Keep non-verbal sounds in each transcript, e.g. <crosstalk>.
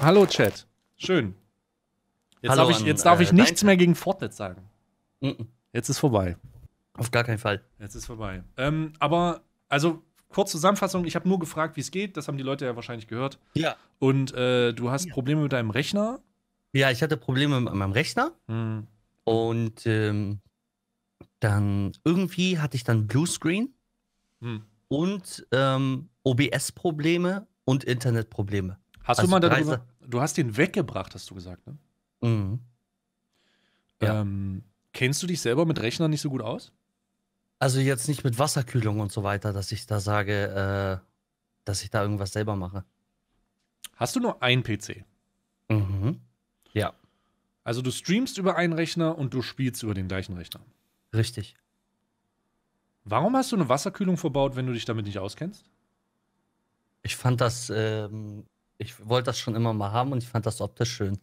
hallo Chat. Schön. Jetzt hallo darf ich, jetzt an, darf ich äh, nichts mehr gegen Fortnite sagen. Mm -mm. Jetzt ist vorbei. Auf gar keinen Fall. Jetzt ist vorbei. Ähm, aber, also, kurz Zusammenfassung: Ich habe nur gefragt, wie es geht. Das haben die Leute ja wahrscheinlich gehört. Ja. Und äh, du hast ja. Probleme mit deinem Rechner? Ja, ich hatte Probleme mit meinem Rechner. Mhm. Und ähm, dann irgendwie hatte ich dann Bluescreen mhm. und ähm, OBS-Probleme und Internetprobleme. Hast also du mal darüber? du hast den weggebracht, hast du gesagt, ne? Mhm. Ja. Ähm, kennst du dich selber mit Rechnern nicht so gut aus? Also jetzt nicht mit Wasserkühlung und so weiter, dass ich da sage, äh, dass ich da irgendwas selber mache. Hast du nur einen PC? Mhm. Ja. Also du streamst über einen Rechner und du spielst über den gleichen Rechner. Richtig. Warum hast du eine Wasserkühlung verbaut, wenn du dich damit nicht auskennst? Ich fand das ähm, ich wollte das schon immer mal haben und ich fand das optisch schön.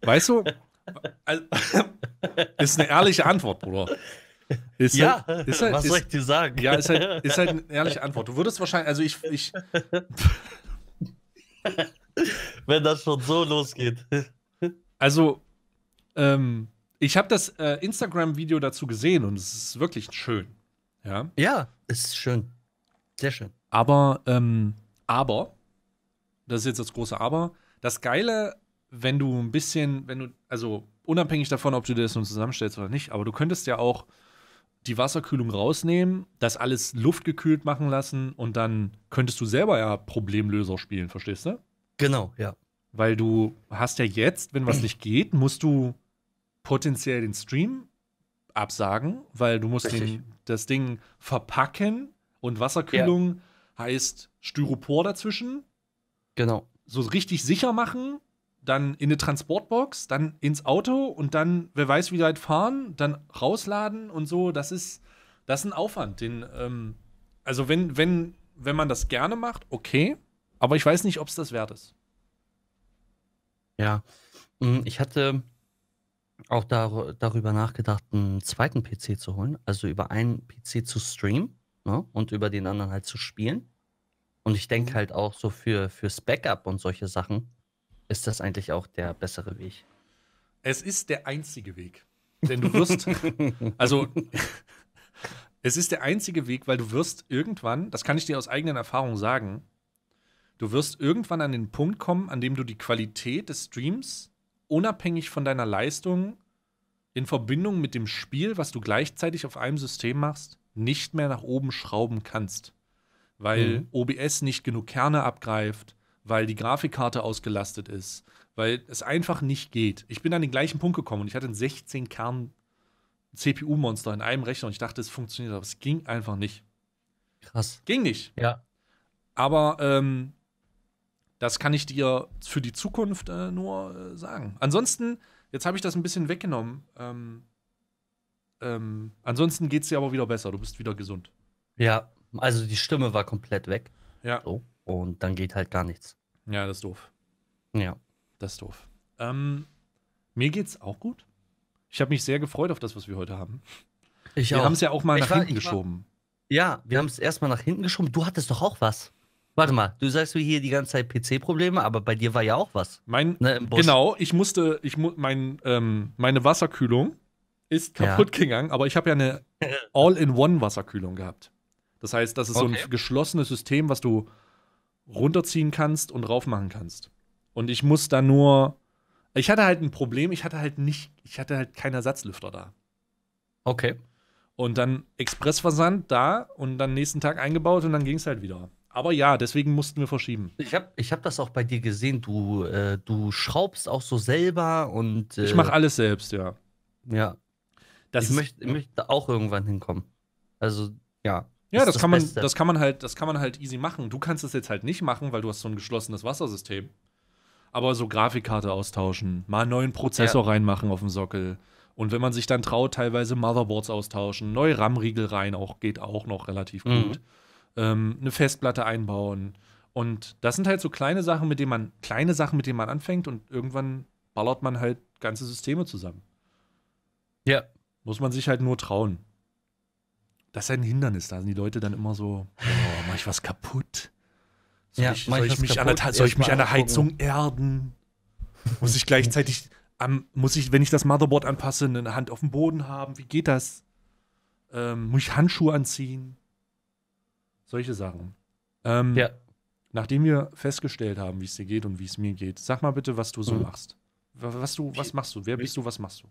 Weißt du, ist eine ehrliche Antwort, Bruder. Ist ja, halt, ist halt, was ist, soll ich dir sagen? Ja, ist halt, ist halt eine ehrliche Antwort. Du würdest wahrscheinlich, also ich, ich Wenn das schon so losgeht. Also, ähm, ich habe das äh, Instagram-Video dazu gesehen und es ist wirklich schön. Ja. Ja, ist schön. Sehr schön. Aber, ähm, aber, das ist jetzt das große Aber. Das Geile, wenn du ein bisschen, wenn du, also unabhängig davon, ob du dir das nun zusammenstellst oder nicht, aber du könntest ja auch die Wasserkühlung rausnehmen, das alles luftgekühlt machen lassen und dann könntest du selber ja Problemlöser spielen, verstehst du? Genau, ja. Weil du hast ja jetzt, wenn was nicht geht, musst du potenziell den Stream absagen, weil du musst Richtig. den das Ding verpacken und Wasserkühlung ja. heißt Styropor dazwischen. Genau. So richtig sicher machen, dann in eine Transportbox, dann ins Auto und dann, wer weiß, wie weit fahren, dann rausladen und so. Das ist, das ist ein Aufwand. Den, ähm, also, wenn, wenn, wenn man das gerne macht, okay. Aber ich weiß nicht, ob es das wert ist. Ja. Hm, ich hatte auch dar darüber nachgedacht, einen zweiten PC zu holen, also über einen PC zu streamen ne? und über den anderen halt zu spielen. Und ich denke mhm. halt auch so für, fürs Backup und solche Sachen ist das eigentlich auch der bessere Weg. Es ist der einzige Weg. Denn du wirst, <laughs> also <laughs> es ist der einzige Weg, weil du wirst irgendwann, das kann ich dir aus eigenen Erfahrungen sagen, du wirst irgendwann an den Punkt kommen, an dem du die Qualität des Streams unabhängig von deiner Leistung in Verbindung mit dem Spiel, was du gleichzeitig auf einem System machst, nicht mehr nach oben schrauben kannst. Weil mhm. OBS nicht genug Kerne abgreift, weil die Grafikkarte ausgelastet ist, weil es einfach nicht geht. Ich bin an den gleichen Punkt gekommen und ich hatte einen 16 Kern CPU-Monster in einem Rechner und ich dachte, es funktioniert, aber es ging einfach nicht. Krass. Ging nicht. Ja. Aber ähm, das kann ich dir für die Zukunft äh, nur äh, sagen. Ansonsten, jetzt habe ich das ein bisschen weggenommen. Ähm, ähm, ansonsten geht es dir aber wieder besser. Du bist wieder gesund. Ja, also die Stimme war komplett weg. Ja. So. Und dann geht halt gar nichts. Ja, das ist doof. Ja. Das ist doof. Ähm, mir geht's auch gut. Ich habe mich sehr gefreut auf das, was wir heute haben. Ich wir haben es ja auch mal ich nach war, hinten geschoben. War, ja, wir haben es erstmal nach hinten geschoben. Du hattest doch auch was. Warte mal, du sagst mir hier die ganze Zeit PC-Probleme, aber bei dir war ja auch was. Mein, ne, genau, ich musste, ich mu mein, ähm, meine Wasserkühlung ist kaputt ja. gegangen, aber ich habe ja eine <laughs> All-in-One-Wasserkühlung gehabt. Das heißt, das ist okay. so ein geschlossenes System, was du runterziehen kannst und drauf machen kannst. Und ich muss da nur. Ich hatte halt ein Problem, ich hatte halt nicht, ich hatte halt keinen Ersatzlüfter da. Okay. Und dann Expressversand da und dann nächsten Tag eingebaut und dann ging es halt wieder. Aber ja, deswegen mussten wir verschieben. Ich habe ich hab das auch bei dir gesehen. Du, äh, du schraubst auch so selber und. Äh, ich mache alles selbst, ja. Ja. Das ich, möchte, ich auch irgendwann hinkommen. Also, ja. Ja, das, das, kann man, das, kann man halt, das kann man halt easy machen. Du kannst es jetzt halt nicht machen, weil du hast so ein geschlossenes Wassersystem. Aber so Grafikkarte austauschen, mal einen neuen Prozessor ja. reinmachen auf dem Sockel. Und wenn man sich dann traut, teilweise Motherboards austauschen, neue RAM-Riegel rein, auch geht auch noch relativ mhm. gut ähm, eine Festplatte einbauen. Und das sind halt so kleine Sachen, mit denen man, kleine Sachen, mit denen man anfängt und irgendwann ballert man halt ganze Systeme zusammen. Ja. Muss man sich halt nur trauen. Das ist halt ein Hindernis. Da sind die Leute dann immer so, oh, mach ich was kaputt? Soll ja, ich, soll ich, mich, kaputt, an der, ich mich an der Heizung erden? Muss ich gleichzeitig, am, muss ich, wenn ich das Motherboard anpasse, eine Hand auf dem Boden haben? Wie geht das? Ähm, muss ich Handschuhe anziehen? Solche Sachen. Ähm, ja. Nachdem wir festgestellt haben, wie es dir geht und wie es mir geht, sag mal bitte, was du so mhm. machst. Was, du, was machst du? Wer bist du? Was machst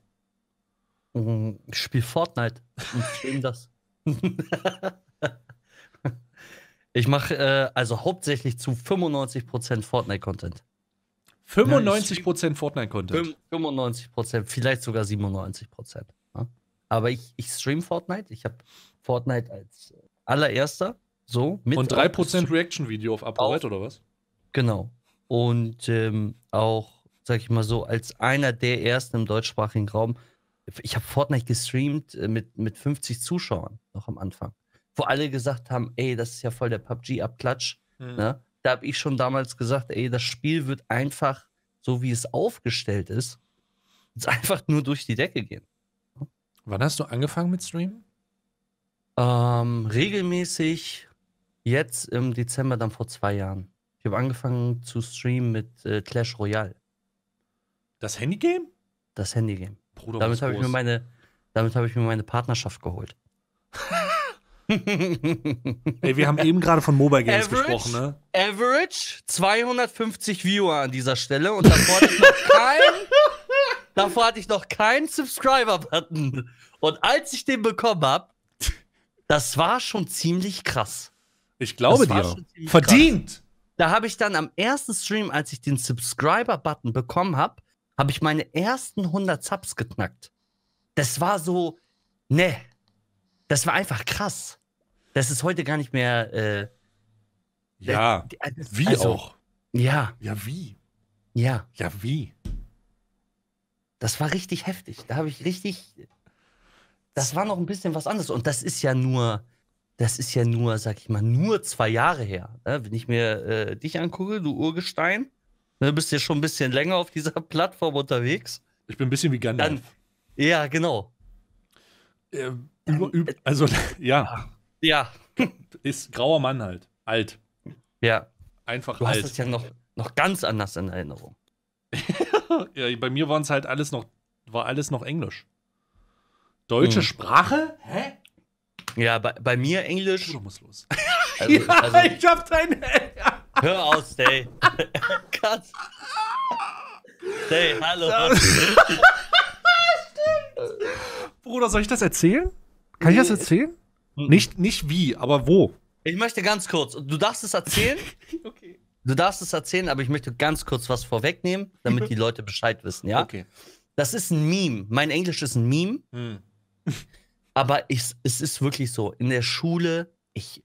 du? Mm, ich spiele Fortnite und stream das. <laughs> ich mache äh, also hauptsächlich zu 95% Fortnite-Content. 95% Fortnite-Content? 95%, vielleicht sogar 97%. Ne? Aber ich, ich stream Fortnite. Ich habe Fortnite als allererster so, mit Und 3% Reaction-Video auf Upright oder was? Genau. Und ähm, auch, sag ich mal so, als einer der ersten im deutschsprachigen Raum, ich habe Fortnite gestreamt äh, mit, mit 50 Zuschauern noch am Anfang, wo alle gesagt haben, ey, das ist ja voll der PUBG-Abklatsch. Mhm. Ne? Da habe ich schon damals gesagt, ey, das Spiel wird einfach, so wie es aufgestellt ist, jetzt <laughs> einfach nur durch die Decke gehen. Wann hast du angefangen mit Streamen? Ähm, regelmäßig jetzt im Dezember dann vor zwei Jahren. Ich habe angefangen zu streamen mit äh, Clash Royale. Das Handygame? Das Handygame. Bruder, damit habe ich mir meine, ich mir meine Partnerschaft geholt. <laughs> Ey, wir haben eben gerade von Mobile Games Average, gesprochen, ne? Average 250 Viewer an dieser Stelle und davor hatte ich noch keinen, <laughs> davor hatte ich noch keinen Subscriber-Button. Und als ich den bekommen habe, das war schon ziemlich krass. Ich glaube dir. Verdient. Krass. Da habe ich dann am ersten Stream, als ich den Subscriber-Button bekommen habe, habe ich meine ersten 100 Subs geknackt. Das war so, ne, das war einfach krass. Das ist heute gar nicht mehr. Äh, ja. Äh, äh, das, wie also, auch. Ja. Ja, wie? Ja. Ja, wie? Das war richtig heftig. Da habe ich richtig. Das war noch ein bisschen was anderes. Und das ist ja nur das ist ja nur, sag ich mal, nur zwei Jahre her. Ne? Wenn ich mir äh, dich angucke, du Urgestein, ne, bist ja schon ein bisschen länger auf dieser <laughs> Plattform unterwegs. Ich bin ein bisschen wie Gandalf. Dann, ja, genau. Äh, über, über, äh, also, <laughs> ja. Ja. <laughs> Ist grauer Mann halt. Alt. Ja. Einfach du alt. Du hast es ja noch, noch ganz anders in Erinnerung. ja, bei mir waren es halt alles noch, war alles noch Englisch. Deutsche hm. Sprache? Hä? Ja, bei, bei mir Englisch. Bruder muss los. <laughs> Also, ja, also, ich hab deine. Hör aus, Stay. Cut. <laughs> Stay, hallo. <laughs> Stimmt. Bruder, soll ich das erzählen? Kann ich das erzählen? Mhm. Nicht, nicht wie, aber wo? Ich möchte ganz kurz, du darfst es erzählen. okay. Du darfst es erzählen, aber ich möchte ganz kurz was vorwegnehmen, damit die Leute Bescheid wissen, ja? Okay. Das ist ein Meme. Mein Englisch ist ein Meme. Hm aber ich, es ist wirklich so. In der Schule, ich,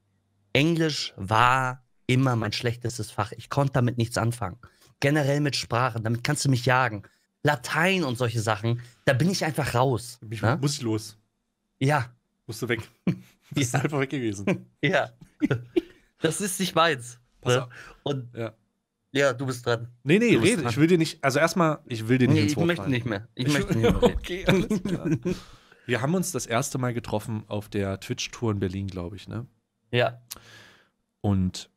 Englisch war immer mein schlechtestes Fach. Ich konnte damit nichts anfangen. Generell mit Sprachen, damit kannst du mich jagen. Latein und solche Sachen, da bin ich einfach raus. Ich ne? muss ich los. Ja. Musst du weg. <laughs> Du Bist ja. einfach weg gewesen. <laughs> ja. Das ist nicht meins. Ne? Und ja. ja. du bist dran. Nee, nee, rede. Ich will dir nicht, also erstmal, ich will dir nicht nee, ins Wort Ich möchte rein. nicht mehr. Ich, ich möchte nicht mehr. <laughs> okay, alles klar. Wir haben uns das erste Mal getroffen auf der Twitch-Tour in Berlin, glaube ich, ne? Ja. Und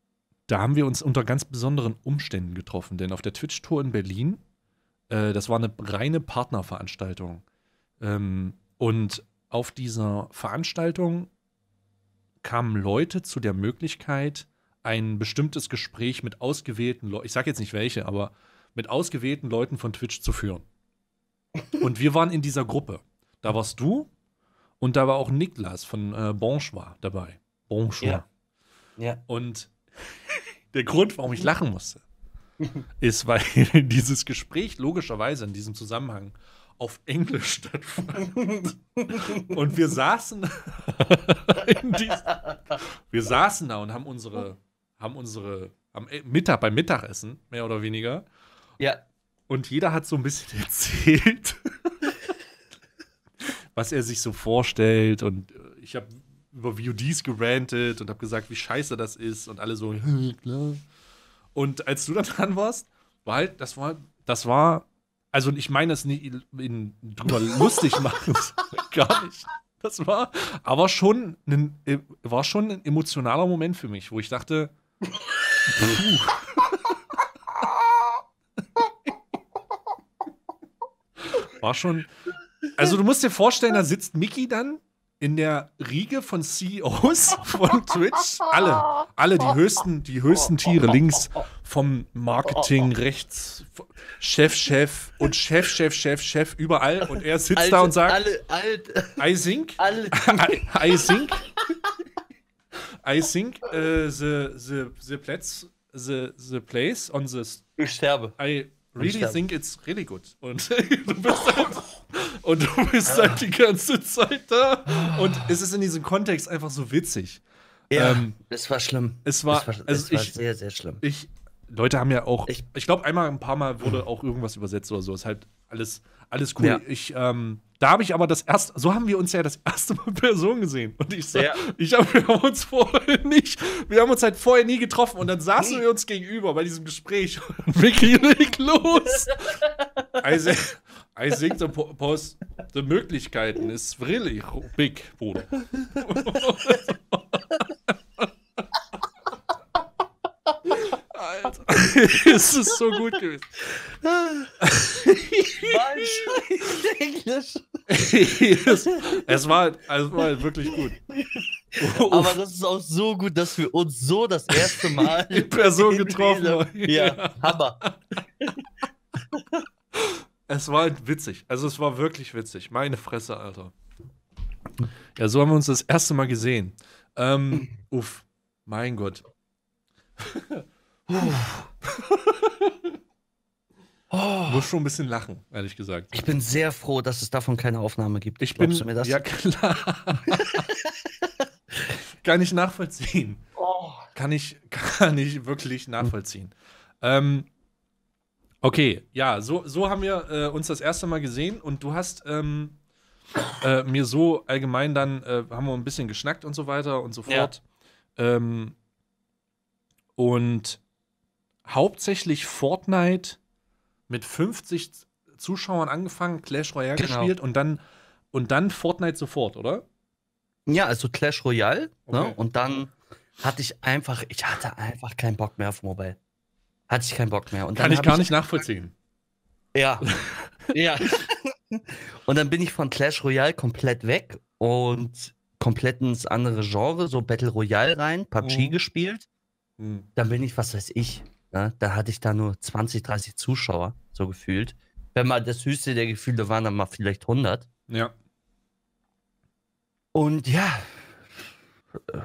da haben wir uns unter ganz besonderen Umständen getroffen, denn auf der Twitch-Tour in Berlin, äh, das war eine reine Partnerveranstaltung. Ähm, und auf dieser Veranstaltung kamen Leute zu der Möglichkeit, ein bestimmtes Gespräch mit ausgewählten Leuten, ich sage jetzt nicht welche, aber mit ausgewählten Leuten von Twitch zu führen. <laughs> Und wir waren in dieser Gruppe. Da warst du und da war auch Niklas von äh, Bonchoir dabei. Bonchois. Ja. ja. Und <laughs> der Grund, warum ich lachen musste, <laughs> ist, weil <laughs> dieses Gespräch logischerweise in diesem Zusammenhang auf Englisch stattfand. und wir saßen wir saßen da und haben unsere haben unsere am e-, Mittag beim Mittagessen mehr oder weniger. Ja. Und jeder hat so ein bisschen erzählt, was er sich so vorstellt. Und äh, ich habe über VODs gerantet und habe gesagt, wie scheiße das ist. Und alle so, klar. <laughs> Ne? Und als du da dran warst, war halt, das war, das war, also ich meine das nicht in, drüber <laughs> lustig machen, <laughs> gar nicht. Das war, aber schon ein, äh, war schon ein emotionaler Moment für mich, wo ich dachte, war schon, also du musst dir vorstellen, da sitzt Mickey dann in der Riege von CEOs von Twitch. Alle, alle die höchsten, die höchsten Tiere links vom Marketing, rechts, Chef, Chef und Chef, Chef, Chef, Chef, überall. Und er sitzt alte, da und sagt, alle, alt, I think, alle. I, <laughs> I think, I think uh, äh, the, the, the, place, the, the place on the... Ich sterbe. I really ich sterbe. think it's really good. Und <laughs> du bist halt... Und du bist halt die ganze Zeit da. Und es ist in diesem Kontext einfach so witzig. Ja, ähm, es war schlimm. Es war, es war, also es war ich, sehr, sehr schlimm. Ich, Leute haben ja auch, ich, ich glaube, einmal ein paar Mal wurde auch irgendwas übersetzt oder so. Ist halt alles, alles cool. Ja. Ich, ähm, da habe ich aber das erste, so haben wir uns ja das erste Mal in Person gesehen. Und ich sag, ja. ich hab, wir haben uns vorher nicht, wir haben uns halt vorher nie getroffen und dann saßen nee. wir uns gegenüber bei diesem Gespräch Vicky <laughs> leg los. <laughs> also, I think the post, the Möglichkeiten is really big, Bruder. Alter, <laughs> es ist so gut gewesen. es, es, war, halt, es war halt wirklich gut. <laughs> Aber das ist auch so gut, dass wir uns so das erste Mal in Person getroffen haben. Ja, Hammer. <laughs> Es war halt witzig. Also es war wirklich witzig. Meine Fresse, Alter. Ja, so haben wir uns das erste Mal gesehen. Ähm, <laughs> uff, mein Gott. oh. <laughs> Muss schon ein bisschen lachen, ehrlich gesagt. Ich bin sehr froh, dass es davon keine Aufnahme gibt. Ich Glaubst bin, mir das? Ja, klar. <laughs> kann ich nachvollziehen. Oh. Kann, ich, kann ich wirklich nachvollziehen. Ähm, Okay, ja, so, so haben wir äh, uns das erste Mal gesehen und du hast ähm, äh, mir so allgemein dann, äh, haben wir ein bisschen geschnackt und so weiter und so fort. Ja. Ähm, und hauptsächlich Fortnite mit 50 Zuschauern angefangen, Clash Royale genau. gespielt und dann, und dann Fortnite sofort, oder? Ja, also Clash Royale ne? okay. ne? und dann hatte ich einfach, ich hatte einfach keinen Bock mehr auf Mobile. Hatte ich keinen Bock mehr. Und Kann ich gar ich nicht nachvollziehen. Ja. <laughs> ja. und dann bin ich von Clash Royale komplett weg und komplett ins andere Genre, so Battle Royale rein, PUBG mhm. gespielt. Mhm. Dann bin ich, was weiß ich, ne? da hatte ich da nur 20, 30 Zuschauer, so gefühlt. Wenn mal das höchste der Gefühle waren, dann mal vielleicht 100. Ja. Und ja, äh,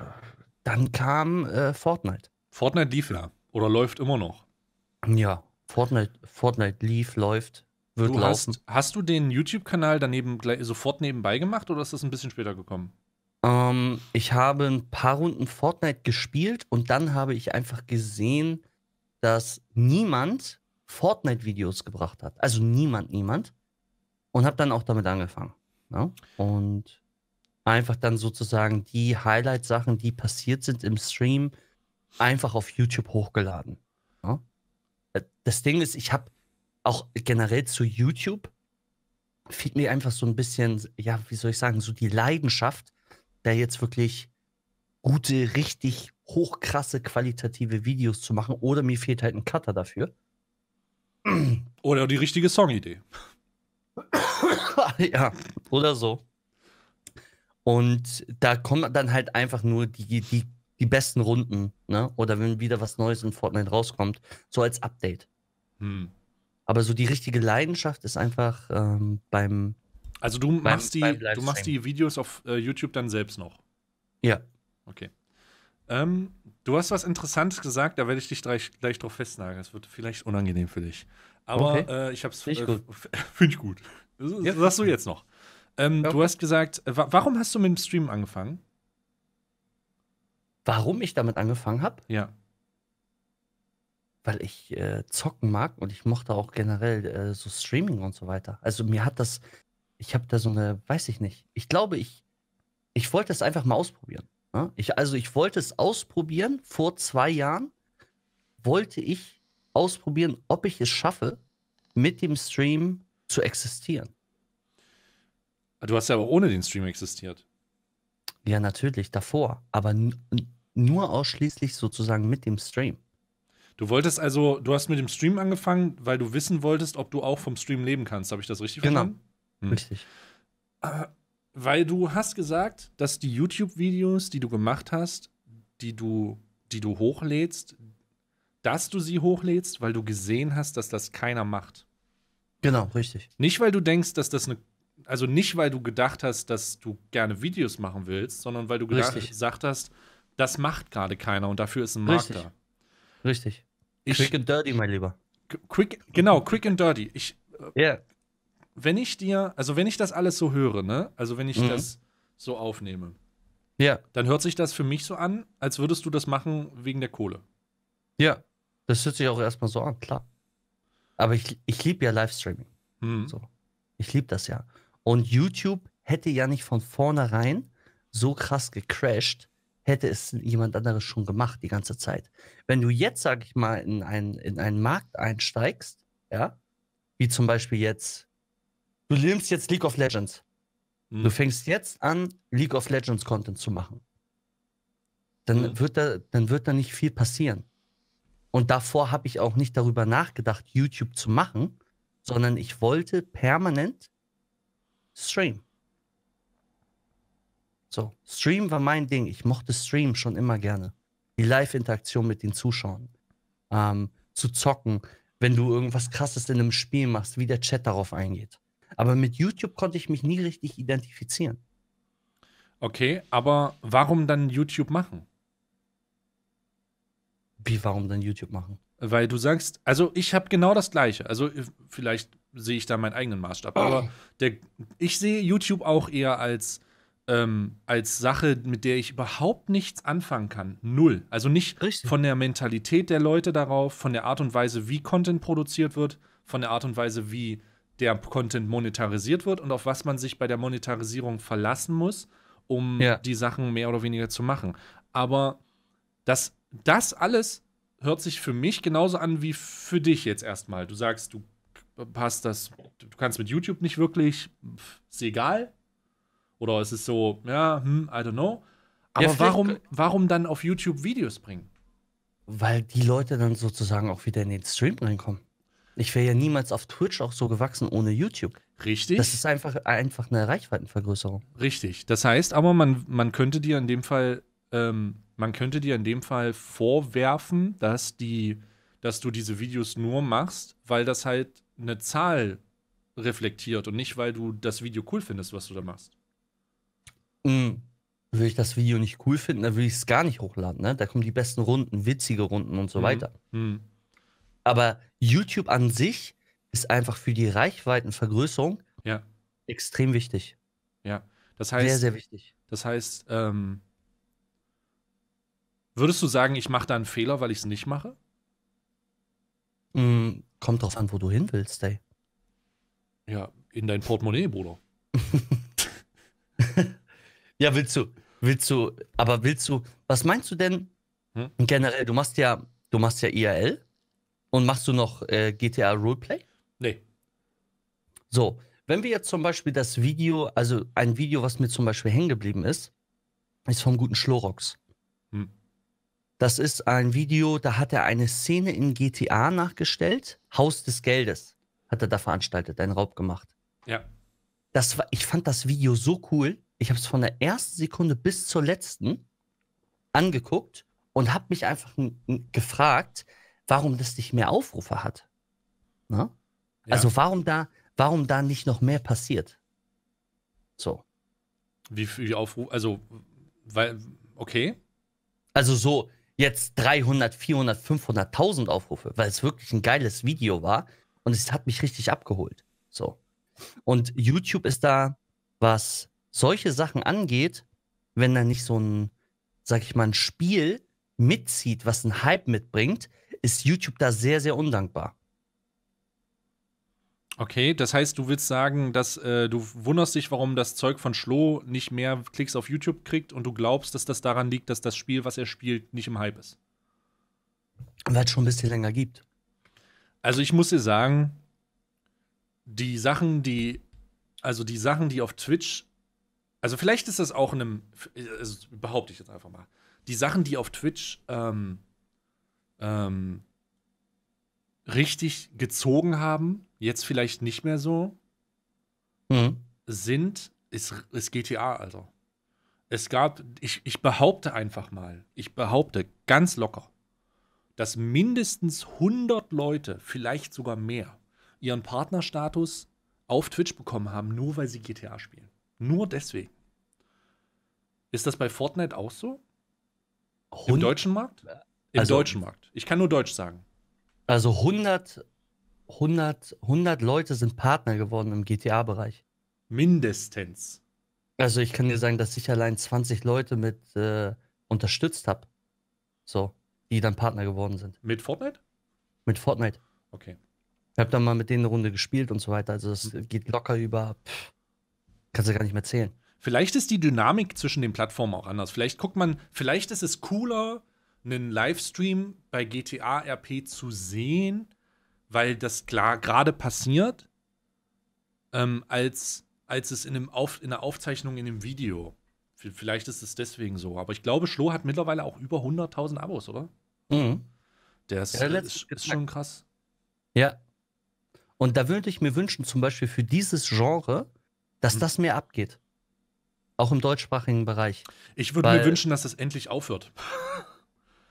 dann kam äh, Fortnite. Fortnite lief ja oder läuft immer noch. Ja, Fortnite, Fortnite lief, läuft, wird du laufen. Hast, hast du den YouTube-Kanal daneben gleich, sofort nebenbei gemacht oder ist das ein bisschen später gekommen? Ähm, ich habe ein paar Runden Fortnite gespielt und dann habe ich einfach gesehen, dass niemand Fortnite-Videos gebracht hat. Also niemand, niemand. Und habe dann auch damit angefangen. Ja? Ne? Und einfach dann sozusagen die Highlight-Sachen, die passiert sind im Stream, einfach auf YouTube hochgeladen. Äh, das Ding ist, ich habe auch generell zu YouTube fehlt mir einfach so ein bisschen, ja, wie soll ich sagen, so die Leidenschaft, da jetzt wirklich gute, richtig hochkrasse, qualitative Videos zu machen. Oder mir fehlt halt ein Cutter dafür. Oder die richtige Songidee. <laughs> ja, oder so. Und da kommen dann halt einfach nur die, die die besten Runden, ne? Oder wenn wieder was Neues in Fortnite rauskommt, so als Update. Hm. Aber so die richtige Leidenschaft ist einfach ähm, beim. Also du beim, machst die, du machst die Videos auf äh, YouTube dann selbst noch. Ja. Okay. Ähm, du hast was Interessantes gesagt, da werde ich dich gleich, gleich drauf festnageln. Das wird vielleicht unangenehm für dich. Aber okay. äh, ich habe es. Äh, <laughs> finde ich gut. Äh, Finde ich gut. Das, ja, sagst du jetzt noch. Ähm, ja. Du hast gesagt, äh, warum hast du mit dem Stream angefangen? warum ich damit angefangen habe? Ja. Weil ich äh, zocken mag und ich mochte auch generell äh, so Streaming und so weiter. Also mir hat das, ich habe da so eine, weiß ich nicht. Ich glaube, ich, ich wollte es einfach mal ausprobieren. Ne? Ich, also ich wollte es ausprobieren. Vor zwei Jahren wollte ich ausprobieren, ob ich es schaffe, mit dem Stream zu existieren. Ah, du hast ja aber ohne den Stream existiert. Ja, natürlich, davor. Aber nur ausschließlich sozusagen mit dem Stream. Du wolltest also, du hast mit dem Stream angefangen, weil du wissen wolltest, ob du auch vom Stream leben kannst. Habe ich das richtig genau. verstanden? Genau. Hm. Richtig. Äh, weil du hast gesagt, dass die YouTube-Videos, die du gemacht hast, die du, die du hochlädst, dass du sie hochlädst, weil du gesehen hast, dass das keiner macht. Genau, richtig. Nicht, weil du denkst, dass das eine also nicht, weil du gedacht hast, dass du gerne Videos machen willst, sondern weil du Richtig. gesagt hast, das macht gerade keiner und dafür ist ein Markt Richtig. da. Richtig. Ich, quick and dirty, mein Lieber. Quick, genau, quick and dirty. Ich, yeah. Äh, wenn ich dir, also wenn ich das alles so höre, ne, also wenn ich mhm. das so aufnehme, ja. dann hört sich das für mich so an, als würdest du das machen wegen der Kohle. Ja, das hört sich auch erstmal so an, klar. Aber ich, ich liebe ja Livestreaming. Mhm. So. Ich liebe das ja. Und YouTube hätte ja nicht von vornherein so krass gecrashed, hätte es jemand anderes schon gemacht die ganze Zeit. Wenn du jetzt, sag ich mal, in einen, in einen Markt einsteigst, ja, wie zum Beispiel jetzt, du nimmst jetzt League of Legends. Mhm. Du fängst jetzt an, League of Legends Content zu machen. Dann, mhm. wird da, dann wird da nicht viel passieren. Und davor habe ich auch nicht darüber nachgedacht, YouTube zu machen, sondern ich wollte permanent Stream. So, Stream war mein Ding. Ich mochte Stream schon immer gerne. Die Live-Interaktion mit den Zuschauern. Ähm, zu zocken, wenn du irgendwas Krasses in einem Spiel machst, wie der Chat darauf eingeht. Aber mit YouTube konnte ich mich nie richtig identifizieren. Okay, aber warum dann YouTube machen? Wie, warum dann YouTube machen? Weil du sagst, also ich habe genau das Gleiche. Also äh, vielleicht sehe ich da meinen eigenen Maßstab. Aber <clears throat> der, ich sehe YouTube auch eher als, ähm, als Sache, mit der ich überhaupt nichts anfangen kann. Null. Also nicht Richtig. von der Mentalität der Leute darauf, von der Art und Weise, wie Content produziert wird, von der Art und Weise, wie der Content monetarisiert wird und auf was man sich bei der Monetarisierung verlassen muss, um ja. die Sachen mehr oder weniger zu machen. Aber das, das alles hört sich für mich genauso an wie für dich jetzt erstmal. Du sagst, du passt das, du kannst mit YouTube nicht wirklich, pff, ist egal. Oder es ist so, ja, hm, I don't know. Aber ja, warum, warum dann auf YouTube Videos bringen? Weil die Leute dann sozusagen auch wieder in den Stream reinkommen. Ich wäre ja niemals auf Twitch auch so gewachsen ohne YouTube. Richtig. Das ist einfach, einfach eine Reichweitenvergrößerung. Richtig. Das heißt aber, man, man könnte dir in dem Fall, ähm, man könnte dir in dem Fall vorwerfen, dass die, dass du diese Videos nur machst, weil das halt eine Zahl reflektiert und nicht, weil du das Video cool findest, was du da machst. Mhm. Würde ich das Video nicht cool finden, dann würde ich es gar nicht hochladen. Ne? Da kommen die besten Runden, witzige Runden und so mhm. weiter. Mhm. Aber YouTube an sich ist einfach für die Reichweitenvergrößerung ja. extrem wichtig. Ja, das heißt. Sehr, sehr wichtig. Das heißt, ähm, würdest du sagen, ich mache da einen Fehler, weil ich es nicht mache? Mm, Kommt drauf an, wo du hin willst, ey. Ja, in dein Portemonnaie, Bruder. <laughs> ja, willst du, willst du, aber willst du, was meinst du denn hm? generell? Du machst ja, du machst ja IRL e und machst du noch äh, GTA Roleplay? Nee. So, wenn wir jetzt zum Beispiel das Video, also ein Video, was mir zum Beispiel hängen geblieben ist, ist vom guten Schlorox. Hm. Das ist ein Video, da hat er eine Szene in GTA nachgestellt. Haus des Geldes hat er da veranstaltet, einen Raub gemacht. Ja. Das war, ich fand das Video so cool. Ich habe es von der ersten Sekunde bis zur letzten angeguckt und habe mich einfach gefragt, warum das nicht mehr Aufrufe hat. Ja. Also warum da, warum da nicht noch mehr passiert? So. Wie viel Aufrufe, also, weil, okay. Also so, jetzt 300, 400, 500.000 Aufrufe, weil es wirklich ein geiles Video war und es hat mich richtig abgeholt. So. Und YouTube ist da, was solche Sachen angeht, wenn da nicht so ein, sag ich mal, ein Spiel mitzieht, was einen Hype mitbringt, ist YouTube da sehr, sehr undankbar. Okay, das heißt, du willst sagen, dass äh, du wunderst dich, warum das Zeug von Schlo nicht mehr Klicks auf YouTube kriegt und du glaubst, dass das daran liegt, dass das Spiel, was er spielt, nicht im Hype ist. Weil es schon ein bisschen länger gibt. Also ich muss dir sagen, die Sachen, die, also die Sachen, die auf Twitch, also vielleicht ist das auch in einem, also behaupte ich jetzt einfach mal, die Sachen, die auf Twitch ähm, ähm, richtig gezogen haben, jetzt vielleicht nicht mehr so, mhm. sind, ist, ist GTA, also. Es gab, ich, ich behaupte einfach mal, ich behaupte ganz locker, dass mindestens 100 Leute, vielleicht sogar mehr, ihren Partnerstatus auf Twitch bekommen haben, nur weil sie GTA spielen. Nur deswegen. Ist das bei Fortnite auch so? Im deutschen Markt? Im also, deutschen Markt. Ich kann nur Deutsch sagen. Also 100 100, 100 Leute sind Partner geworden im GTA-Bereich. Mindestens. Also ich kann dir sagen, dass ich allein 20 Leute mit äh, unterstützt habe. So, die dann Partner geworden sind. Mit Fortnite? Mit Fortnite. Okay. Ich habe dann mal mit denen eine Runde gespielt und so weiter. Also es mhm. geht locker über, pff, kannst du gar nicht mehr zählen. Vielleicht ist die Dynamik zwischen den Plattformen auch anders. Vielleicht guckt man, vielleicht ist es cooler, einen Livestream bei GTA RP zu sehen, weil das klar gerade passiert, ähm, als, als es in, dem Auf, in der Aufzeichnung in dem Video. Vielleicht ist es deswegen so. Aber ich glaube, Schlo hat mittlerweile auch über 100.000 Abos, oder? Mhm. Der ist, ja, ist, ist schon krass. Ja. Und da würde ich mir wünschen, zum Beispiel für dieses Genre, dass mhm. das mehr abgeht. Auch im deutschsprachigen Bereich. Ich würde mir wünschen, dass das endlich aufhört.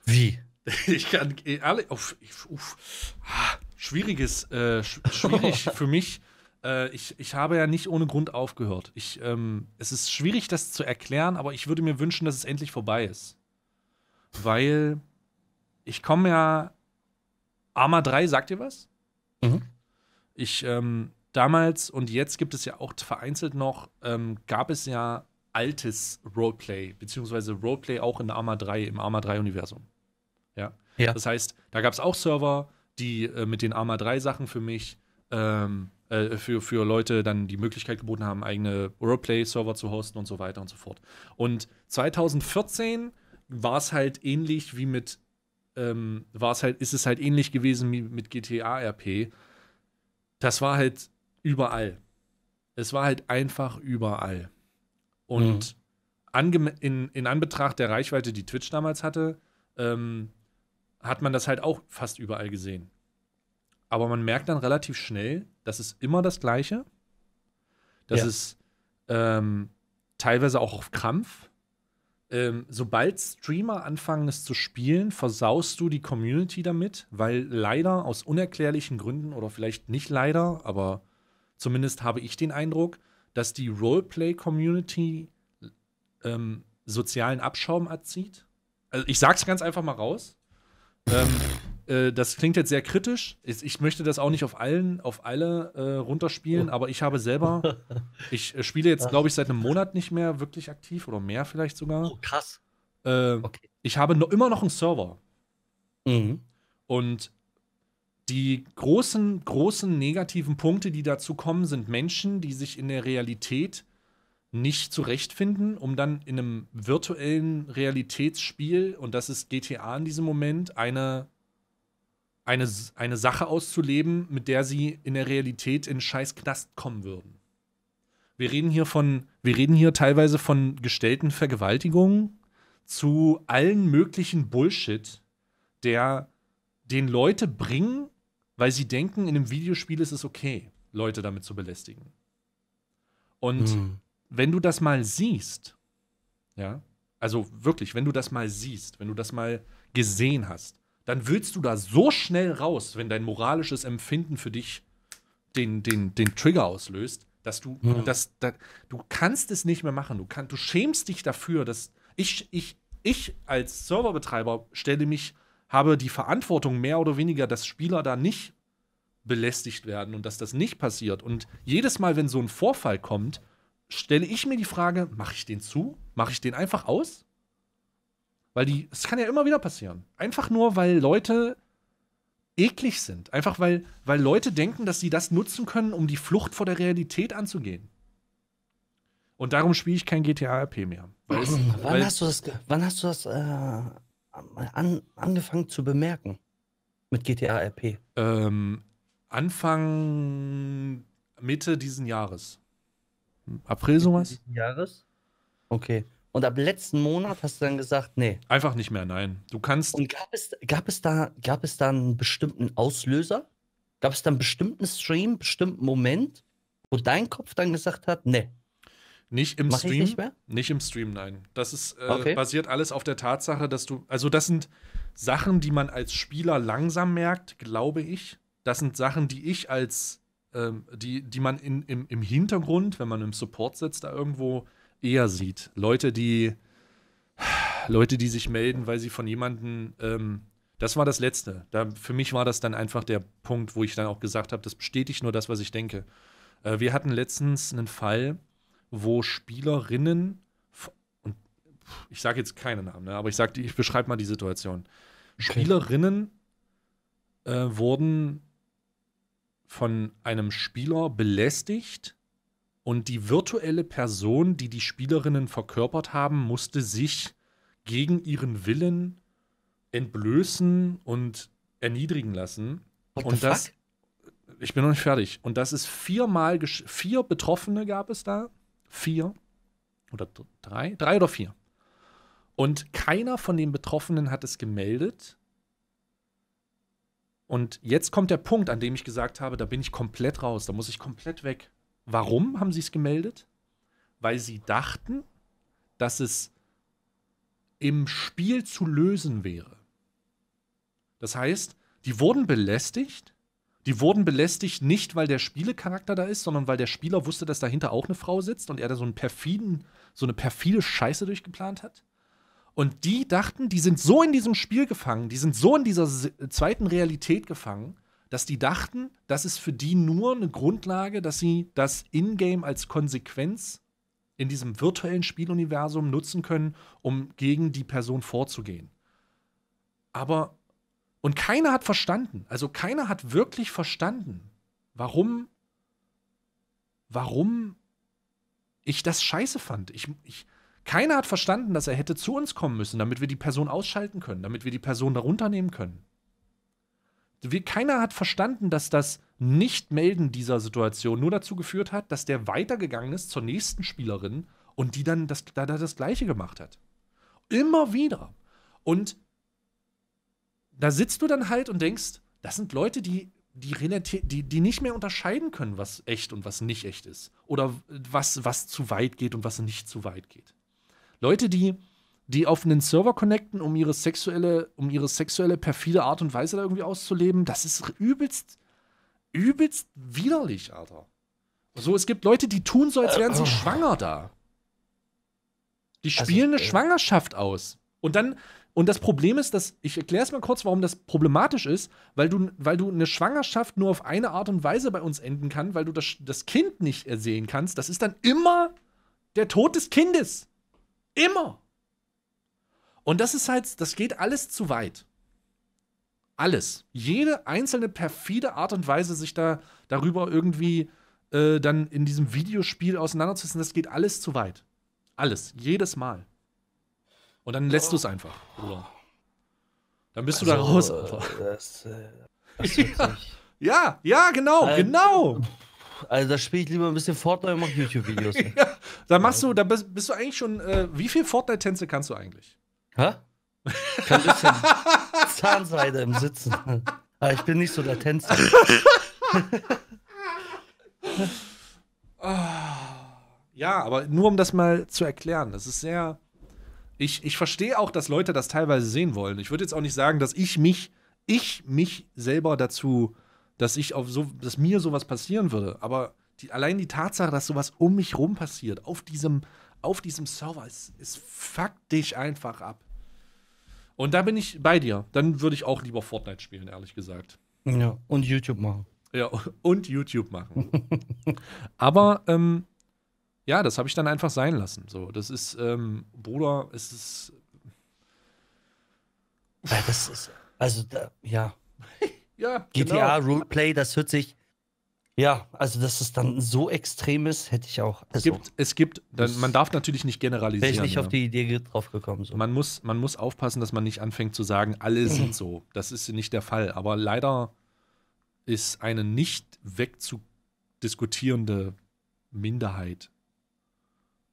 Wie? <laughs> Ich kann ehrlich. Uff, uff. Ah schwieriges, äh, sch <laughs> schwierig für mich. Äh, ich, ich habe ja nicht ohne Grund aufgehört. Ich, ähm, es ist schwierig, das zu erklären, aber ich würde mir wünschen, dass es endlich vorbei ist. Weil ich komme ja. Arma 3, sagt ihr was? Mhm. Ich, ähm, damals und jetzt gibt es ja auch vereinzelt noch, ähm, gab es ja altes Roleplay, beziehungsweise Roleplay auch in Arma 3, im Arma 3-Universum. Ja? ja. Das heißt, da gab es auch Server, die äh, mit den Arma 3 Sachen für mich, ähm, äh, für, für Leute dann die Möglichkeit geboten haben, eigene Roleplay-Server zu hosten und so weiter und so fort. Und 2014 war es halt ähnlich wie mit, ähm, war es halt, ist es halt ähnlich gewesen wie mit GTA RP. Das war halt überall. Es war halt einfach überall. Und mhm. in, in Anbetracht der Reichweite, die Twitch damals hatte, ähm, hat man das halt auch fast überall gesehen. Aber man merkt dann relativ schnell, das ist immer das Gleiche. Das ja. ist ähm, teilweise auch auf Krampf. Ähm, sobald Streamer anfangen, es zu spielen, versaust du die Community damit, weil leider aus unerklärlichen Gründen oder vielleicht nicht leider, aber zumindest habe ich den Eindruck, dass die Roleplay-Community ähm, sozialen Abschaum erzieht. Also ich sag's ganz einfach mal raus. Ähm, äh, das klingt jetzt sehr kritisch. Ich, ich, möchte das auch nicht auf allen, auf alle äh, runterspielen, aber ich habe selber, <laughs> ich äh, spiele jetzt, glaube ich, seit einem Monat nicht mehr wirklich aktiv oder mehr vielleicht sogar. Oh, krass. Äh, okay. Ich habe no, immer noch einen Server. Mhm. Und die großen, großen negativen Punkte, die dazu kommen, sind Menschen, die sich in der Realität nicht zurechtfinden, um dann in einem virtuellen Realitätsspiel, und das ist GTA in diesem Moment, eine, eine, eine Sache auszuleben, mit der sie in der Realität in scheiß Knast kommen würden. Wir reden hier von, wir reden hier teilweise von gestellten Vergewaltigungen zu allen möglichen Bullshit, der den Leute bringen, weil sie denken, in einem Videospiel ist es okay, Leute damit zu belästigen. Und hm wenn du das mal siehst, ja, also wirklich, wenn du das mal siehst, wenn du das mal gesehen hast, dann willst du da so schnell raus, wenn dein moralisches Empfinden für dich den, den, den Trigger auslöst, dass du, ja. dass, dass, du kannst es nicht mehr machen. Du, kann, du schämst dich dafür, dass ich, ich, ich als Serverbetreiber stelle mich, habe die Verantwortung mehr oder weniger, dass Spieler da nicht belästigt werden und dass das nicht passiert. Und jedes Mal, wenn so ein Vorfall kommt, stelle ich mir die Frage, mache ich den zu? Mache ich den einfach aus? Weil die, es kann ja immer wieder passieren. Einfach nur, weil Leute eklig sind. Einfach weil, weil Leute denken, dass sie das nutzen können, um die Flucht vor der Realität anzugehen. Und darum spiele ich kein GTA RP mehr. Weil, wann, weil, hast du das, wann hast du das äh, an, angefangen zu bemerken mit GTA RP? Ähm, Anfang Mitte diesen Jahres. April sowas? Jahres. Okay. Und ab letzten Monat hast du dann gesagt, nee. Einfach nicht mehr, nein. Du kannst. Und gab es, gab es, da, gab es da einen bestimmten Auslöser? Gab es da einen bestimmten Stream, einen bestimmten Moment, wo dein Kopf dann gesagt hat, nee? Nicht im Mach Stream. nicht, mehr? nicht im Stream, nein. Das ist äh, okay. basiert alles auf der Tatsache, dass du. Also, das sind Sachen, die man als Spieler langsam merkt, glaube ich. Das sind Sachen, die ich als ähm, die, die man in, im, im Hintergrund, wenn man im Support sitzt, da irgendwo eher sieht. Leute, die Leute, die sich melden, weil sie von jemandem, ähm, das war das Letzte. Da, für mich war das dann einfach der Punkt, wo ich dann auch gesagt habe, das bestätigt nur das, was ich denke. Äh, wir hatten letztens einen Fall, wo Spielerinnen, und ich sage jetzt keine Namen, ne, aber ich, ich beschreibe mal die Situation. Okay. Spielerinnen äh, wurden von einem Spieler belästigt und die virtuelle Person, die die Spielerinnen verkörpert haben, musste sich gegen ihren Willen entblößen und erniedrigen lassen. What und das, fuck? ich bin noch nicht fertig. Und das ist viermal, vier Betroffene gab es da. Vier oder drei, drei oder vier. Und keiner von den Betroffenen hat es gemeldet. Und jetzt kommt der Punkt, an dem ich gesagt habe, da bin ich komplett raus, da muss ich komplett weg. Warum haben sie es gemeldet? Weil sie dachten, dass es im Spiel zu lösen wäre. Das heißt, die wurden belästigt. Die wurden belästigt nicht, weil der Spielecharakter da ist, sondern weil der Spieler wusste, dass dahinter auch eine Frau sitzt und er da so, perfiden, so eine perfide Scheiße durchgeplant hat. Und die dachten, die sind so in diesem Spiel gefangen, die sind so in dieser äh, zweiten Realität gefangen, dass die dachten, das ist für die nur eine Grundlage, dass sie das Ingame als Konsequenz in diesem virtuellen Spieluniversum nutzen können, um gegen die Person vorzugehen. Aber, und keiner hat verstanden, also keiner hat wirklich verstanden, warum, warum ich das scheiße fand. Ich, ich, keiner hat verstanden, dass er hätte zu uns kommen müssen, damit wir die Person ausschalten können, damit wir die Person darunter nehmen können. keiner hat verstanden, dass das Nicht-Melden dieser Situation nur dazu geführt hat, dass der weitergegangen ist zur nächsten Spielerin und die dann das, da, da das Gleiche gemacht hat. Immer wieder. Und da sitzt du dann halt und denkst, das sind Leute, die die, die, die nicht mehr unterscheiden können, was echt und was nicht echt ist. Oder was, was zu weit geht und was nicht zu weit geht. Leute, die, die auf einen Server connecten, um ihre sexuelle, um ihre sexuelle perfide Art und Weise da irgendwie auszuleben, das ist übelst, übelst widerlich, Alter. So, es gibt Leute, die tun so, als wären sie äh, oh. schwanger da. Die also, spielen also, eine äh, Schwangerschaft aus. Und dann, und das Problem ist, dass, ich erkläre es mal kurz, warum das problematisch ist, weil du, weil du eine Schwangerschaft nur auf eine Art und Weise bei uns enden kann, weil du das, das Kind nicht ersehen kannst. Das ist dann immer der Tod des Kindes. Immer. Und das ist halt, das geht alles zu weit. Alles. Jede einzelne perfide Art und Weise, sich da darüber irgendwie äh, dann in diesem Videospiel auseinanderzusetzen, das geht alles zu weit. Alles. Jedes Mal. Und dann lässt oh. du es einfach, Bruder. Dann bist also, du da also, raus, äh, Einfach. Das, äh, das ja. <laughs> ja, ja, genau, also, genau. Also da spiele ich lieber ein bisschen Fortnite und mache YouTube-Videos. <laughs> ja, da machst du, da bist, bist du eigentlich schon, äh, wie viel Fortnite-Tänze kannst du eigentlich? Hä? Ich kann ein bisschen <laughs> Zahnseide im Sitzen. Aber ich bin nicht so der Tänzer. <laughs> Ah, ja, aber nur um das mal zu erklären, das ist sehr. Ich, ich verstehe auch, dass Leute das teilweise sehen wollen. Ich würde jetzt auch nicht sagen, dass ich mich, ich mich selber dazu dass ich auf so, dass mir sowas passieren würde. Aber die, allein die Tatsache, dass sowas um mich rum passiert, auf diesem, auf diesem Server, es, es fuckt dich einfach ab. Und da bin ich bei dir. Dann würde ich auch lieber Fortnite spielen, ehrlich gesagt. Ja, und YouTube machen. Ja, <laughs> und YouTube machen. <laughs> Aber, ähm, ja, das habe ich dann einfach sein lassen. So, das ist, ähm, Bruder, es ist. Ja, das ist, also, da, ja. Ja, GTA genau. Roleplay, das hört sich. Ja, also dass es dann so extrem ist, hätte ich auch. Also, es gibt, es gibt, dann, man darf natürlich nicht generalisieren. Wäre ich nicht ja. Ne? auf die Idee drauf gekommen. So. Man, muss, man muss aufpassen, dass man nicht anfängt zu sagen, alle <clears throat> sind so. Das ist nicht der Fall. Aber leider ist eine nicht wegzudiskutierende Minderheit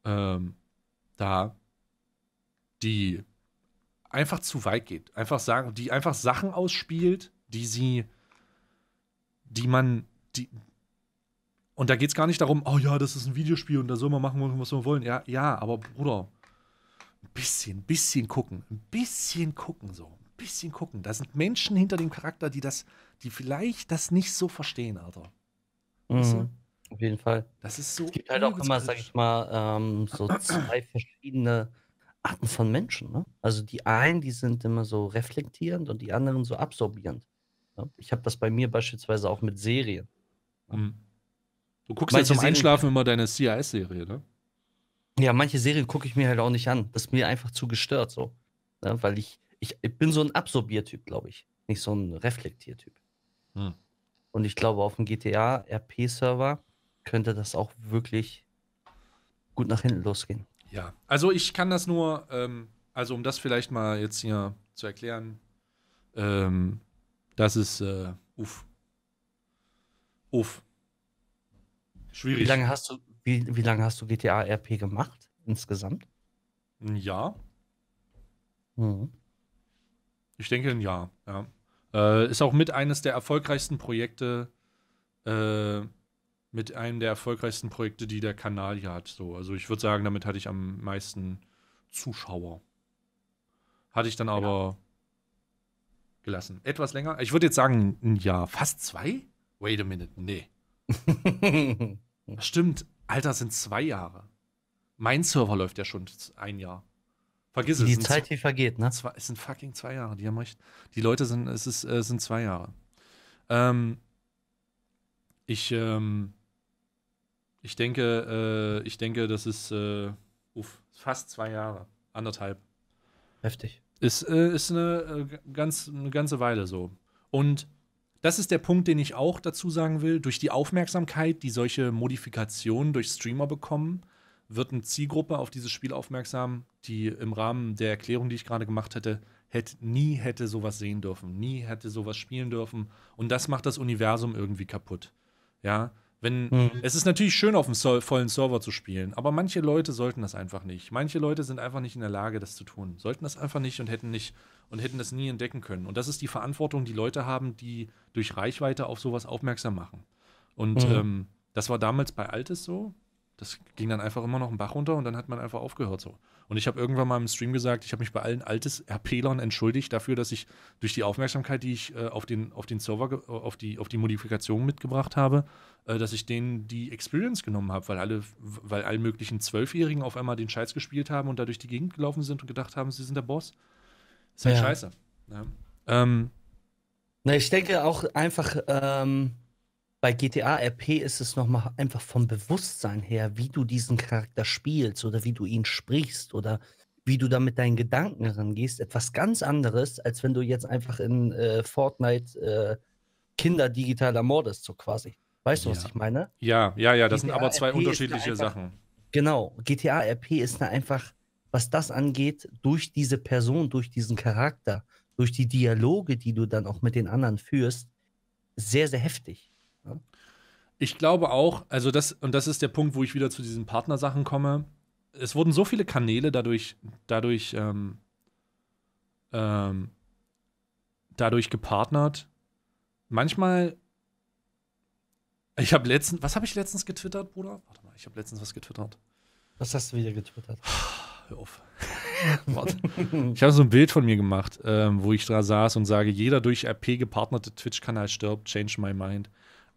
ähm, da, die einfach zu weit geht. Einfach sagen, die einfach Sachen ausspielt, die sie, die man, die, und da geht es gar nicht darum, oh ja, das ist ein Videospiel und da soll man machen, was wir wollen. Ja, ja, aber Bruder, ein bisschen, ein bisschen gucken, ein bisschen gucken so, ein bisschen gucken. Da sind Menschen hinter dem Charakter, die das, die vielleicht das nicht so verstehen, Alter. Mhm. Weißt du? Mhm. Auf jeden Fall. Das ist so. Es gibt halt auch immer, sag ich mal, ähm, so zwei verschiedene Arten von Menschen. Ne? Also die einen, die sind immer so reflektierend und die anderen so absorbierend. Ne? Ich habe das bei mir beispielsweise auch mit Serien. Ne? Mhm. Du guckst manche ja zum Serien Einschlafen immer deine CIS-Serie, ne? Ja, manche Serien gucke ich mir halt auch nicht an. Das ist mir einfach zu gestört so. Ja, ne? weil ich, ich, ich, bin so ein Absorbiertyp, glaube ich. Nicht so ein Reflektiertyp. Hm. Und ich glaube, auf dem GTA-RP-Server könnte das auch wirklich gut nach hinten losgehen. Ja, also ich kann das nur, ähm, also um das vielleicht mal jetzt hier zu erklären, ähm, das ist, äh, uff. Uff. Schwierig. Wie lange hast du, wie, wie lange hast du GTA RP gemacht insgesamt? Ein Jahr. Mhm. Ich denke ein Jahr, ja. Äh, ist auch mit eines der erfolgreichsten Projekte, äh, mit einem der erfolgreichsten Projekte, die der Kanal hier hat. So, also ich würde sagen, damit hatte ich am meisten Zuschauer. Hatte ich dann aber ja gelassen. Etwas länger. Ich würde jetzt sagen, ein Jahr. Fast zwei? Wait a minute. Nee. <laughs> Stimmt. Alter, sind zwei Jahre. Mein Server läuft ja schon ein Jahr. Vergiss die es. Die Zeit, die vergeht, ne? Zwei, es sind fucking zwei Jahre. Die haben recht. Die Leute sind, es ist, äh, sind zwei Jahre. Ähm, ich, ähm, ich denke, äh, ich denke, das ist äh, uff, fast zwei Jahre. Anderthalb. Heftig. Ist, äh, ist eine, äh, ganz, eine ganze Weile so. Und das ist der Punkt, den ich auch dazu sagen will. Durch die Aufmerksamkeit, die solche Modifikationen durch Streamer bekommen, wird eine Zielgruppe auf dieses Spiel aufmerksam, die im Rahmen der Erklärung, die ich gerade gemacht hätte, hätte, nie hätte sowas sehen dürfen, nie hätte sowas spielen dürfen. Und das macht das Universum irgendwie kaputt. Ja, wenn, hm. Es ist natürlich schön, auf einem vollen Server zu spielen, aber manche Leute sollten das einfach nicht. Manche Leute sind einfach nicht in der Lage, das zu tun. Sollten das einfach nicht und hätten nicht und hätten das nie entdecken können. Und das ist die Verantwortung, die Leute haben, die durch Reichweite auf sowas aufmerksam machen. Und hm. ähm, das war damals bei Altes so. Das ging dann einfach immer noch ein Bach runter und dann hat man einfach aufgehört so. Und ich habe irgendwann mal im Stream gesagt, ich habe mich bei allen altes RP-Lern entschuldigt dafür, dass ich durch die Aufmerksamkeit, die ich äh, auf, den, auf den Server, auf die, auf die Modifikationen mitgebracht habe, äh, dass ich denen die Experience genommen habe, weil alle, weil allen möglichen Zwölfjährigen auf einmal den Scheiß gespielt haben und da durch die Gegend gelaufen sind und gedacht haben, sie sind der Boss. ist halt ja. scheiße. Ja. Ne? Ähm, Na, ich denke auch einfach, ähm bei GTA RP ist es nochmal einfach vom Bewusstsein her, wie du diesen Charakter spielst oder wie du ihn sprichst oder wie du da mit deinen Gedanken rangehst, etwas ganz anderes, als wenn du jetzt einfach in äh, Fortnite äh, Kinder digital ermordest, so quasi. Weißt du, was ich meine? Ja, ja, ja, das GTA sind aber zwei RP unterschiedliche einfach, Sachen. Genau, GTA RP ist da einfach, was das angeht, durch diese Person, durch diesen Charakter, durch die Dialoge, die du dann auch mit den anderen führst, sehr, sehr heftig ich glaube auch, also das, und das ist der Punkt, wo ich wieder zu diesen Partnersachen komme. Es wurden so viele Kanäle dadurch, dadurch, ähm, ähm, dadurch gepartnert. Manchmal, ich habe letztens, was habe ich letztens getwittert, Bruder? Warte mal, ich habe letztens was getwittert. Was hast du wieder getwittert? Hör auf. <laughs> Warte. ich habe so ein Bild von mir gemacht, ähm, wo ich da saß und sage, jeder durch RP gepartnerte Twitch-Kanal stirbt, change my mind.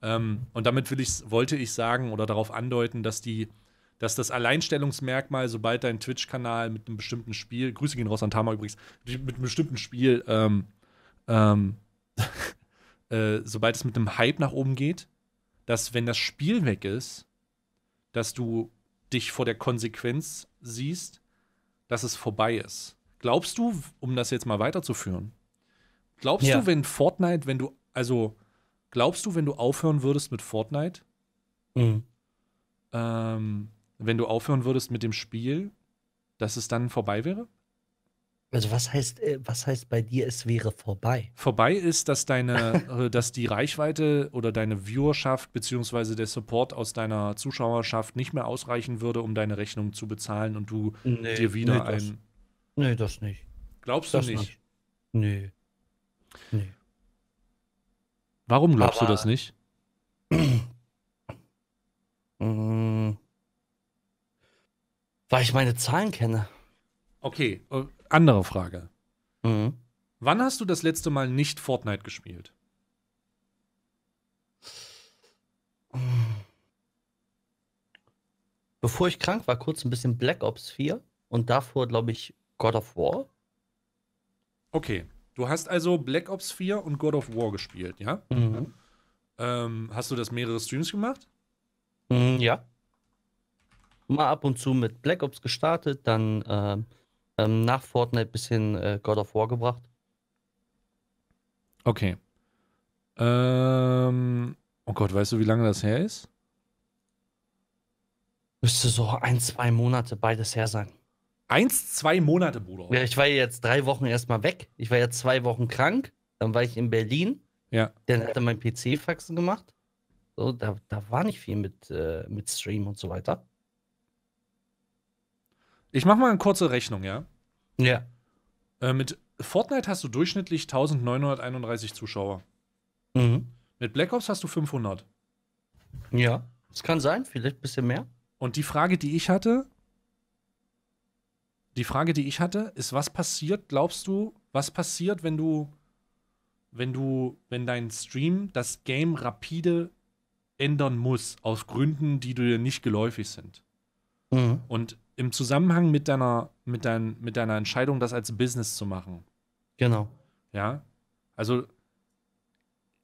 Ähm, und damit will ich, wollte ich sagen oder darauf andeuten, dass die dass das Alleinstellungsmerkmal, sobald dein Twitch-Kanal mit einem bestimmten Spiel, Grüße gehen raus an Tama übrigens, mit einem bestimmten Spiel, ähm, ähm, <laughs> äh, sobald es mit einem Hype nach oben geht, dass wenn das Spiel weg ist, dass du dich vor der Konsequenz siehst, dass es vorbei ist. Glaubst du, um das jetzt mal weiterzuführen, glaubst ja. du, wenn Fortnite, wenn du, also glaubst du, wenn du aufhören würdest mit Fortnite, mhm. ähm, wenn du aufhören würdest mit dem Spiel, dass es dann vorbei wäre? Also was heißt, äh, was heißt bei dir, es wäre vorbei? Vorbei ist, dass deine, <laughs> äh, dass die Reichweite oder deine Viewerschaft bzw. der Support aus deiner Zuschauerschaft nicht mehr ausreichen würde, um deine Rechnung zu bezahlen und du nee, dir wieder nee, ein. Das, nee, das nicht. Glaubst das du nicht? nicht? Nee. Nee. Warum glaubst Aber du das nicht? Mm. Weil ich meine Zahlen kenne. Okay, äh, andere Frage. Mhm. Wann hast du das letzte Mal nicht Fortnite gespielt? Bevor ich krank war, kurz ein bisschen Black Ops 4 und davor, glaube ich, God of War. Okay, Du hast also Black Ops 4 und God of War gespielt, ja? Mhm. Ähm, hast du das mehrere Streams gemacht? Mhm, ja. Mal ab und zu mit Black Ops gestartet, dann ähm, ähm, nach Fortnite bisschen äh, God of War gebracht. Okay. Ähm, oh Gott, weißt du, wie lange das her ist? Müsste so ein, zwei Monate beides her sein. Eins, zwei Monate, Bruder. Ja, ich war jetzt drei Wochen erstmal weg. Ich war ja zwei Wochen krank. Dann war ich in Berlin. Ja. Dann hat er mein PC Faxen gemacht. So, da, da war nicht viel mit, äh, mit Stream und so weiter. Ich mach mal eine kurze Rechnung, ja? Ja. Äh, mit Fortnite hast du durchschnittlich 1931 Zuschauer. Mhm. Mit Black Ops hast du 500. Ja, das kann sein, vielleicht ein bisschen mehr. Und die Frage, die ich hatte, die Frage, die ich hatte, ist, was passiert, glaubst du, was passiert, wenn du, wenn du, wenn dein Stream das Game rapide ändern muss, aus Gründen, die dir nicht geläufig sind? Mhm. Und im Zusammenhang mit deiner, mit, dein, mit deiner Entscheidung, das als Business zu machen. Genau. Ja. Also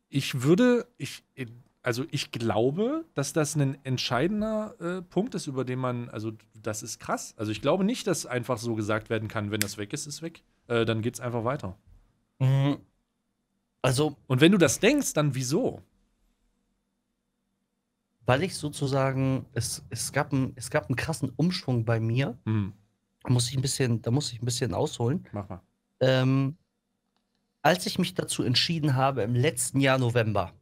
ich würde, ich, also ich glaube, dass das ein entscheidender äh, Punkt ist, über den man, also das ist krass. Also ich glaube nicht, dass einfach so gesagt werden kann, wenn das weg ist, ist weg. Äh, dann es einfach weiter. Mhm. Also. Und wenn du das denkst, dann wieso? Weil ich sozusagen, es, es, gab, ein, es gab einen krassen Umschwung bei mir. Mhm. Da muss ich ein bisschen, da muss ich ein bisschen ausholen. Mach mal. Ähm, als ich mich dazu entschieden habe, im letzten Jahr November,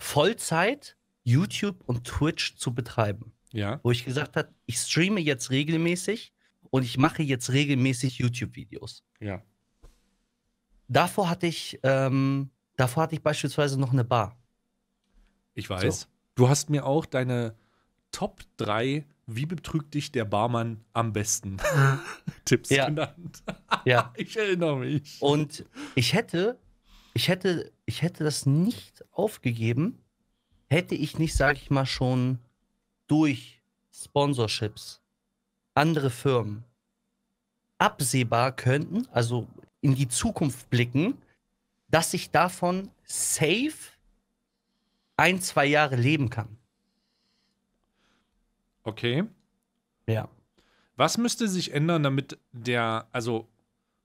Vollzeit YouTube und Twitch zu betreiben. Ja. Wo ich gesagt habe, ich streame jetzt regelmäßig und ich mache jetzt regelmäßig YouTube-Videos. Ja. Davor hatte ich, ähm, davor hatte ich beispielsweise noch eine Bar. Ich weiß. So. Du hast mir auch deine Top 3 wie betrügt dich der Barmann am besten? <laughs> Tipps genannt. ja. <laughs> Ich erinnere mich. Und ich hätte ich hätte, ich hätte das nicht aufgegeben, hätte ich nicht, sag ich mal, schon durch Sponsorships andere Firmen absehbar könnten, also in die Zukunft blicken, dass ich davon safe ein, zwei Jahre leben kann. Okay. Ja. Was müsste sich ändern, damit der, also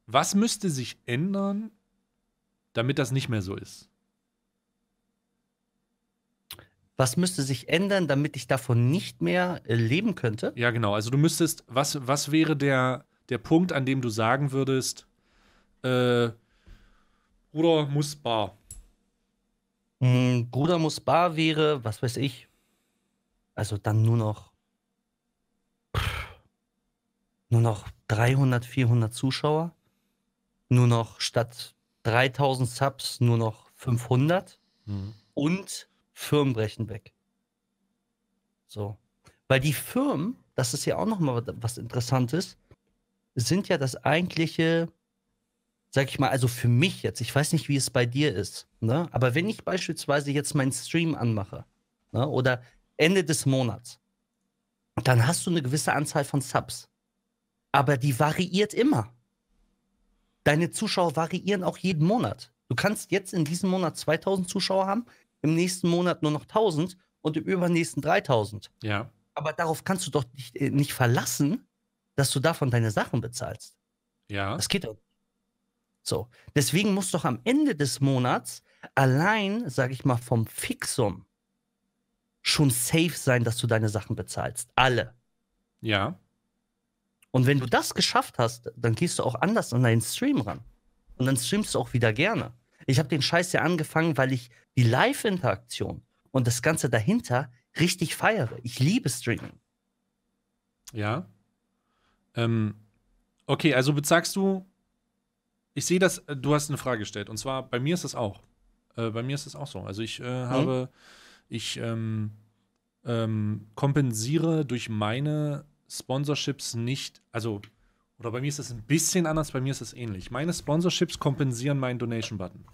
was müsste sich ändern, damit das nicht mehr so ist? Was müsste sich ändern, damit ich davon nicht mehr äh, leben könnte? Ja, genau. Also du müsstest, was, was wäre der, der Punkt, an dem du sagen würdest, äh, Bruder muss bar? Mhm, Bruder muss bar wäre, was weiß ich, also dann nur noch nur noch 300, 400 Zuschauer, nur noch statt 3000 Subs nur noch 500 mhm. und Firmen brechen weg. So. Weil die Firmen, das ist ja auch nochmal was Interessantes, sind ja das eigentliche, sag ich mal, also für mich jetzt, ich weiß nicht, wie es bei dir ist, ne? aber wenn ich beispielsweise jetzt meinen Stream anmache ne? oder Ende des Monats, dann hast du eine gewisse Anzahl von Subs. Aber die variiert immer deine Zuschauer variieren auch jeden Monat. Du kannst jetzt in diesem Monat 2000 Zuschauer haben, im nächsten Monat nur noch 1000 und im übernächsten 3000. Ja. Aber darauf kannst du doch nicht, äh, nicht verlassen, dass du davon deine Sachen bezahlst. Ja. Das geht doch. So. Deswegen muss doch am Ende des Monats allein, sage ich mal, vom Fixum schon safe sein, dass du deine Sachen bezahlst. Alle. Ja. Und wenn du das geschafft hast, dann gehst du auch anders an deinen Stream ran. Und dann streamst du auch wieder gerne. Ich habe den Scheiß ja angefangen, weil ich die Live-Interaktion und das Ganze dahinter richtig feiere. Ich liebe Streaming. Ja. Ähm, okay, also sagst du, ich sehe das, äh, du hast eine Frage gestellt. Und zwar, bei mir ist das auch. Äh, bei mir ist das auch so. Also ich äh, mhm. habe, ich ähm, ähm, kompensiere durch meine Sponsorships nicht, also, oder bei mir ist das ein bisschen anders, bei mir ist das ähnlich. Meine Sponsorships kompensieren meinen Donation-Button.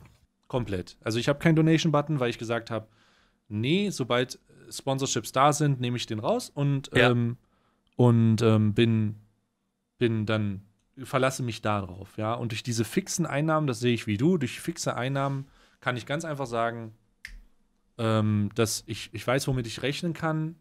Komplett. Also ich habe keinen Donation-Button, weil ich gesagt habe, nee, sobald äh, Sponsorships da sind, nehme ich den raus und, ja. ähm, und ähm, bin, bin dann, verlasse mich darauf, ja. Und durch diese fixen Einnahmen, das sehe ich wie du, durch fixe Einnahmen kann ich ganz einfach sagen, ähm, dass ich, ich weiß, womit ich rechnen kann.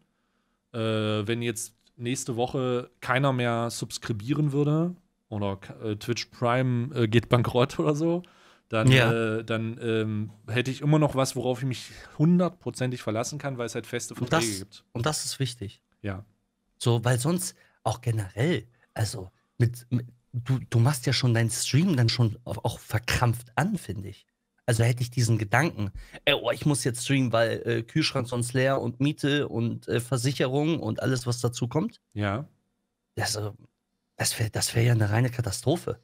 Äh, wenn jetzt nächste Woche keiner mehr subskribieren würde oder äh, Twitch Prime äh, geht bankrott oder so, dann, ja. äh, dann ähm, hätte ich immer noch was, worauf ich mich hundertprozentig verlassen kann, weil es halt feste Verträge und das, gibt. Und das ist wichtig. Ja. So, weil sonst auch generell, also mit, mit du, du machst ja schon deinen Stream dann schon auch verkrampft an, finde ich. Also hätte ich diesen Gedanken, ey, äh, oh, ich muss jetzt streamen, weil äh, Kühlschrank sonst leer und Miete und äh, Versicherung und alles, was dazu kommt. Ja. Also, das, das wäre das wär ja eine reine Katastrophe.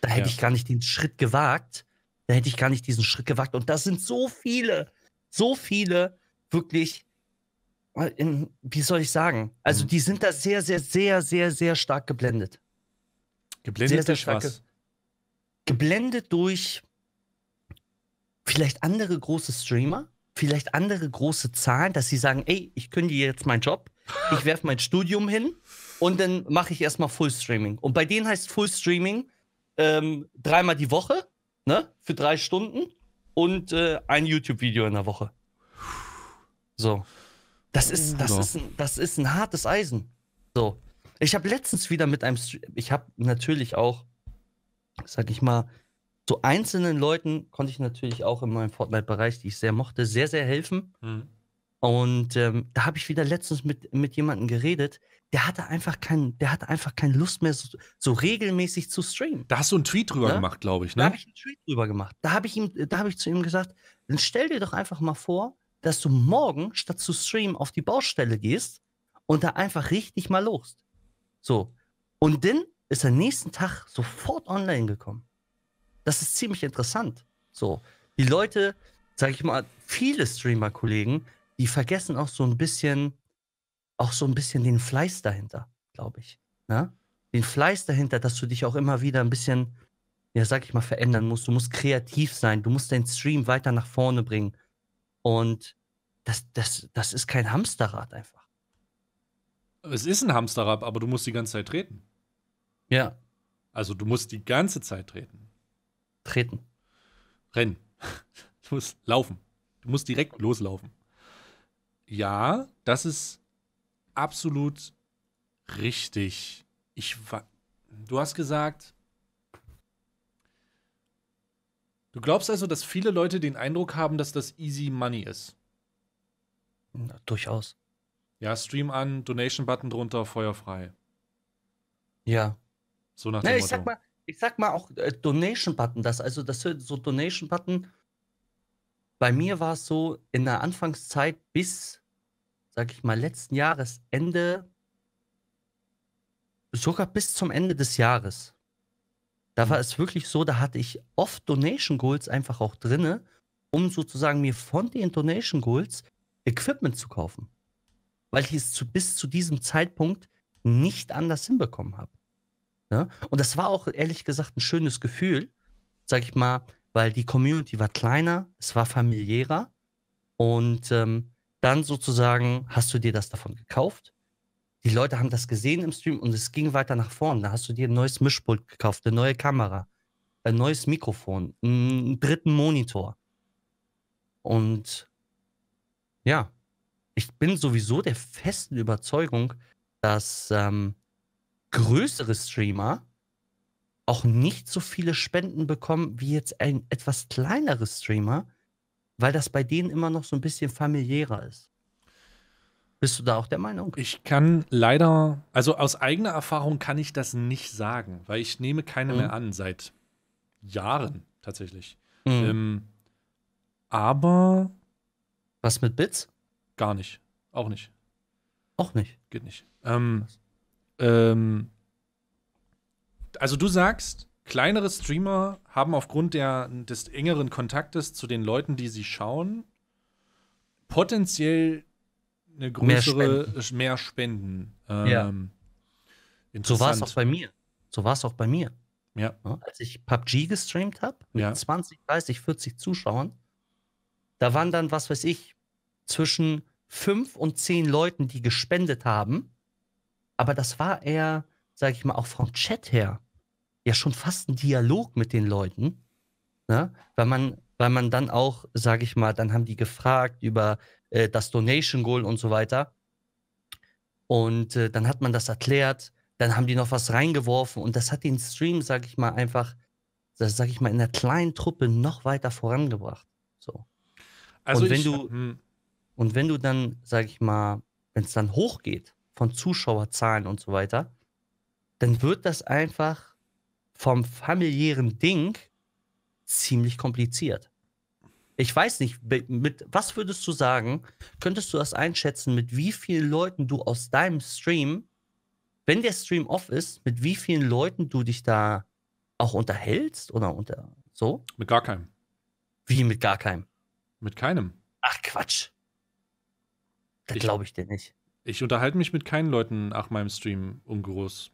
Da hätte ja. ich gar nicht den Schritt gewagt. Da hätte ich gar nicht diesen Schritt gewagt. Und das sind so viele, so viele wirklich, äh, in, wie soll ich sagen? Also mhm. die sind da sehr, sehr, sehr, sehr, sehr stark geblendet. Geblendet sehr, sehr stark was? Ge geblendet durch vielleicht andere große Streamer, vielleicht andere große Zahlen, dass sie sagen, ey, ich kündige jetzt meinen Job, ich werfe mein Studium hin und dann mache ich erstmal Full Streaming. Und bei denen heißt Full Streaming ähm, dreimal die Woche, ne, für drei Stunden und äh, ein YouTube-Video in der Woche. So. Das ist, das, ist ein, das ist ein hartes Eisen. So. Ich habe letztens wieder mit einem, Stream ich habe natürlich auch, sag ich mal, zu einzelnen Leuten konnte ich natürlich auch in meinem Fortnite-Bereich, die ich sehr mochte, sehr, sehr helfen. Mhm. Und ähm, da habe ich wieder letztens mit, mit jemandem geredet, der hatte einfach keinen, der hatte einfach keine Lust mehr, so, so regelmäßig zu streamen. Da hast du einen Tweet drüber ja? Ne? gemacht, glaube ich, ne? Da habe ich einen Tweet drüber gemacht. Da habe ich ihm, da habe ich zu ihm gesagt, dann stell dir doch einfach mal vor, dass du morgen statt zu streamen auf die Baustelle gehst und da einfach richtig mal los. So. Und dann ist er nächsten Tag sofort online gekommen. Das ist ziemlich interessant. So, die Leute, sage ich mal, viele Streamer-Kollegen, die vergessen auch so ein bisschen, auch so ein bisschen den Fleiß dahinter, glaube ich. Ne? Den Fleiß dahinter, dass du dich auch immer wieder ein bisschen, ja, sag ich mal, verändern musst. Du musst kreativ sein, du musst deinen Stream weiter nach vorne bringen. Und das, das, das ist kein Hamsterrad einfach. Es ist ein Hamsterrad, aber du musst die ganze Zeit treten. Ja. Also du musst die ganze Zeit treten. Treten. Rennen. <laughs> Du musst laufen. Du musst direkt loslaufen. Ja, das ist absolut richtig. Ich Du hast gesagt. Du glaubst also, dass viele Leute den Eindruck haben, dass das easy money ist? Na, durchaus. Ja, Stream an, Donation-Button drunter, feuerfrei. Ja. So nach dem Na, ich Motto. Sag mal, ich sag mal auch äh, Donation-Button, das, also das so Donation-Button. Bei mir war es so, in der Anfangszeit bis, sag ich mal, letzten Jahresende, sogar bis zum Ende des Jahres. Da war mhm. es wirklich so, da hatte ich oft Donation Goals einfach auch drinne, um sozusagen mir von den Donation Goals Equipment zu kaufen. Weil ich es zu, bis zu diesem Zeitpunkt nicht anders hinbekommen habe. Ne? Und das war auch ehrlich gesagt ein schönes Gefühl, sag ich mal, weil die Community war kleiner, es war familiärer und ähm, dann sozusagen hast du dir das davon gekauft. Die Leute haben das gesehen im Stream und es ging weiter nach vorn. Da hast du dir ein neues Mischpult gekauft, eine neue Kamera, ein neues Mikrofon, einen dritten Monitor. Und ja, ich bin sowieso der festen Überzeugung, dass ähm, größere Streamer auch nicht so viele Spenden bekommen wie jetzt ein etwas kleinerer Streamer, weil das bei denen immer noch so ein bisschen familiärer ist. Bist du da auch der Meinung? Ich kann leider, also aus eigener Erfahrung kann ich das nicht sagen, weil ich nehme keine mhm. mehr an seit Jahren tatsächlich. Mhm. Ähm, aber. Was mit Bits? Gar nicht. Auch nicht. Auch nicht. Geht nicht. Ähm, Was? Ähm, also du sagst, kleinere Streamer haben aufgrund der, des engeren Kontaktes zu den Leuten, die sie schauen, potenziell eine größere, mehr Spenden. Mehr Spenden. Ähm, ja. So war es auch bei mir. So war es auch bei mir. Ja. Als ich PUBG gestreamt habe, mit ja. 20, 30, 40 Zuschauern, da waren dann, was weiß ich, zwischen 5 und 10 Leuten, die gespendet haben aber das war eher, sage ich mal, auch vom Chat her, ja schon fast ein Dialog mit den Leuten, ne? weil, man, weil man dann auch, sage ich mal, dann haben die gefragt über äh, das Donation Goal und so weiter. Und äh, dann hat man das erklärt, dann haben die noch was reingeworfen und das hat den Stream, sage ich mal, einfach, sage ich mal, in der kleinen Truppe noch weiter vorangebracht. So. Also und wenn ich, du hm. und wenn du dann, sage ich mal, wenn es dann hochgeht, von Zuschauerzahlen und so weiter, dann wird das einfach vom familiären Ding ziemlich kompliziert. Ich weiß nicht, mit was würdest du sagen, könntest du das einschätzen, mit wie vielen Leuten du aus deinem Stream, wenn der Stream off ist, mit wie vielen Leuten du dich da auch unterhältst oder unter so? Mit gar keinem. Wie mit gar keinem? Mit keinem. Ach Quatsch. Das glaube ich dir nicht. Ich unterhalte mich mit keinen Leuten nach meinem Stream um groß.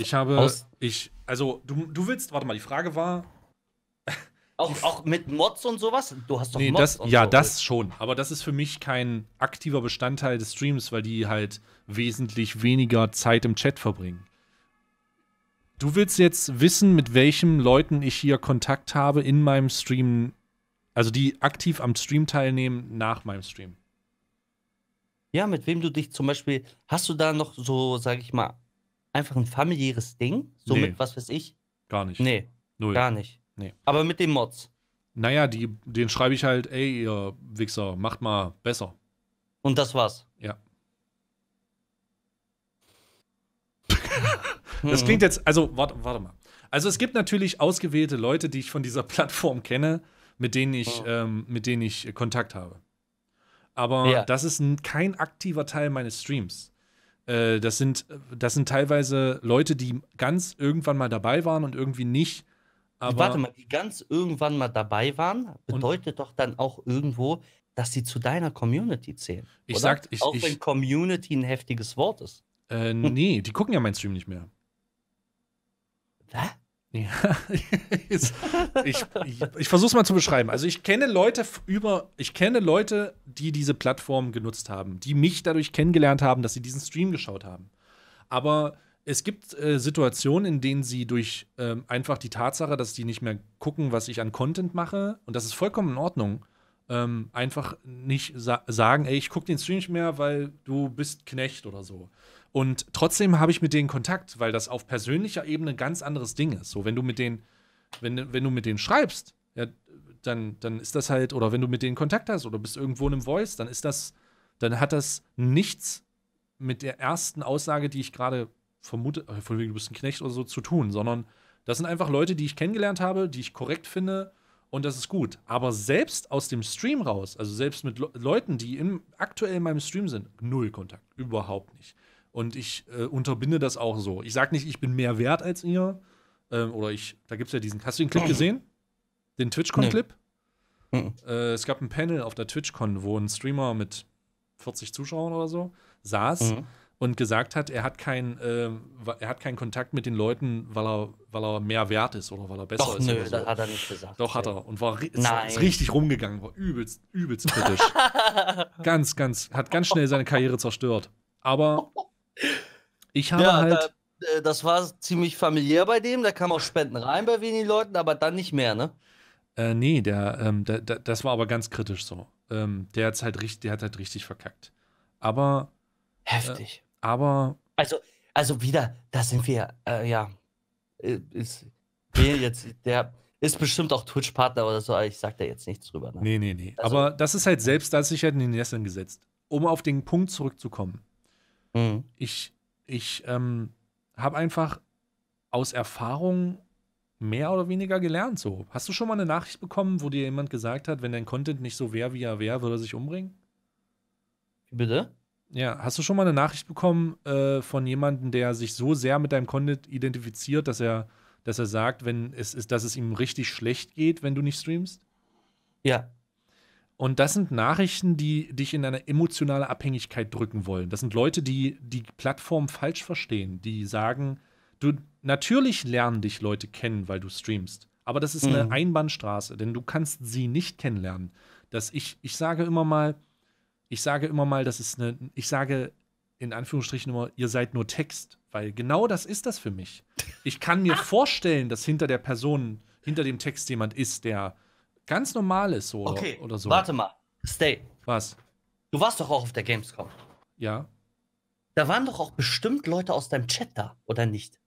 Ich habe. Aus ich, also, du, du willst, warte mal, die Frage war. <laughs> Auch, auch mit Mods und sowas? Du hast doch nee, Mods. Das, ja, so. das schon. Aber das ist für mich kein aktiver Bestandteil des Streams, weil die halt wesentlich weniger Zeit im Chat verbringen. Du willst jetzt wissen, mit welchen Leuten ich hier Kontakt habe in meinem Stream, also die aktiv am Stream teilnehmen nach meinem Stream. Ja, mit wem du dich zum Beispiel, hast du da noch so, sag ich mal, einfach ein familiäres Ding? So nee. mit, was weiß ich? Gar nicht. Nee, Null. gar nicht. Nee. Aber mit den Mods? Naja, die, den schreibe ich halt, ey, ihr Wichser, macht mal besser. Und das war's? Ja. <laughs> das hm. klingt jetzt, also, warte, warte mal. Also es gibt natürlich ausgewählte Leute, die ich von dieser <laughs> Plattform kenne, mit denen ich, oh. ähm, mit denen ich Kontakt habe. Aber ja. das ist ein, kein aktiver Teil meines Streams. Äh, das, sind, das sind teilweise Leute, die ganz irgendwann mal dabei waren und irgendwie nicht. Aber Warte mal, die ganz irgendwann mal dabei waren, bedeutet doch dann auch irgendwo, dass sie zu deiner Community zählen. Ich oder? sag, ich, auch ich, wenn Community ein heftiges Wort ist. Äh, nee, die gucken ja meinen Stream nicht mehr. Was? <laughs> ich, ich, ich versuche es mal zu beschreiben. Also ich kenne Leute über, ich kenne Leute, die diese Plattform genutzt haben, die mich dadurch kennengelernt haben, dass sie diesen Stream geschaut haben. Aber es gibt äh, Situationen, in denen sie durch ähm, einfach die Tatsache, dass die nicht mehr gucken, was ich an Content mache, und das ist vollkommen in Ordnung, ähm, einfach nicht sa sagen, ey, ich gucke den Stream nicht mehr, weil du bist Knecht oder so. Und trotzdem habe ich mit denen Kontakt, weil das auf persönlicher Ebene ein ganz anderes Ding ist. So, wenn du mit denen, wenn, wenn du mit denen schreibst, ja, dann, dann ist das halt, oder wenn du mit denen Kontakt hast oder bist irgendwo in einem Voice, dann ist das, dann hat das nichts mit der ersten Aussage, die ich gerade vermute, äh, von wegen du bist ein Knecht oder so, zu tun, sondern das sind einfach Leute, die ich kennengelernt habe, die ich korrekt finde und das ist gut. Aber selbst aus dem Stream raus, also selbst mit Le Leuten, die im, aktuell in meinem Stream sind, null Kontakt, überhaupt nicht. Und ich äh, unterbinde das auch so. Ich sage nicht, ich bin mehr wert als ihr. Ähm, oder ich, da gibt es ja diesen. Hast du den Clip mhm. gesehen? Den TwitchCon-Clip? Nee. Mhm. Äh, es gab ein Panel auf der TwitchCon, wo ein Streamer mit 40 Zuschauern oder so saß mhm. und gesagt hat, er hat, kein, äh, er hat keinen Kontakt mit den Leuten, weil er, weil er mehr wert ist oder weil er besser Doch, ist. Nö, oder so. das hat er nicht gesagt. Doch, hat er. Und war ist, ist richtig rumgegangen, war übelst, übelst kritisch. <laughs> ganz, ganz, hat ganz schnell seine Karriere zerstört. Aber ich habe ja, halt. Da, äh, das war ziemlich familiär bei dem. Da kam auch Spenden rein bei wenigen Leuten, aber dann nicht mehr, ne? Äh, nee, der, ähm, der, der, das war aber ganz kritisch so. Ähm, der, hat's halt richtig, der hat halt richtig verkackt. Aber. Äh, Heftig. Äh, aber. Also, also wieder, da sind wir, äh, ja. Äh, ist, jetzt, der ist bestimmt auch Twitch-Partner oder so, aber ich sag da jetzt nichts drüber. Ne? Nee, nee, nee. Also, aber das ist halt selbst, da hat sich halt in den Nesseln gesetzt. Um auf den Punkt zurückzukommen. Mhm. Ich, ich ähm, habe einfach aus Erfahrung mehr oder weniger gelernt. So, hast du schon mal eine Nachricht bekommen, wo dir jemand gesagt hat, wenn dein Content nicht so wäre, wie er wäre, würde er sich umbringen? Bitte? Ja, hast du schon mal eine Nachricht bekommen äh, von jemandem, der sich so sehr mit deinem Content identifiziert, dass er, dass er sagt, wenn es ist, dass es ihm richtig schlecht geht, wenn du nicht streamst? Ja. Und das sind Nachrichten, die dich in eine emotionale Abhängigkeit drücken wollen. Das sind Leute, die die Plattform falsch verstehen, die sagen, du natürlich lernen dich Leute kennen, weil du streamst, aber das ist mhm. eine Einbahnstraße, denn du kannst sie nicht kennenlernen. Dass ich ich sage immer mal, ich sage immer mal, das ist eine ich sage in Anführungsstrichen immer, ihr seid nur Text, weil genau das ist das für mich. Ich kann mir <laughs> vorstellen, dass hinter der Person, hinter dem Text jemand ist, der Ganz normales so okay, oder so. Warte mal. Stay. Was? Du warst doch auch auf der Gamescom. Ja. Da waren doch auch bestimmt Leute aus deinem Chat da, oder nicht?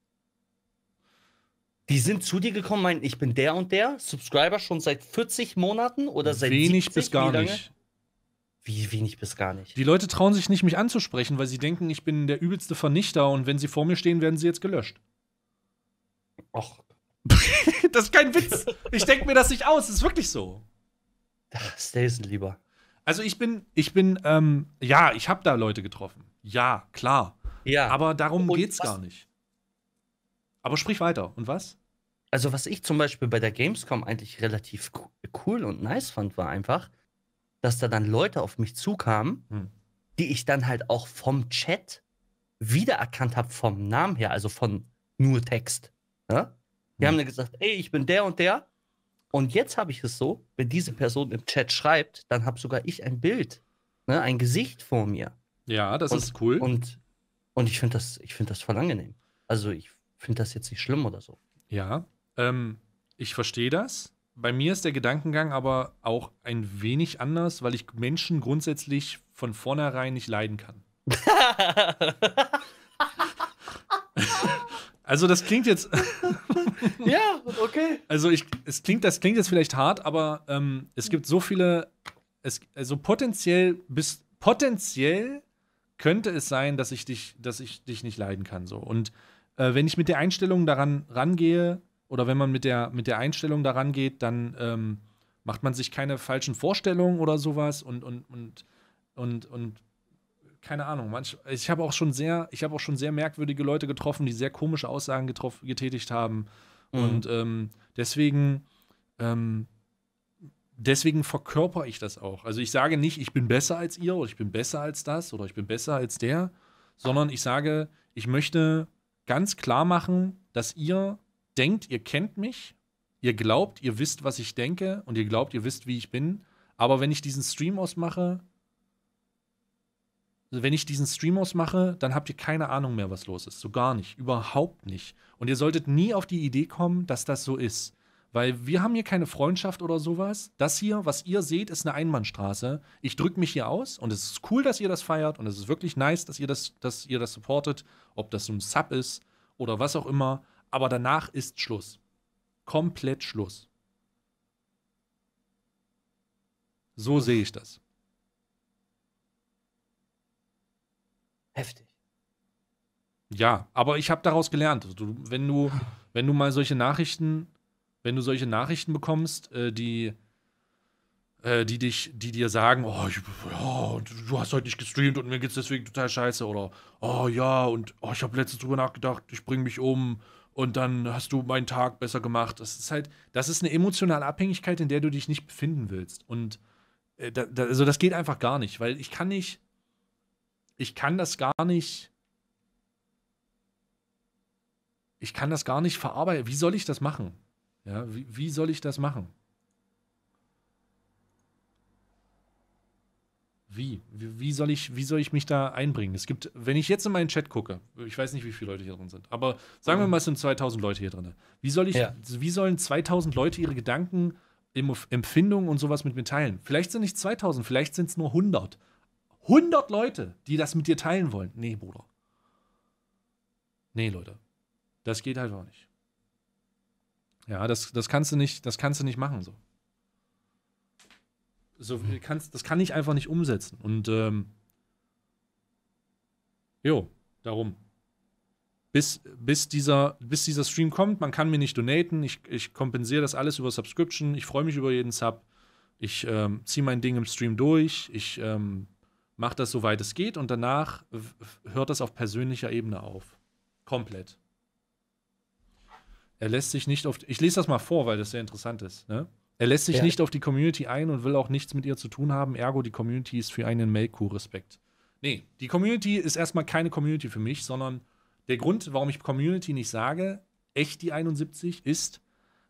Die sind zu dir gekommen, meinen, ich bin der und der, Subscriber schon seit 40 Monaten oder seit Wenig 70, bis gar wie nicht. Wie wenig bis gar nicht. Die Leute trauen sich nicht, mich anzusprechen, weil sie denken, ich bin der übelste Vernichter und wenn sie vor mir stehen, werden sie jetzt gelöscht. Och. <laughs> <laughs> Das ist kein Witz. Ich denke mir das nicht aus. Das ist wirklich so. Ach, Stelzen lieber. Also ich bin, ich bin, ähm, ja, ich habe da Leute getroffen. Ja, klar. Ja. Aber darum und geht's was? gar nicht. Aber sprich weiter. Und was? Also was ich zum Beispiel bei der Gamescom eigentlich relativ cool und nice fand, war einfach, dass da dann Leute auf mich zukamen, hm. die ich dann halt auch vom Chat wiedererkannt habe vom Namen her, also von nur Text. Ja? Ne? Die haben dann gesagt, ey, ich bin der und der. Und jetzt habe ich es so, wenn diese Person im Chat schreibt, dann habe sogar ich ein Bild, ne, ein Gesicht vor mir. Ja, das und, ist cool. Und, und ich finde das, find das voll angenehm. Also ich finde das jetzt nicht schlimm oder so. Ja, ähm, ich verstehe das. Bei mir ist der Gedankengang aber auch ein wenig anders, weil ich Menschen grundsätzlich von vornherein nicht leiden kann. <laughs> <laughs> Also das klingt jetzt. <laughs> ja, okay. Also ich, es klingt, das klingt jetzt vielleicht hart, aber ähm, es gibt so viele, es, also potenziell bis potenziell könnte es sein, dass ich dich, dass ich dich nicht leiden kann so. Und äh, wenn ich mit der Einstellung daran rangehe oder wenn man mit der mit der Einstellung daran geht, dann ähm, macht man sich keine falschen Vorstellungen oder sowas und und und und und keine Ahnung, manch, ich habe auch schon sehr, auch schon sehr merkwürdige Leute getroffen, die sehr komische Aussagen getätigt haben. Mhm. Und ähm, deswegen, ähm, deswegen verkörper ich das auch. Also ich sage nicht, ich bin besser als ihr oder ich bin besser als das oder ich bin besser als der, sondern ich sage, ich möchte ganz klar machen, dass ihr denkt, ihr kennt mich, ihr glaubt, ihr wisst, was ich denke und ihr glaubt, ihr wisst, wie ich bin. Aber wenn ich diesen Stream ausmache, also wenn ich diesen Stream ausmache, dann habt ihr keine Ahnung mehr, was los ist. So gar nicht. Überhaupt nicht. Und ihr solltet nie auf die Idee kommen, dass das so ist. Weil wir haben hier keine Freundschaft oder sowas. Das hier, was ihr seht, ist eine Einbahnstraße. Ich drücke mich hier aus und es ist cool, dass ihr das feiert und es ist wirklich nice, dass ihr das, dass ihr das supportet, ob das so ein Sub ist oder was auch immer. Aber danach ist Schluss. Komplett Schluss. So sehe ich das. Heftig. Ja, aber ich habe daraus gelernt. Also du, wenn, du, <laughs> wenn du mal solche Nachrichten, wenn du solche Nachrichten bekommst, äh, die, äh, die, dich, die dir sagen, oh, ich, oh, du hast heute nicht gestreamt und mir geht es deswegen total scheiße oder oh ja, und oh, ich habe letztens drüber nachgedacht, ich bringe mich um und dann hast du meinen Tag besser gemacht. Das ist halt, das ist eine emotionale Abhängigkeit, in der du dich nicht befinden willst. Und äh, da, da, also das geht einfach gar nicht, weil ich kann nicht ich kann das gar nicht. Ich kann das gar nicht verarbeiten. Wie soll ich das machen? Ja, wie, wie soll ich das machen? Wie? wie? Wie, soll ich, wie soll ich mich da einbringen? Es gibt, wenn ich jetzt in meinen Chat gucke, ich weiß nicht, wie viele Leute hier drin sind, aber sagen wir mhm. mal, es sind 2000 Leute hier drin. Wie, soll ich, ja. wie sollen 2000 Leute ihre Gedanken, Empfindungen und sowas mit mir teilen? Vielleicht sind es nicht 2000, vielleicht sind es nur 100. 100 Leute, die das mit dir teilen wollen. Nee, Bruder. Nee, Leute. Das geht halt auch nicht. Ja, das, das, kannst, du nicht, das kannst du nicht machen so. so kannst, das kann ich einfach nicht umsetzen. Und ähm, jo, darum. Bis, bis, dieser, bis dieser Stream kommt, man kann mir nicht donaten. Ich, ich kompensiere das alles über Subscription. Ich freue mich über jeden Sub. Ich ähm, ziehe mein Ding im Stream durch. Ich ähm, macht das soweit es geht und danach hört das auf persönlicher Ebene auf. Komplett. Er lässt sich nicht auf. Ich lese das mal vor, weil das sehr interessant ist. Ne? Er lässt sich ja. nicht auf die Community ein und will auch nichts mit ihr zu tun haben. Ergo, die Community ist für einen Melkkuh Respekt. Nee, die Community ist erstmal keine Community für mich, sondern der Grund, warum ich Community nicht sage, echt die 71, ist,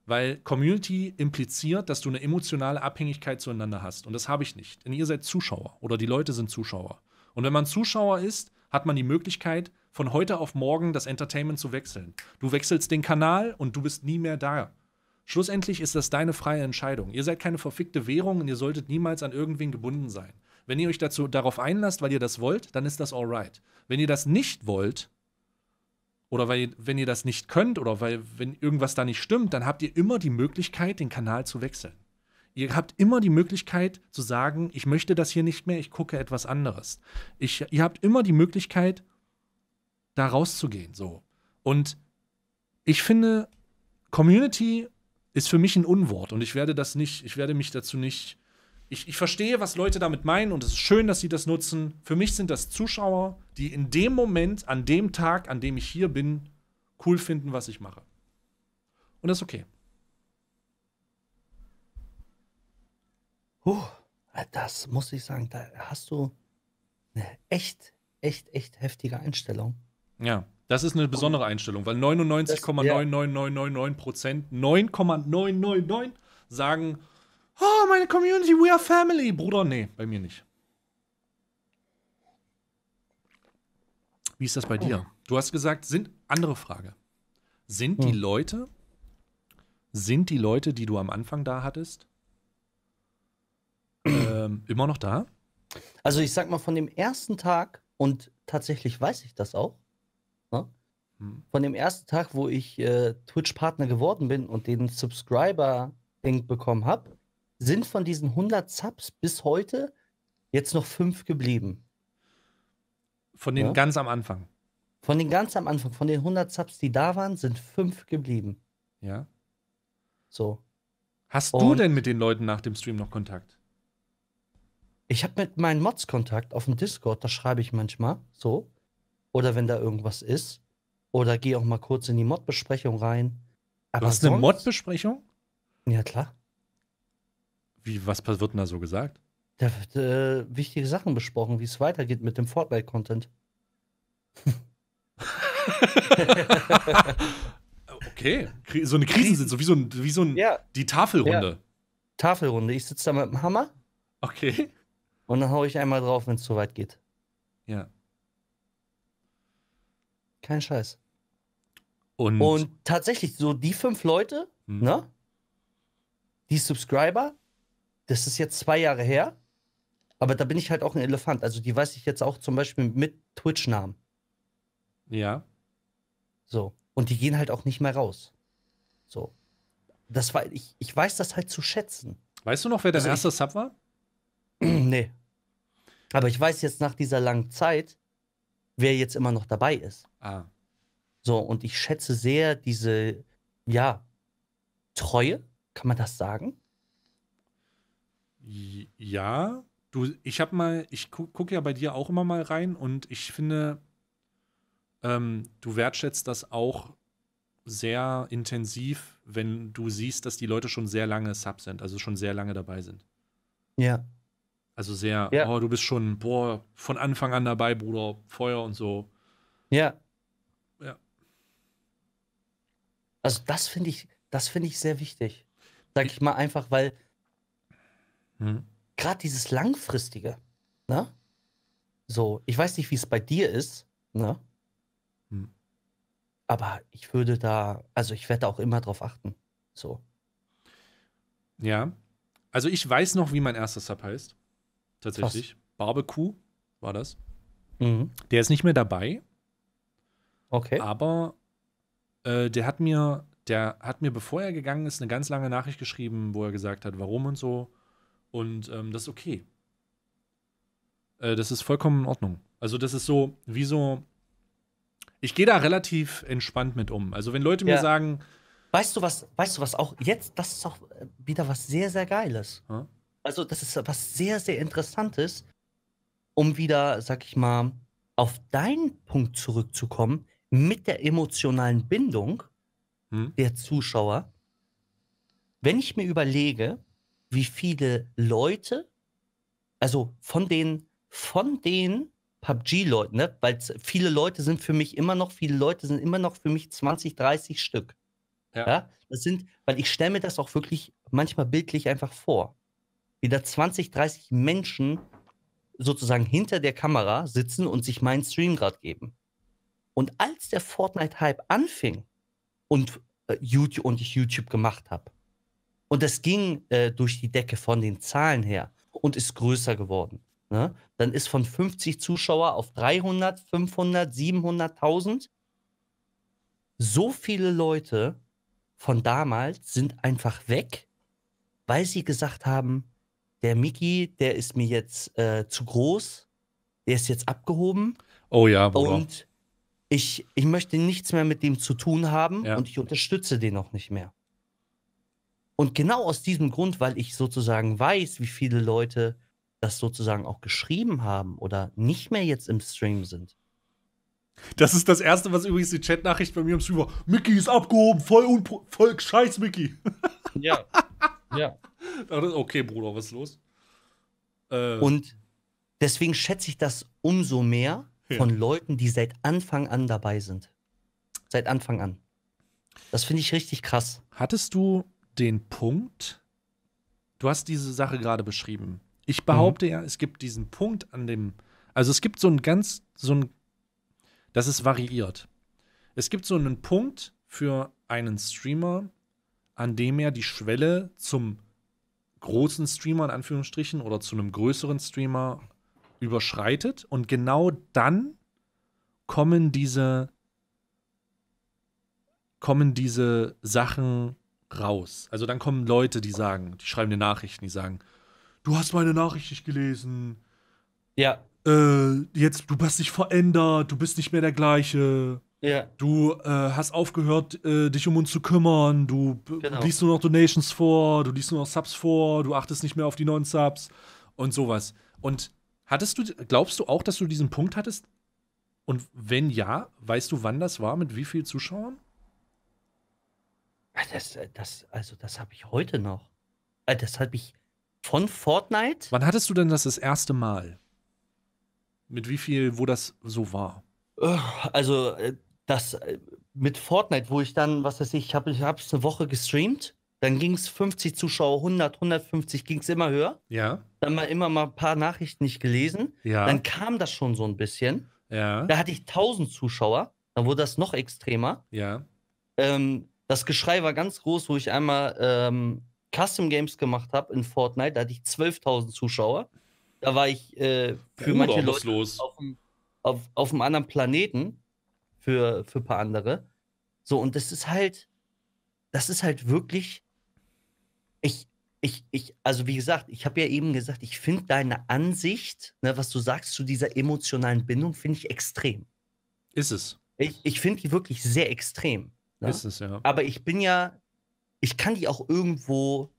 weil Community impliziert, dass du eine emotionale Abhängigkeit zueinander hast. Und das habe ich nicht. Denn ihr seid Zuschauer oder die Leute sind Zuschauer. Und wenn man Zuschauer ist, hat man die Möglichkeit, von heute auf morgen das Entertainment zu wechseln. Du wechselst den Kanal und du bist nie mehr da. Schlussendlich ist das deine freie Entscheidung. Ihr seid keine verfickte Währung und ihr solltet niemals an irgendwen gebunden sein. Wenn ihr euch dazu, darauf einlasst, weil ihr das wollt, dann ist das alright. Wenn ihr das nicht wollt, oder weil, wenn ihr das nicht könnt oder weil, wenn irgendwas da nicht stimmt, dann habt ihr immer die Möglichkeit, den Kanal zu wechseln. Ihr habt immer die Möglichkeit zu sagen, ich möchte das hier nicht mehr, ich gucke etwas anderes. Ich, ihr habt immer die Möglichkeit, da rauszugehen. So. Und ich finde, Community ist für mich ein Unwort und ich werde das nicht, ich werde mich dazu nicht ich, ich verstehe, was Leute damit meinen und es ist schön, dass sie das nutzen. Für mich sind das Zuschauer, die in dem Moment, an dem Tag, an dem ich hier bin, cool finden, was ich mache. Und das ist okay. Huh, das muss ich sagen, da hast du eine echt, echt, echt heftige Einstellung. Ja, das ist eine besondere Einstellung, weil 99,99999 Prozent, 9,999 sagen, Oh, meine Community, we are family. Bruder, nee, bei mir nicht. Wie ist das bei dir? Oh. Du hast gesagt, sind andere Frage. Sind die hm. Leute, sind die Leute, die du am Anfang da hattest, <clears throat> ähm, immer noch da? Also ich sag mal, von dem ersten Tag, und tatsächlich weiß ich das auch, ne? Hm. von dem ersten Tag, wo ich äh, Twitch-Partner geworden bin und den Subscriber-Link bekommen habe, sind von diesen 100 Subs bis heute jetzt noch fünf geblieben. Von den ja? ganz am Anfang. Von den ganz am Anfang, von den 100 Subs, die da waren, sind fünf geblieben. Ja. So. Hast Und du denn mit den Leuten nach dem Stream noch Kontakt? Ich habe mit meinen Mods Kontakt auf dem Discord, da schreibe ich manchmal so. Oder wenn da irgendwas ist. Oder gehe auch mal kurz in die Mod-Besprechung rein. Aber du hast sonst, eine Mod-Besprechung? Ja, klar. Wie, was wird denn da so gesagt? Da wird äh, wichtige Sachen besprochen, wie es weitergeht mit dem Fortnite-Content. <laughs> okay, so eine Krisensitzung, wie so, ein, wie so ein, ja. die Tafelrunde. Ja. Tafelrunde. Ich sitze da mit dem Hammer. Okay. Und dann haue ich einmal drauf, wenn es zu weit geht. Ja. Kein Scheiß. Und, Und tatsächlich, so die fünf Leute, hm. ne? Die Subscriber das ist jetzt zwei Jahre her, aber da bin ich halt auch ein Elefant. Also die weiß ich jetzt auch zum Beispiel mit Twitch-Namen. Ja. So. Und die gehen halt auch nicht mehr raus. So. Das war, ich, ich weiß das halt zu schätzen. Weißt du noch, wer dein also erste Sub war? <clears throat> nee. Aber ich weiß jetzt nach dieser langen Zeit, wer jetzt immer noch dabei ist. Ah. So, und ich schätze sehr diese, ja, Treue, kann man das sagen? Ja, du, ich habe mal, ich gucke guck ja bei dir auch immer mal rein und ich finde, ähm, du wertschätzt das auch sehr intensiv, wenn du siehst, dass die Leute schon sehr lange Sub sind, also schon sehr lange dabei sind. Ja. Also sehr, ja. oh, du bist schon, boah, von Anfang an dabei, Bruder, Feuer und so. Ja. Ja. Also das finde ich, das finde ich sehr wichtig. Sag ich mal einfach, weil hm. Gerade dieses Langfristige, ne? So, ich weiß nicht, wie es bei dir ist, ne? Hm. Aber ich würde da, also ich werde auch immer drauf achten. So. Ja. Also ich weiß noch, wie mein erster Sub heißt. Tatsächlich. Krass. Barbecue war das. Mhm. Der ist nicht mehr dabei. Okay. Aber äh, der hat mir, der hat mir, bevor er gegangen ist, eine ganz lange Nachricht geschrieben, wo er gesagt hat, warum und so. Und ähm, das ist okay. Äh, das ist vollkommen in Ordnung. Also, das ist so, wie so. Ich gehe da relativ entspannt mit um. Also, wenn Leute ja. mir sagen. Weißt du was, weißt du was auch jetzt, das ist auch äh, wieder was sehr, sehr Geiles. Hm? Also, das ist was sehr, sehr Interessantes, um wieder, sag ich mal, auf deinen Punkt zurückzukommen mit der emotionalen Bindung hm? der Zuschauer. Wenn ich mir überlege, wie viele Leute, also von den, von den PUBG-Leuten, ne? weil viele Leute sind für mich immer noch, viele Leute sind immer noch für mich 20, 30 Stück. Ja. ja? Das sind, weil ich stelle mir das auch wirklich manchmal bildlich einfach vor. Wie da 20, 30 Menschen sozusagen hinter der Kamera sitzen und sich meinen Stream gerade geben. Und als der Fortnite-Hype anfing und, äh, YouTube, und ich YouTube gemacht habe, und das ging äh, durch die Decke von den Zahlen her und ist größer geworden. Ne? Dann ist von 50 Zuschauer auf 300, 500, 700.000. So viele Leute von damals sind einfach weg, weil sie gesagt haben, der Miki, der ist mir jetzt äh, zu groß, der ist jetzt abgehoben. Oh ja, Bruder. Und ich, ich möchte nichts mehr mit dem zu tun haben ja. und ich unterstütze den auch nicht mehr. Und genau aus diesem Grund, weil ich sozusagen weiß, wie viele Leute das sozusagen auch geschrieben haben oder nicht mehr jetzt im Stream sind. Das ist das Erste, was übrigens die Chatnachricht bei mir im Stream war. Mickey ist abgehoben, voll, voll scheiß Mickey. <laughs> Ja. ja. Okay, Bruder, was ist los? Äh. Und deswegen schätze ich das umso mehr von ja. Leuten, die seit Anfang an dabei sind. Seit Anfang an. Das finde ich richtig krass. Hattest du den Punkt, du hast diese Sache gerade beschrieben. Ich mhm. behaupte mhm. ja, es gibt diesen Punkt an dem, also es gibt so ein ganz, so ein, das ist variiert. Es gibt so einen Punkt für einen Streamer, an dem er die Schwelle zum großen Streamer in Anführungsstrichen oder zu einem größeren Streamer überschreitet und genau dann kommen diese kommen diese Sachen raus. Also dann kommen Leute, die sagen, die schreiben dir Nachrichten, die sagen, du hast meine Nachricht nicht gelesen. Ja. Äh, jetzt, du hast dich verändert, du bist nicht mehr der gleiche. Ja. Du äh, hast aufgehört, äh, dich um uns zu kümmern, du genau. liest nur noch Donations vor, du liest nur noch Subs vor, du achtest nicht mehr auf die neuen Subs und sowas. Und hattest du, glaubst du auch, dass du diesen Punkt hattest? Und wenn ja, weißt du, wann das war, mit wie vielen Zuschauern? Ah, das, äh, das, also, das habe ich heute noch. Ah, das habe ich von Fortnite. Wann hattest du denn das das erste Mal? Mit wie viel, wo das so war? Also, äh, das äh, mit Fortnite, wo ich dann, was weiß ich, ich habe es eine Woche gestreamt. Dann ging es 50 Zuschauer, 100, 150, ging es immer höher. Ja. Dann mal immer mal ein paar Nachrichten nicht gelesen. Ja. Dann kam das schon so ein bisschen. Ja. Da hatte ich 1000 Zuschauer. Dann wurde das noch extremer. Ja. Ähm, das Geschrei war ganz groß, wo ich einmal ähm, Custom Games gemacht habe in Fortnite. Da hatte ich 12.000 Zuschauer. Da war ich äh, für Bruder, manche Leute los. Auf, dem, auf, auf einem anderen Planeten für, für ein paar andere. So, und das ist halt, das ist halt wirklich. Ich, ich, ich, also wie gesagt, ich habe ja eben gesagt, ich finde deine Ansicht, ne, was du sagst zu dieser emotionalen Bindung, finde ich extrem. Ist es. Ich, ich finde die wirklich sehr extrem. Ne? Ist es, ja. Aber ich bin ja, ich kann die auch irgendwo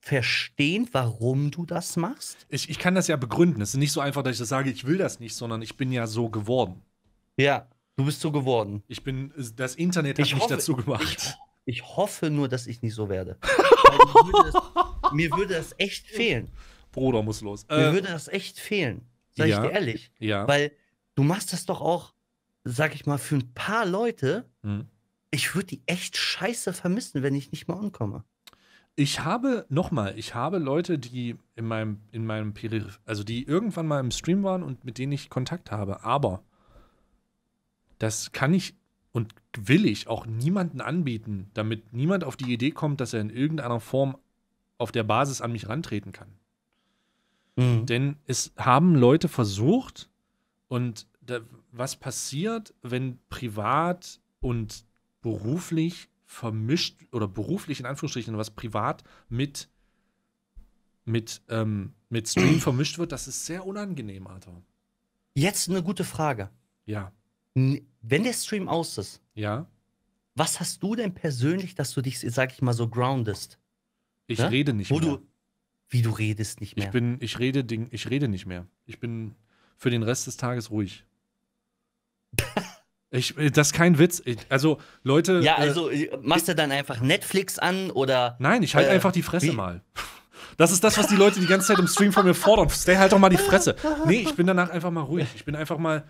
verstehen, warum du das machst. Ich, ich kann das ja begründen. Es ist nicht so einfach, dass ich das sage, ich will das nicht, sondern ich bin ja so geworden. Ja, du bist so geworden. Ich bin, das Internet hat ich mich hoffe, dazu gemacht. Ich, ich, hoffe nur, dass ich nicht so werde. mir, würde das, mir, würde das, echt fehlen. Bruder muss los. Mir äh, würde das echt fehlen. Sag ja, ich dir ehrlich. Ja. Weil du machst das doch auch, sag ich mal, für ein paar Leute. Hm ich würde die echt scheiße vermissen, wenn ich nicht mal ankomme. Ich habe, nochmal, ich habe Leute, die in meinem, in meinem Perif also die irgendwann mal im Stream waren und mit denen ich Kontakt habe, aber das kann ich und will ich auch niemanden anbieten, damit niemand auf die Idee kommt, dass er in irgendeiner Form auf der Basis an mich rantreten kann. Mhm. Denn es haben Leute versucht und da, was passiert, wenn privat und beruflich vermischt oder beruflich in Anführungsstrichen was privat mit mit ähm, mit Stream <clears throat> vermischt wird, das ist sehr unangenehm, Arthur. Jetzt eine gute Frage. Ja. Wenn der Stream aus ist. Ja. Was hast du denn persönlich, dass du dich, sag ich mal, so groundest? Ich ja? Ne? rede nicht Wo mehr. Du, wie du redest nicht mehr. Ich bin, ich rede, ich rede nicht mehr. Ich bin für den Rest des Tages ruhig. <laughs> Ich, äh, das ist kein Witz. Ich, also, Leute. Ja, äh, also äh, machst du dann einfach Netflix an oder. Nein, ich halte äh, einfach die Fresse wie? mal. <laughs> Das ist das, was die Leute die ganze Zeit im Stream von mir fordern. Stay halt doch mal die Fresse. Nee, ich bin danach einfach mal ruhig. Ich bin einfach mal.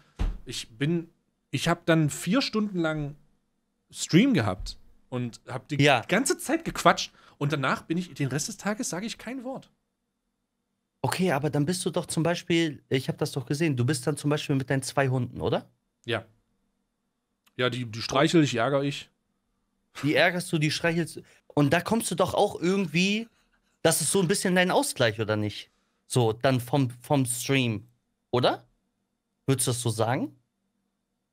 Ich bin. Ich habe dann vier Stunden lang Stream gehabt und habe die ja. ganze Zeit gequatscht. Und danach bin ich den Rest des Tages sage ich kein Wort. Okay, aber dann bist du doch zum Beispiel, ich habe das doch gesehen, du bist dann zum Beispiel mit deinen zwei Hunden, oder? Ja. Ja, die, die streichel ich, ärgere ich. Die ärgerst du, die streichelst du. Und da kommst du doch auch irgendwie, das ist so ein bisschen dein Ausgleich, oder nicht? So, dann vom, vom Stream, oder? Würdest du das so sagen?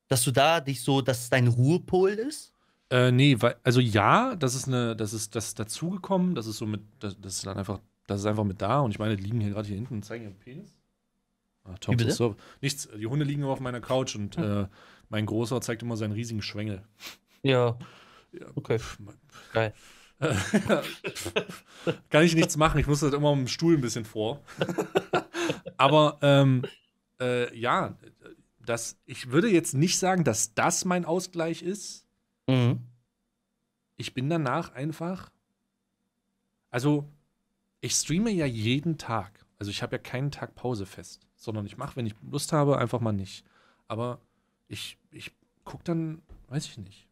Dass du da dich so, dass es dein Ruhepol ist? Äh, nee, weil, also ja, das ist eine, das ist das dazugekommen, das ist so mit, das, das, ist dann einfach, das ist einfach mit da und ich meine, die liegen hier gerade hier hinten und zeigen ihren Penis. Ah, Tom Wie Nichts, die Hunde liegen immer auf meiner Couch und hm. äh, mein Großer zeigt immer seinen riesigen Schwengel. Ja. ja. Okay. Geil. <laughs> Kann ich nichts machen, ich muss das immer am Stuhl ein bisschen vor. <laughs> Aber ähm, äh, ja, das, ich würde jetzt nicht sagen, dass das mein Ausgleich ist. Mhm. Ich bin danach einfach. Also, ich streame ja jeden Tag. Also, ich habe ja keinen Tag Pause fest sondern ich mache, wenn ich Lust habe, einfach mal nicht. Aber ich, ich gucke dann, weiß ich nicht.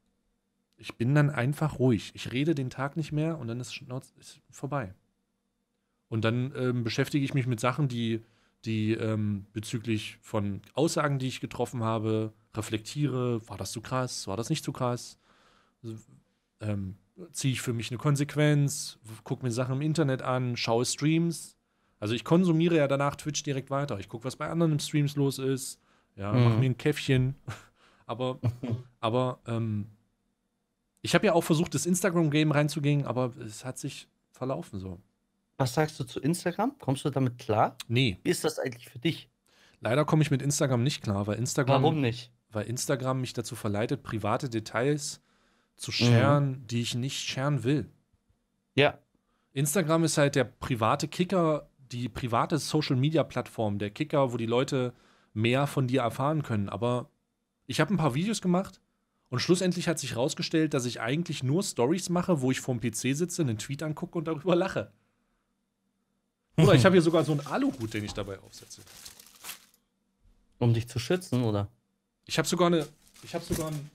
Ich bin dann einfach ruhig. Ich rede den Tag nicht mehr und dann ist es vorbei. Und dann ähm, beschäftige ich mich mit Sachen, die, die ähm, bezüglich von Aussagen, die ich getroffen habe, reflektiere. War das zu krass? War das nicht zu krass? Also, ähm, Ziehe ich für mich eine Konsequenz? Gucke mir Sachen im Internet an? Schaue Streams? Also ich konsumiere ja danach Twitch direkt weiter. Ich gucke, was bei anderen im Streams los ist. Ja, mhm. mache mir ein Käffchen. <laughs> aber, aber ähm, ich habe ja auch versucht, das Instagram-Game reinzugehen, aber es hat sich verlaufen so. Was sagst du zu Instagram? Kommst du damit klar? Nee. Wie ist das eigentlich für dich? Leider komme ich mit Instagram nicht klar, weil Instagram. Warum nicht? Weil Instagram mich dazu verleitet, private Details zu scheren, mhm. die ich nicht scheren will. Ja. Instagram ist halt der private Kicker die private Social-Media-Plattform, der Kicker, wo die Leute mehr von dir erfahren können. Aber ich habe ein paar Videos gemacht und schlussendlich hat sich herausgestellt, dass ich eigentlich nur Stories mache, wo ich vorm PC sitze, einen Tweet angucke und darüber lache. Oder ich <laughs> habe hier sogar so einen Aluhut, den ich dabei aufsetze. Um dich zu schützen, oder? Ich habe sogar eine. Ich habe sogar ein.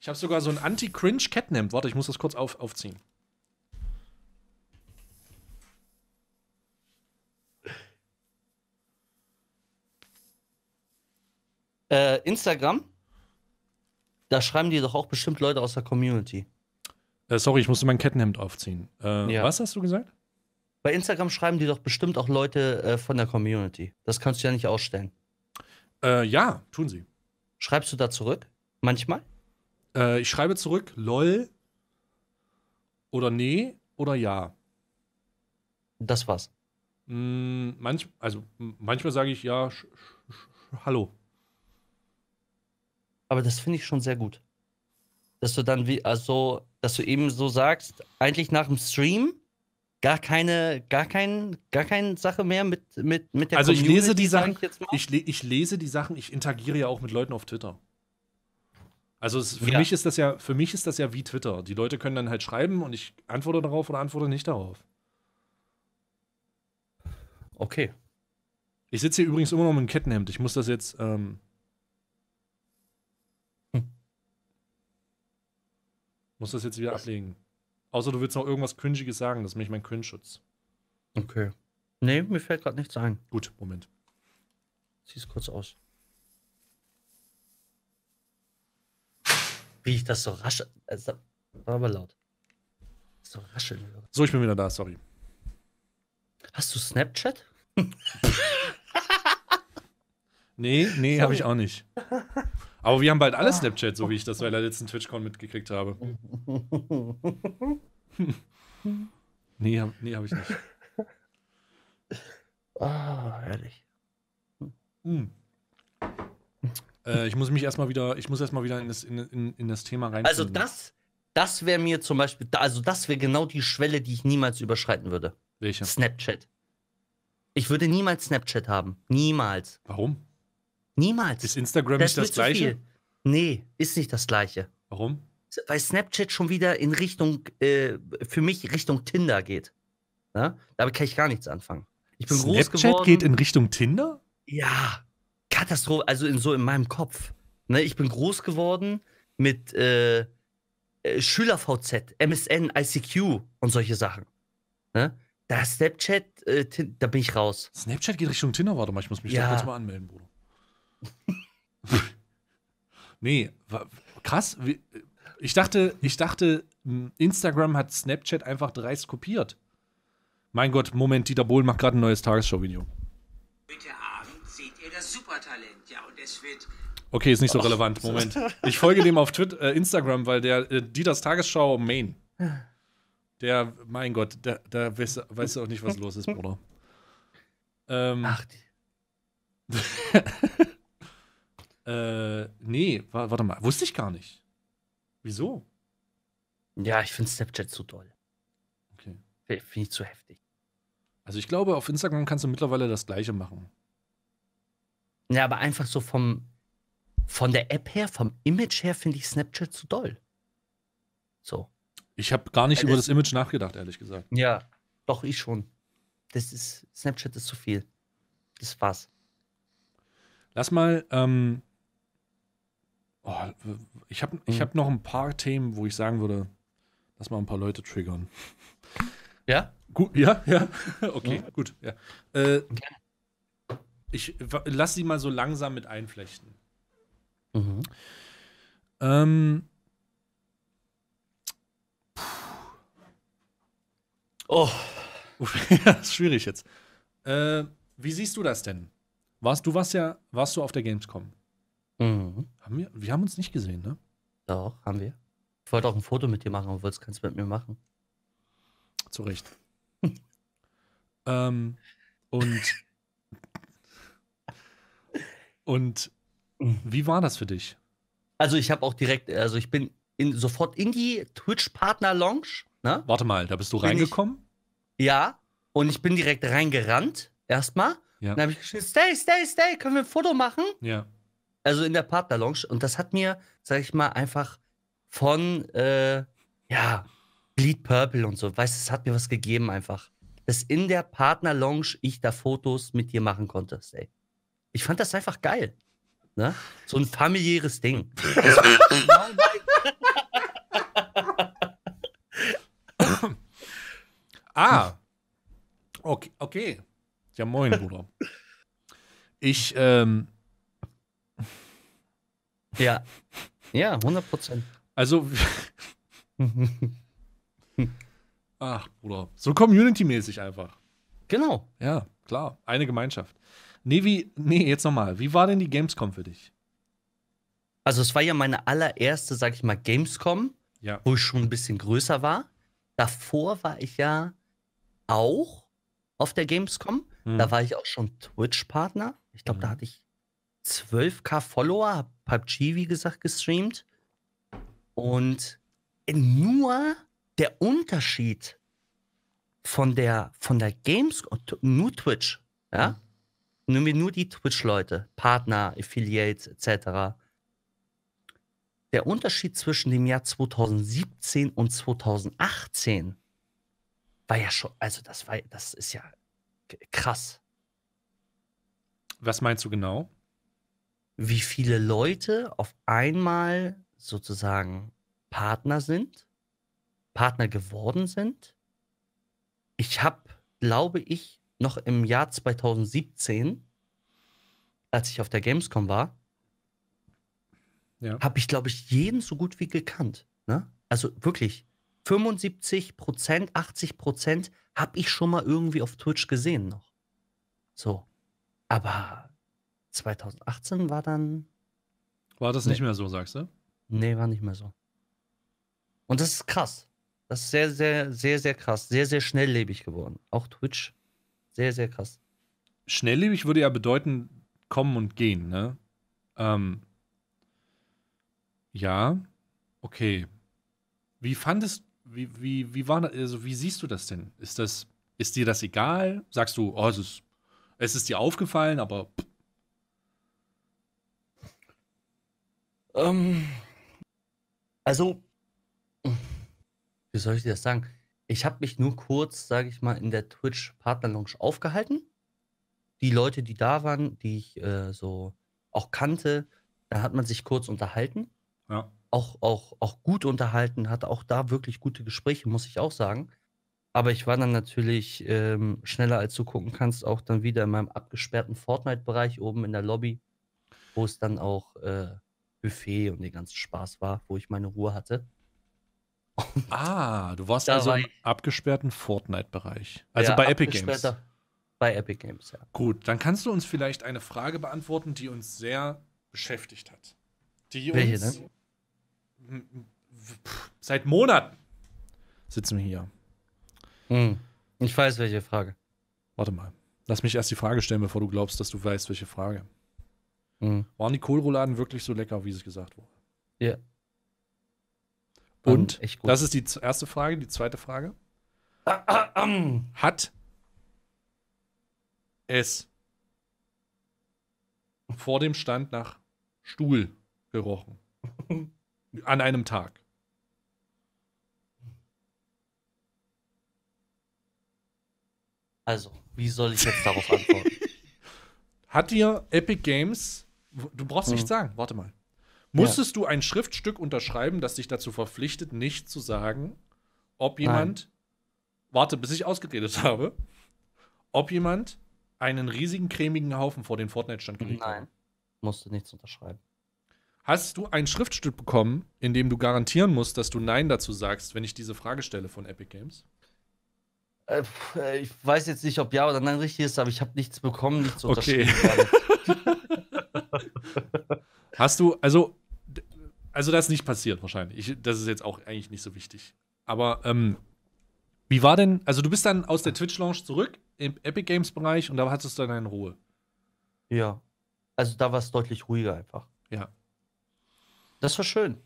Ich habe sogar so ein Anti-Cringe-Catnamp. Warte, ich muss das kurz auf, aufziehen. Äh, Instagram, da schreiben die doch auch bestimmt Leute aus der Community. Äh, sorry, ich musste mein Kettenhemd aufziehen. Äh, ja. Was hast du gesagt? Bei Instagram schreiben die doch bestimmt auch Leute äh, von der Community. Das kannst du ja nicht ausstellen. Äh, ja, tun sie. Schreibst du da zurück? Manchmal? Äh, ich schreibe zurück, lol oder nee oder ja. Das war's. Mm, manch, also manchmal sage ich ja, sch, sch, sch, hallo. Aber das finde ich schon sehr gut. Dass du dann wie, also, dass du eben so sagst, eigentlich nach dem Stream gar keine, gar kein, gar keine Sache mehr mit, mit, mit der Also Community, ich lese die Sachen, ich, ich, ich lese die Sachen, ich interagiere ja auch mit Leuten auf Twitter. Also es, für ja. mich ist das ja, für mich ist das ja wie Twitter. Die Leute können dann halt schreiben und ich antworte darauf oder antworte nicht darauf. Okay. Ich sitze hier übrigens immer noch mit einem Kettenhemd. Ich muss das jetzt, ähm, Muss das jetzt wieder ablegen. Außer du willst noch irgendwas Cringiges sagen, das ist nämlich mein Cringe-Schutz. Okay. Nee, mir fällt gerade nichts ein. Gut, Moment. Zieh es kurz aus. Wie ich das so rasch. Das also, war aber laut. So rascheln. So, ich bin wieder da, sorry. Hast du Snapchat? nee, nee, habe ich auch nicht. <laughs> Aber wir haben bald alle ah, Snapchat, so wie ich das bei der letzten TwitchCon mitgekriegt habe. <laughs> nee, hab, nee, habe ich nicht. Ah, oh, herrlich. Hm. Äh, ich muss mich erstmal wieder, ich muss erstmal wieder in das, in, in, in das Thema rein. Also das, das wäre mir zum Beispiel, also das wäre genau die Schwelle, die ich niemals überschreiten würde. Welche? Snapchat. Ich würde niemals Snapchat haben. Niemals. Warum? Niemals. Ist Instagram das nicht das gleiche? Nee, ist nicht das gleiche. Warum? Weil Snapchat schon wieder in Richtung, äh, für mich Richtung Tinder geht. Ja? Damit kann ich gar nichts anfangen. Ich bin Snapchat groß geworden. geht in Richtung Tinder? Ja. Katastrophe, also in, so in meinem Kopf. Ne, ich bin groß geworden mit äh, äh Schüler-VZ, MSN, ICQ und solche Sachen. Ne? Da Snapchat, äh, da bin ich raus. Snapchat geht Richtung Tinder, warte mal, ich muss mich ja. da kurz mal anmelden, Bruder nee, krass. Ich dachte, ich dachte, hm, Instagram hat Snapchat einfach dreist kopiert. Mein Gott, Moment, Dieter Bohlen macht gerade ein neues Tagesschau-Video. Heute Abend seht ihr das Supertalent, ja, und es wird. Okay, ist nicht so Och, relevant. Moment. Ich folge dem auf Twitter, äh, Instagram, weil der äh, Dieters Tagesschau Main. Der, mein Gott, da, da weißt, weißt, du auch nicht, was los ist, Bruder. Ähm, Ach. <laughs> Äh, nee, warte mal, wusste ich gar nicht. Wieso? Ja, ich finde Snapchat zu doll. Okay. Finde ich zu heftig. Also ich glaube, auf Instagram kannst du mittlerweile das gleiche machen. Ja, aber einfach so vom von der App her, vom Image her finde ich Snapchat zu doll. So. Ich habe gar nicht ja, über das Image nachgedacht, ehrlich gesagt. Ja, doch ich schon. Das ist Snapchat ist zu viel. Das war's. Lass mal ähm, Oh, ich habe ich hm. hab noch ein paar Themen, wo ich sagen würde, lass mal ein paar Leute triggern. Ja? Gut, ja, ja. <laughs> Okay, ja. gut. Ja. Äh, ich lass sie mal so langsam mit einflechten. Mhm. Ähm, puh. oh. das <laughs> ist schwierig jetzt. Äh, wie siehst du das denn? Warst, du warst ja, warst du auf der Gamescom? Mhm. Haben wir, wir haben uns nicht gesehen, ne? Doch, haben wir. Ich wollte auch ein Foto mit dir machen, aber wolltest keins mit mir machen. Zu Recht. <laughs> ähm, und. und wie war das für dich? Also, ich habe auch direkt, also ich bin in, sofort in die Twitch-Partner-Lounge. Ne? Warte mal, da bist du bin reingekommen? Ich, ja, und ich bin direkt reingerannt, erstmal. Ja. Dann habe ich geschrieben: Stay, stay, stay, können wir ein Foto machen? Ja also in der Partnerlounge. Und das hat mir, sag ich mal, einfach von, äh, ja, Bleed Purple und so, weißt du, es hat mir was gegeben einfach. Dass in der Partnerlounge ich da Fotos mit dir machen konnte, ey. Ich fand das einfach geil. Ne? So ein familiäres Ding. <laughs> <coughs> ah. Okay, okay. Ja, moin, Bruder. Ich ähm, ja. Ja, 100 Prozent. Also. <laughs> Ach, Bruder. So community-mäßig einfach. Genau. Ja, klar. Eine Gemeinschaft. Nee, wie, nee, jetzt nochmal. Wie war denn die Gamescom für dich? Also, es war ja meine allererste, sag ich mal, Gamescom, ja. wo ich schon ein bisschen größer war. Davor war ich ja auch auf der Gamescom. Hm. Da mhm. war ich auch schon Twitch-Partner. Ich glaube, hm. da mhm. hatte ich 12k Follower, hab PUBG, wie gesagt, gestreamt. Und nur der Unterschied von der, von der Games, nur Twitch, ja? Mhm. Nehmen nur die Twitch-Leute, Partner, Affiliates, etc. Der Unterschied zwischen dem Jahr 2017 und 2018 war ja schon, also das war, das ist ja krass. Was meinst du genau? wie viele Leute auf einmal sozusagen Partner sind, Partner geworden sind. Ich habe, glaube ich, noch im Jahr 2017, als ich auf der Gamescom war, ja. habe ich, glaube ich, jeden so gut wie gekannt. Ne? Also wirklich, 75 Prozent, 80 Prozent habe ich schon mal irgendwie auf Twitch gesehen noch. So. Aber 2018 war dann. War das nee. nicht mehr so, sagst du? Nee, war nicht mehr so. Und das ist krass. Das ist sehr, sehr, sehr, sehr krass. Sehr, sehr schnelllebig geworden. Auch Twitch. Sehr, sehr krass. Schnelllebig würde ja bedeuten, kommen und gehen, ne? Ähm, ja, okay. Wie fandest, wie, wie, wie war, also wie siehst du das denn? Ist das, ist dir das egal? Sagst du, oh, es ist, es ist dir aufgefallen, aber pff, Ähm, also, wie soll ich dir das sagen? Ich habe mich nur kurz, sage ich mal, in der Twitch-Partner-Lounge aufgehalten. Die Leute, die da waren, die ich äh, so auch kannte, da hat man sich kurz unterhalten. Ja. Auch, auch, auch gut unterhalten, hatte auch da wirklich gute Gespräche, muss ich auch sagen. Aber ich war dann natürlich ähm, schneller, als du gucken kannst, auch dann wieder in meinem abgesperrten Fortnite-Bereich oben in der Lobby, wo es dann auch äh, Buffet und den ganzen Spaß war, wo ich meine Ruhe hatte. Und ah, du warst also war im abgesperrten Fortnite-Bereich. Also ja, bei Epic Games. Bei Epic Games, ja. Gut, dann kannst du uns vielleicht eine Frage beantworten, die uns sehr beschäftigt hat. Die Welche uns denn? seit Monaten sitzen wir hier. Hm. Ich weiß, welche Frage. Warte mal. Lass mich erst die Frage stellen, bevor du glaubst, dass du weißt, welche Frage. Mhm. Waren die Kohlrouladen wirklich so lecker, wie es gesagt wurde? Ja. Und, um, ähm, das ist die erste Frage. Die zweite Frage. Hat es vor dem Stand nach Stuhl gerochen? <laughs> An einem Tag. Also, wie soll ich jetzt darauf antworten? <laughs> Hat dir Epic Games Du brauchst mhm. nichts sagen. Warte mal. Musstest ja. du ein Schriftstück unterschreiben, das dich dazu verpflichtet, nicht zu sagen, ob jemand, Nein. warte, bis ich ausgeredet habe, ob jemand einen riesigen cremigen Haufen vor den Fortnite-Stand gelegt hat? Nein, musste nichts unterschreiben. Hast du ein Schriftstück bekommen, in dem du garantieren musst, dass du Nein dazu sagst, wenn ich diese Frage stelle von Epic Games? Äh, äh ich weiß jetzt nicht, ob ja oder nein richtig ist, aber ich habe nichts bekommen, nichts okay. unterschrieben. Okay. <laughs> <laughs> Hast du, also, also das ist nicht passiert wahrscheinlich. Ich, das ist jetzt auch eigentlich nicht so wichtig. Aber ähm, wie war denn, also du bist dann aus der Twitch-Lounge zurück im Epic Games-Bereich und da hattest du dann eine Ruhe. Ja. Also da war es deutlich ruhiger einfach. Ja. Das war schön.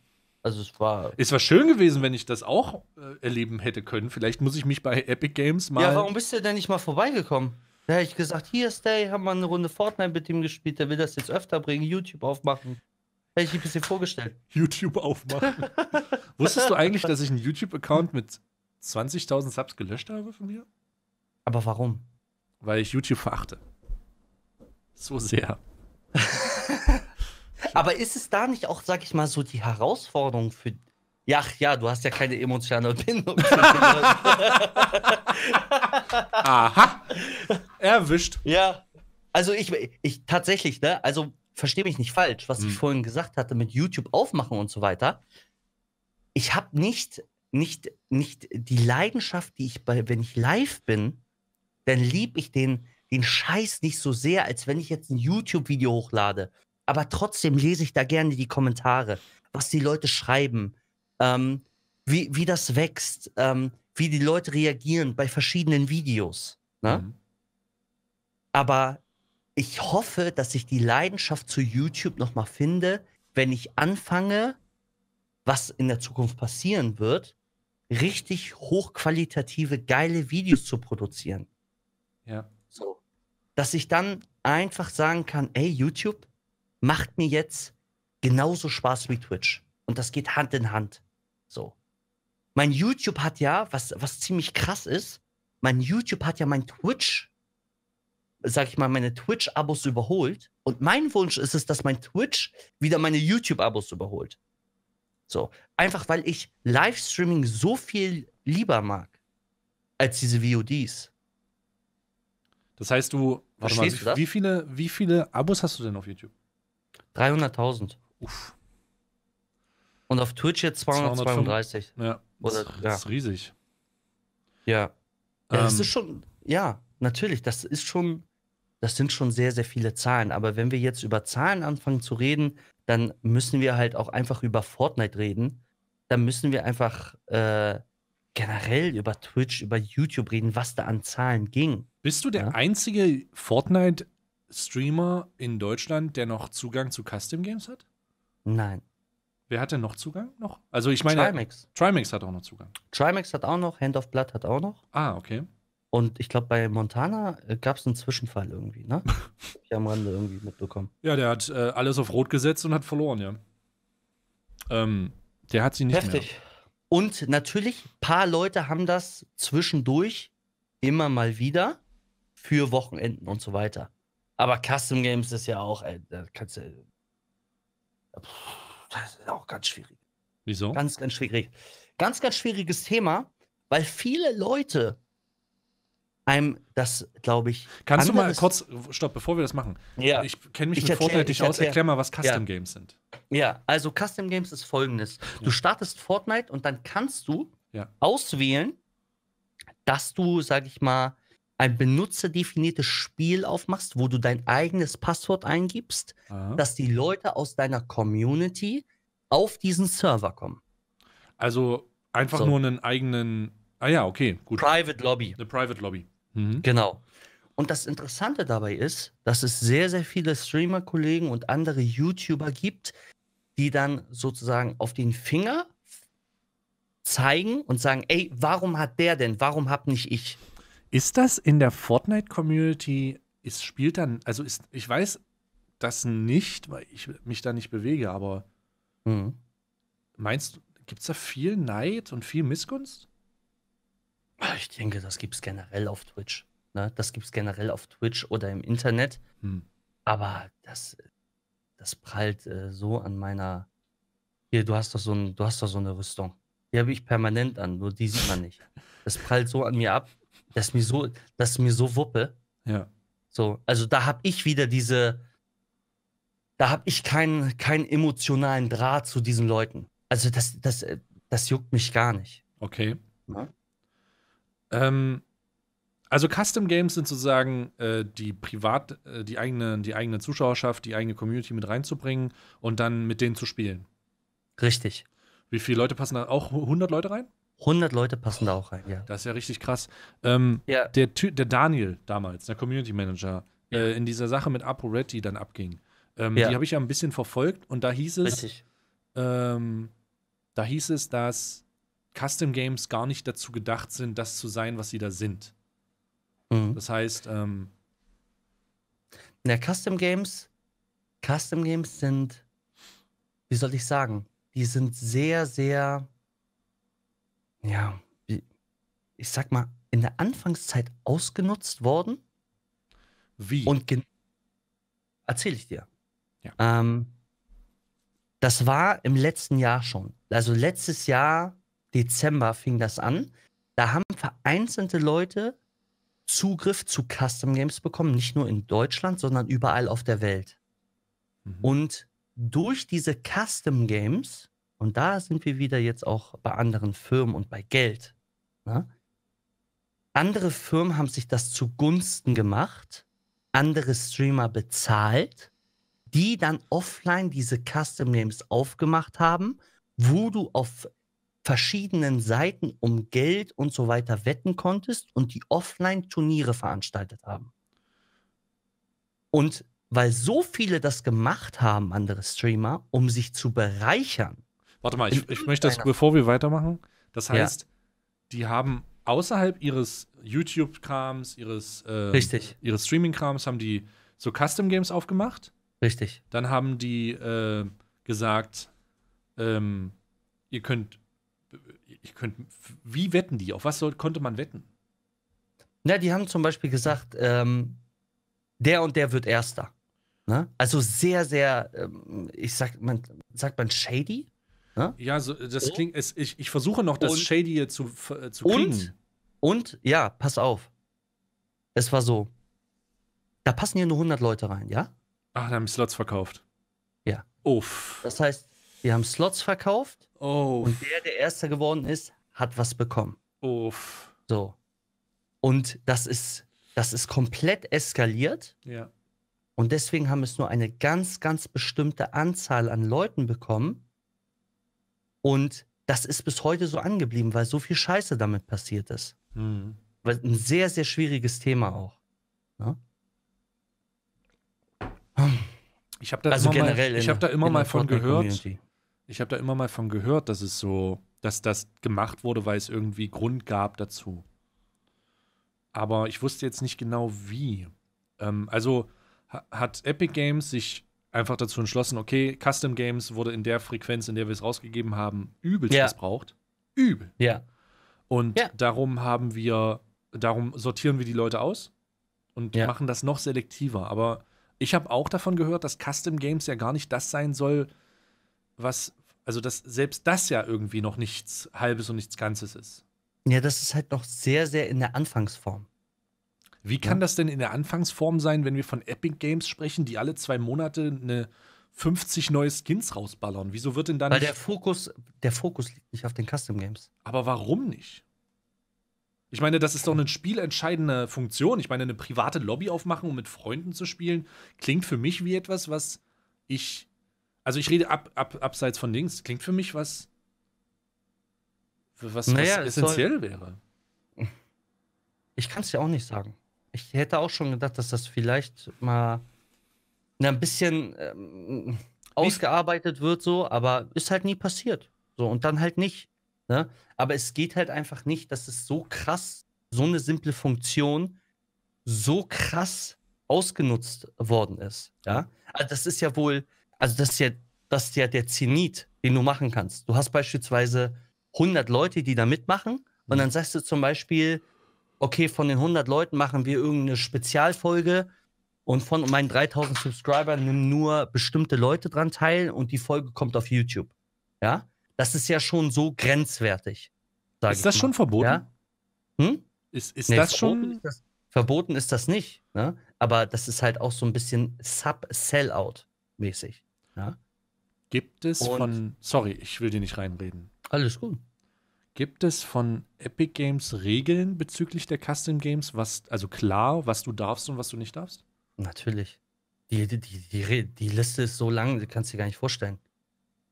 Also es war. Es war schön gewesen, wenn ich das auch äh, erleben hätte können. Vielleicht muss ich mich bei Epic Games mal. Ja, warum bist du denn nicht mal vorbeigekommen? Da hätte ich gesagt, hier ist der, haben wir eine Runde Fortnite mit ihm gespielt, der will das jetzt öfter bringen, YouTube aufmachen. Hätte ich ein bisschen vorgestellt. <laughs> YouTube aufmachen. <laughs> Wusstest du eigentlich, dass ich einen YouTube-Account mit 20.000 Subs gelöscht habe von mir? Aber warum? Weil ich YouTube verachte. So sehr. <laughs> Aber ist es da nicht auch, sag ich mal, so die Herausforderung für ja, ja, du hast ja keine emotionale Bindung. <laughs> Aha. Erwischt. Ja. Also ich, ich tatsächlich, ne, also verstehe mich nicht falsch, was hm. ich vorhin gesagt hatte mit YouTube aufmachen und so weiter. Ich habe nicht, nicht, nicht die Leidenschaft, die ich bei, wenn ich live bin, dann lieb ich den, den Scheiß nicht so sehr, als wenn ich jetzt ein YouTube-Video hochlade. Aber trotzdem lese ich da gerne die Kommentare, was die Leute schreiben, ähm, wie, wie das wächst, ähm, wie die Leute reagieren bei verschiedenen Videos. Ne? Mhm. Aber ich hoffe, dass ich die Leidenschaft zu YouTube nochmal finde, wenn ich anfange, was in der Zukunft passieren wird, richtig hochqualitative, geile Videos zu produzieren. Ja. So. Dass ich dann einfach sagen kann, ey, YouTube macht mir jetzt genauso Spaß wie Twitch. Und das geht Hand in Hand. So. Mein YouTube hat ja, was, was ziemlich krass ist, mein YouTube hat ja mein Twitch, sag ich mal, meine Twitch-Abos überholt. Und mein Wunsch ist es, dass mein Twitch wieder meine YouTube-Abos überholt. So. Einfach weil ich Livestreaming so viel lieber mag als diese VODs. Das heißt, du, warte mal, wie, wie, viele, wie viele Abos hast du denn auf YouTube? 300.000. Uff. Und auf Twitch jetzt 232. 235. Ja. Oder, das ja. ist riesig. Ja. ja das ähm. ist schon, ja, natürlich, das ist schon, das sind schon sehr, sehr viele Zahlen. Aber wenn wir jetzt über Zahlen anfangen zu reden, dann müssen wir halt auch einfach über Fortnite reden. Dann müssen wir einfach äh, generell über Twitch, über YouTube reden, was da an Zahlen ging. Bist du der ja? einzige Fortnite-Streamer in Deutschland, der noch Zugang zu Custom Games hat? Nein. Wer hat denn noch Zugang? Noch? Also ich meine. Trimax. Trimax hat auch noch Zugang. Trimax hat auch noch, Hand of Blood hat auch noch. Ah, okay. Und ich glaube, bei Montana äh, gab es einen Zwischenfall irgendwie, ne? <laughs> ich am Rande irgendwie mitbekommen. Ja, der hat äh, alles auf Rot gesetzt und hat verloren, ja. Ähm, der hat sie nicht Heftig. mehr. Heftig. Und natürlich, ein paar Leute haben das zwischendurch immer mal wieder für Wochenenden und so weiter. Aber Custom Games ist ja auch, ey, äh, da kannst du. Äh, pff das ist auch ganz schwierig. Wieso? Ganz, ganz schwierig. Ganz, ganz schwieriges Thema, weil viele Leute einem das, glaube ich. Kannst du mal kurz, stopp, bevor wir das machen. Ja. Ich kenne mich ich mit Fortnite nicht aus. Erklär, erklär mal, was Custom ja. Games sind. Ja, also Custom Games ist folgendes: Du startest Fortnite und dann kannst du ja. auswählen, dass du, sag ich mal, ein benutzerdefiniertes Spiel aufmachst, wo du dein eigenes Passwort eingibst, Aha. dass die Leute aus deiner Community auf diesen Server kommen. Also einfach so. nur einen eigenen. Ah ja, okay, gut. Private Lobby. Eine Private Lobby. Mhm. Genau. Und das Interessante dabei ist, dass es sehr, sehr viele Streamer-Kollegen und andere YouTuber gibt, die dann sozusagen auf den Finger zeigen und sagen, ey, warum hat der denn? Warum hab nicht ich? Ist das in der Fortnite-Community, ist, spielt dann, also ist, ich weiß das nicht, weil ich mich da nicht bewege, aber mhm. meinst du, gibt es da viel Neid und viel Missgunst? Ah, ich denke, das gibt es generell auf Twitch. Ne? Das gibt es generell auf Twitch oder im Internet. Hm. Aber das, das prallt äh, so an meiner. Hier, du hast doch so ein, du hast doch so eine Rüstung. Die habe ich permanent an, nur die sieht man nicht. Das prallt so an mir ab das ist mir so, das mir so Wuppe. Ja. So, also da habe ich wieder diese, da habe ich keinen, keinen emotionalen Draht zu diesen Leuten. Also das, das, das juckt mich gar nicht. Okay. Ja. Ähm, also Custom Games sind sozusagen äh, die privat, äh, die eigene, die eigene Zuschauerschaft, die eigene Community mit reinzubringen und dann mit denen zu spielen. Richtig. Wie viele Leute passen da? Auch 100 Leute rein? 100 Leute passen da auch rein, ja. Das ist ja richtig krass. Ähm, ja. Der, der Daniel damals, der Community Manager, ja. äh, in dieser Sache mit ApoRed, dann abging, ähm, ja. die habe ich ja ein bisschen verfolgt und da hieß es, ähm, da hieß es, dass Custom Games gar nicht dazu gedacht sind, das zu sein, was sie da sind. Mhm. Das heißt, ähm, na, Custom Games, Custom Games sind, wie soll ich sagen, die sind sehr, sehr ja, ich sag mal, in der Anfangszeit ausgenutzt worden. Wie? Und erzähle ich dir. Ja. Ähm, das war im letzten Jahr schon. Also letztes Jahr, Dezember, fing das an. Da haben vereinzelte Leute Zugriff zu Custom Games bekommen, nicht nur in Deutschland, sondern überall auf der Welt. Mhm. Und durch diese Custom Games und da sind wir wieder jetzt auch bei anderen Firmen und bei Geld. Ne? Andere Firmen haben sich das zugunsten gemacht, andere Streamer bezahlt, die dann offline diese Custom Games aufgemacht haben, wo du auf verschiedenen Seiten um Geld und so weiter wetten konntest und die offline Turniere veranstaltet haben. Und weil so viele das gemacht haben, andere Streamer, um sich zu bereichern, Warte mal, ich, ich möchte das, bevor wir weitermachen. Das heißt, ja. die haben außerhalb ihres YouTube-Krams, ihres, äh, ihres Streaming-Krams, haben die so Custom-Games aufgemacht. Richtig. Dann haben die äh, gesagt, ähm, ihr könnt, ihr könnt, wie wetten die? Auf was soll, konnte man wetten? Na, die haben zum Beispiel gesagt, ähm, der und der wird Erster. Ne? Also sehr, sehr, ähm, ich sag, man, sagt man shady? Ne? Ja, so, äh, das klingt. Es, ich, ich versuche noch, das und, Shady hier zu, äh, zu kriegen. Und, und, ja, pass auf. Es war so. Da passen hier nur 100 Leute rein, ja? Ach, da haben Slots verkauft. Ja. Uff. Das heißt, die haben Slots verkauft. Oh. Und der, der Erster geworden ist, hat was bekommen. Uff. So. Und das ist, das ist komplett eskaliert. Ja. Und deswegen haben es nur eine ganz, ganz bestimmte Anzahl an Leuten bekommen. Und das ist bis heute so angeblieben, weil so viel Scheiße damit passiert ist. Mhm. Weil ein sehr, sehr schwieriges Thema auch. Ne? Ich habe da, also immer mal, hab da immer mal von gehört. Community. Ich habe da immer mal von gehört, dass es so, dass das gemacht wurde, weil es irgendwie Grund gab dazu. Aber ich wusste jetzt nicht genau wie. Ähm, also hat Epic Games sich einfach dazu entschlossen, okay, Custom Games wurde in der Frequenz, in der wir es rausgegeben haben, übelst ja. missbraucht. Übel. Ja. Und ja. darum haben wir, darum sortieren wir die Leute aus und ja. machen das noch selektiver. Aber ich habe auch davon gehört, dass Custom Games ja gar nicht das sein soll, was, also dass selbst das ja irgendwie noch nichts Halbes und nichts Ganzes ist. Ja, das ist halt noch sehr, sehr in der Anfangsform. Wie kann ja. das denn in der Anfangsform sein, wenn wir von Epic Games sprechen, die alle zwei Monate eine 50 neue Skins rausballern? Wieso wird denn dann. Weil der Fokus, der Fokus liegt nicht auf den Custom Games. Aber warum nicht? Ich meine, das ist doch eine spielentscheidende Funktion. Ich meine, eine private Lobby aufmachen, um mit Freunden zu spielen, klingt für mich wie etwas, was ich. Also ich rede ab, ab, abseits von Dings, klingt für mich was. Was, naja, was essentiell wäre. Ich kann es ja auch nicht sagen ich hätte auch schon gedacht, dass das vielleicht mal na, ein bisschen ähm, ausgearbeitet wird, so, aber ist halt nie passiert. So, und dann halt nicht. Ne? Aber es geht halt einfach nicht, dass es so krass, so eine simple Funktion so krass ausgenutzt worden ist. Ja? Also das ist ja wohl, also das ist ja, das ist ja der Zenit, den du machen kannst. Du hast beispielsweise 100 Leute, die da mitmachen und mhm. dann sagst du zum Beispiel, okay, von den 100 Leuten machen wir irgendeine Spezialfolge und von meinen 3000 Subscribern nehmen nur bestimmte Leute dran teil und die Folge kommt auf YouTube. Ja, das ist ja schon so grenzwertig. Ist das mal. schon verboten? Ja? Hm? Ist, ist nee, das schon? Ist das, verboten ist das nicht. Ne? Aber das ist halt auch so ein bisschen Sub-Sellout-mäßig. Ja? Gibt es und von. Sorry, ich will dir nicht reinreden. Alles gut. Gibt es von Epic Games Regeln bezüglich der Custom Games, was, also klar, was du darfst und was du nicht darfst? Natürlich. Die, die, die, die Liste ist so lang, du kannst dir gar nicht vorstellen.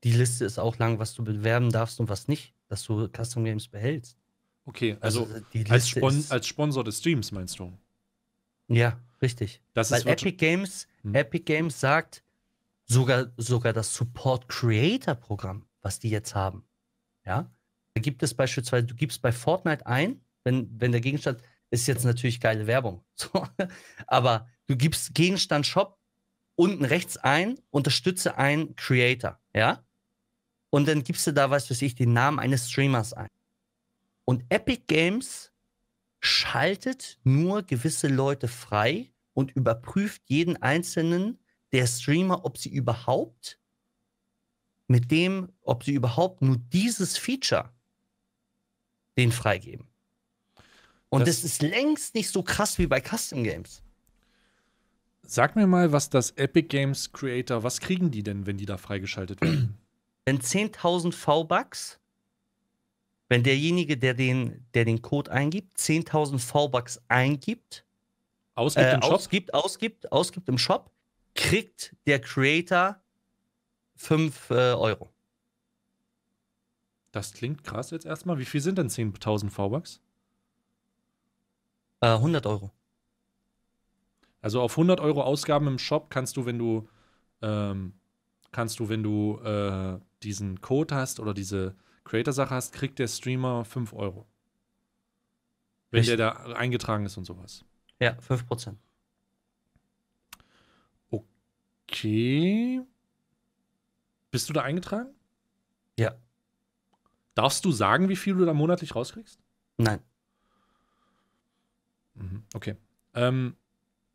Die Liste ist auch lang, was du bewerben darfst und was nicht, dass du Custom Games behältst. Okay, also, also als, Spon als Sponsor des Streams meinst du? Ja, richtig. Das Weil Epic Games, hm. Epic Games sagt sogar, sogar das Support Creator Programm, was die jetzt haben. Ja, da gibt es beispielsweise, du gibst bei Fortnite ein, wenn, wenn der Gegenstand, ist jetzt natürlich geile Werbung, <laughs> so, aber du gibst Gegenstand Shop unten rechts ein, unterstütze einen Creator, ja? Und dann gibst du da, was weiß ich, den Namen eines Streamers ein. Und Epic Games schaltet nur gewisse Leute frei und überprüft jeden einzelnen der Streamer, ob sie überhaupt mit dem, ob sie überhaupt nur dieses Feature den freigeben. Und das, das ist längst nicht so krass wie bei Custom Games. Sag mir mal, was das Epic Games Creator, was kriegen die denn, wenn die da freigeschaltet werden? <clears throat> Wenn 10.000 V-Bucks, wenn derjenige, der den, der den Code eingibt, 10.000 V-Bucks eingibt, ausgibt, äh, im Shop? ausgibt, ausgibt, ausgibt im Shop, kriegt der Creator 5 äh, Euro. Das klingt krass jetzt erstmal. Wie viel sind denn 10.000 V-Bucks? Äh, 100 Euro. Also auf 100 Euro Ausgaben im Shop kannst du, wenn du, ähm, kannst du, wenn du äh, diesen Code hast oder diese Creator-Sache hast, kriegt der Streamer 5 Euro. Wenn Richtig. der da eingetragen ist und sowas. Ja, 5%. Okay. Bist du da eingetragen? Ja. Darfst du sagen, wie viel du da monatlich rauskriegst? Nein. Mhm, okay. Ähm,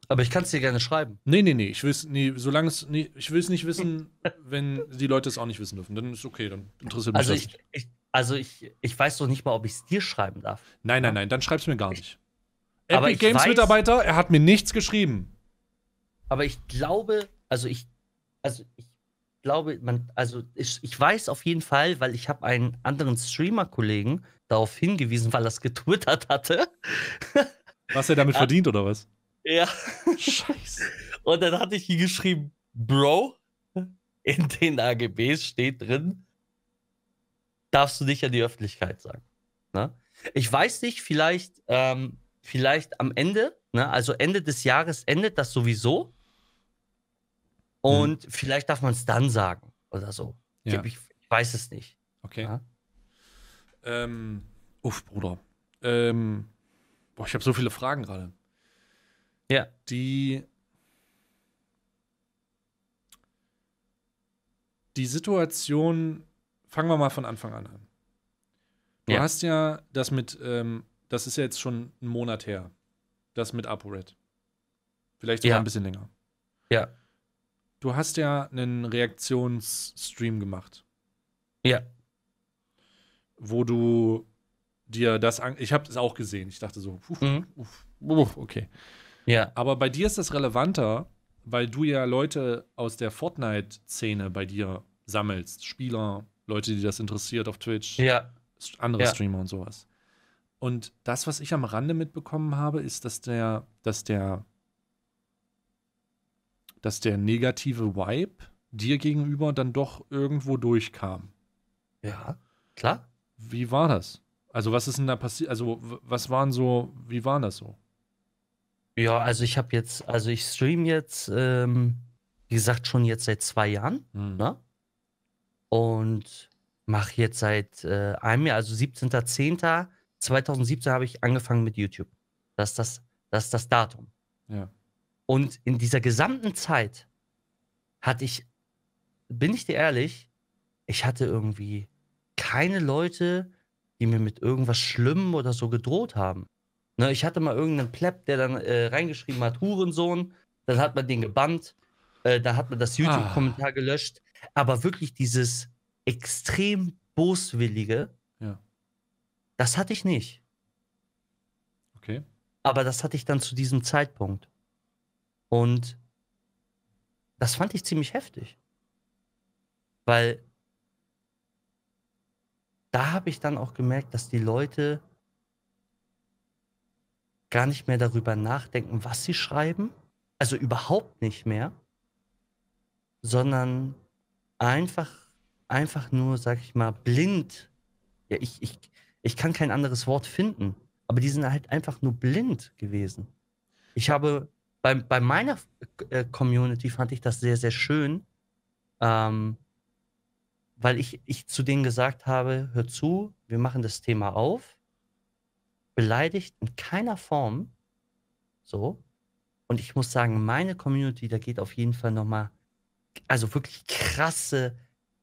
aber ich kann es dir gerne schreiben. Nee, nee, nee. Ich will es nee, solange es. Nee, ich will es nicht wissen, <laughs> wenn die Leute es auch nicht wissen dürfen. Dann ist okay, dann interessiert mich also das ich, nicht. Ich, also ich, ich weiß doch nicht mal, ob ich es dir schreiben darf. Nein, nein, nein, dann schreib's mir gar nicht. Ich, Epic Games Mitarbeiter, er hat mir nichts geschrieben. Aber ich glaube, also ich, also ich glaube, man, also ich, ich weiß auf jeden Fall, weil ich habe einen anderen Streamer-Kollegen darauf hingewiesen, weil er es getwittert hatte. <laughs> Was er damit ja. verdient, oder was? Ja. Scheiße. Und dann hatte ich hier geschrieben, Bro, in den AGBs steht drin, darfst du nicht an die Öffentlichkeit sagen. Ne? Ich weiß nicht, vielleicht, ähm, vielleicht am Ende, ne? also Ende des Jahres endet das sowieso. Mhm. Und hm. vielleicht darf man es dann sagen oder so. Ja. Ich, weiß es nicht. Okay. Ja? Ähm, uff, Bruder. Ähm, boah, ich habe so viele Fragen gerade. Ja. Die. Die Situation, fangen wir mal von Anfang an an. Du ja. hast ja das mit, ähm, das ist ja jetzt schon einen Monat her, das mit ApoRed. Vielleicht sogar ja. ein bisschen länger. Ja du hast ja einen Reaktionsstream gemacht. Ja. Wo du dir das an ich habe es auch gesehen. Ich dachte so, uff, mhm. uff, uff, okay. Ja. Aber bei dir ist das relevanter, weil du ja Leute aus der Fortnite Szene bei dir sammelst, Spieler, Leute, die das interessiert auf Twitch, ja. andere ja. Streamer und sowas. Und das, was ich am Rande mitbekommen habe, ist, dass der, dass der dass der negative Vibe dir gegenüber dann doch irgendwo durchkam. Ja, klar. Wie war das? Also, was ist denn da passiert? Also, was waren so, wie waren das so? Ja, also ich habe jetzt, also ich stream jetzt, ähm, wie gesagt, schon jetzt seit zwei Jahren, hm. ne? Und mache jetzt seit äh, einem Jahr, also 17.10.2017 habe ich angefangen mit YouTube. Das ist das, das, ist das Datum. Ja. Und in dieser gesamten Zeit hatte ich, bin ich dir ehrlich, ich hatte irgendwie keine Leute, die mir mit irgendwas Schlimmem oder so gedroht haben. Ne, ich hatte mal irgendeinen Plepp, der dann äh, reingeschrieben hat, Hurensohn, dann hat man den gebannt, äh, dann hat man das ah. YouTube-Kommentar ah. gelöscht. Aber wirklich dieses extrem boswillige, ja. das hatte ich nicht. Okay. Aber das hatte ich dann zu diesem Zeitpunkt. Und das fand ich ziemlich heftig. Weil da habe ich dann auch gemerkt, dass die Leute gar nicht mehr darüber nachdenken, was sie schreiben. Also überhaupt nicht mehr. Sondern einfach, einfach nur, sag ich mal, blind. Ja, ich, ich, ich kann kein anderes Wort finden. Aber die sind halt einfach nur blind gewesen. Ich habe bei, bei meiner äh, Community fand ich das sehr, sehr schön, ähm, weil ich, ich zu denen gesagt habe, hör zu, wir machen das Thema auf, beleidigt in keiner Form, so. Und ich muss sagen, meine Community, da geht auf jeden Fall nochmal, also wirklich krasse,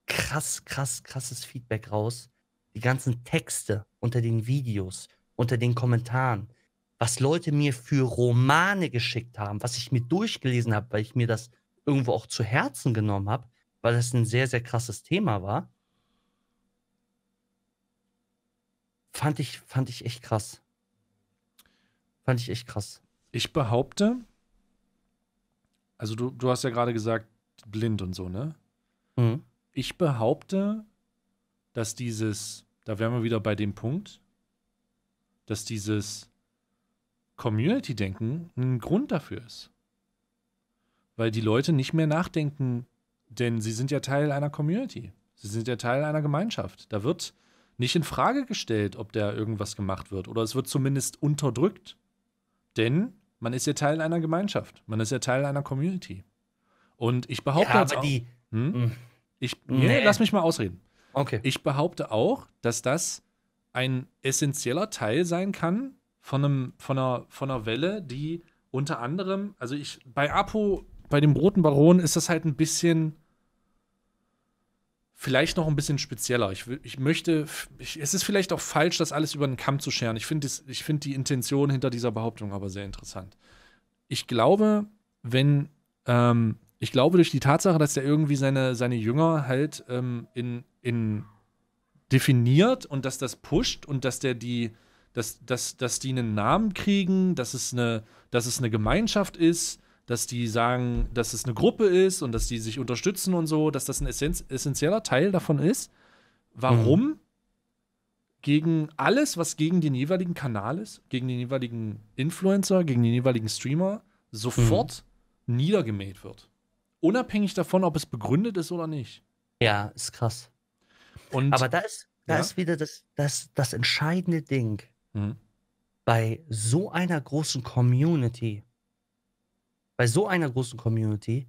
krass, krass, krasses Feedback raus. Die ganzen Texte unter den Videos, unter den Kommentaren, was Leute mir für Romane geschickt haben, was ich mir durchgelesen habe, weil ich mir das irgendwo auch zu Herzen genommen habe, weil das ein sehr, sehr krasses Thema war. Fand ich, fand ich echt krass. Fand ich echt krass. Ich behaupte, also du, du hast ja gerade gesagt, blind und so, ne? Mhm. Ich behaupte, dass dieses, da wären wir wieder bei dem Punkt, dass dieses Community-Denken ein Grund dafür ist. Weil die Leute nicht mehr nachdenken, denn sie sind ja Teil einer Community. Sie sind ja Teil einer Gemeinschaft. Da wird nicht in Frage gestellt, ob da irgendwas gemacht wird oder es wird zumindest unterdrückt. Denn man ist ja Teil einer Gemeinschaft. Man ist ja Teil einer Community. Und ich behaupte ja, aber auch, die hm? hm? Ich, nee. Nee, lass mich mal ausreden. Okay. Ich behaupte auch, dass das ein essentieller Teil sein kann von, einem, von, einer, von einer Welle, die unter anderem, also ich, bei Apo, bei dem Roten Baron ist das halt ein bisschen, vielleicht noch ein bisschen spezieller. Ich, ich möchte, ich, es ist vielleicht auch falsch, das alles über den Kamm zu scheren. Ich finde find die Intention hinter dieser Behauptung aber sehr interessant. Ich glaube, wenn, ähm, ich glaube durch die Tatsache, dass er irgendwie seine, seine Jünger halt ähm, in, in definiert und dass das pusht und dass der die, dass, dass, dass die einen Namen kriegen, dass es eine, dass es eine Gemeinschaft ist, dass die sagen, dass es eine Gruppe ist und dass die sich unterstützen und so, dass das ein Essenz, essentieller Teil davon ist. Warum? Mhm. Gegen alles, was gegen den jeweiligen Kanal ist, gegen den jeweiligen Influencer, gegen den jeweiligen Streamer, sofort mhm. niedergemäht wird. Unabhängig davon, ob es begründet ist oder nicht. Ja, ist krass. Und, Aber da ist, da ja? ist wieder das, das, das entscheidende Ding. Mhm. Bei so einer großen Community, bei so einer großen Community,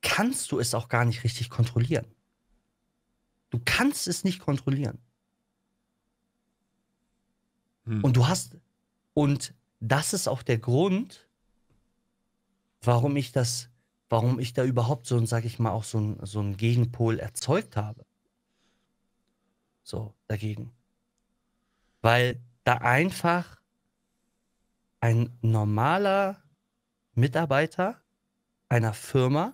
kannst du es auch gar nicht richtig kontrollieren. Du kannst es nicht kontrollieren. Mhm. Und du hast, und das ist auch der Grund, warum ich das, warum ich da überhaupt so, sag ich mal, auch so, ein, so einen Gegenpol erzeugt habe. So, dagegen weil da einfach ein normaler Mitarbeiter einer Firma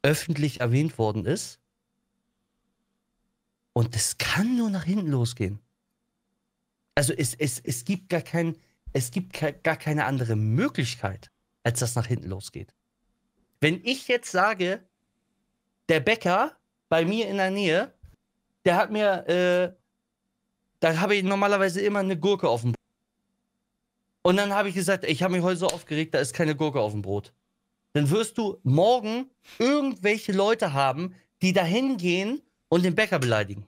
öffentlich erwähnt worden ist. Und das kann nur nach hinten losgehen. Also es, es, es gibt gar kein, es gibt gar keine andere Möglichkeit, als dass nach hinten losgeht. Wenn ich jetzt sage, der Bäcker bei mir in der Nähe, der hat mir äh, dann habe ich normalerweise immer eine Gurke auf dem Brot. Und dann habe ich gesagt, ich habe mich heute so aufgeregt, da ist keine Gurke auf dem Brot. Dann wirst du morgen irgendwelche Leute haben, die dahin gehen und den Bäcker beleidigen.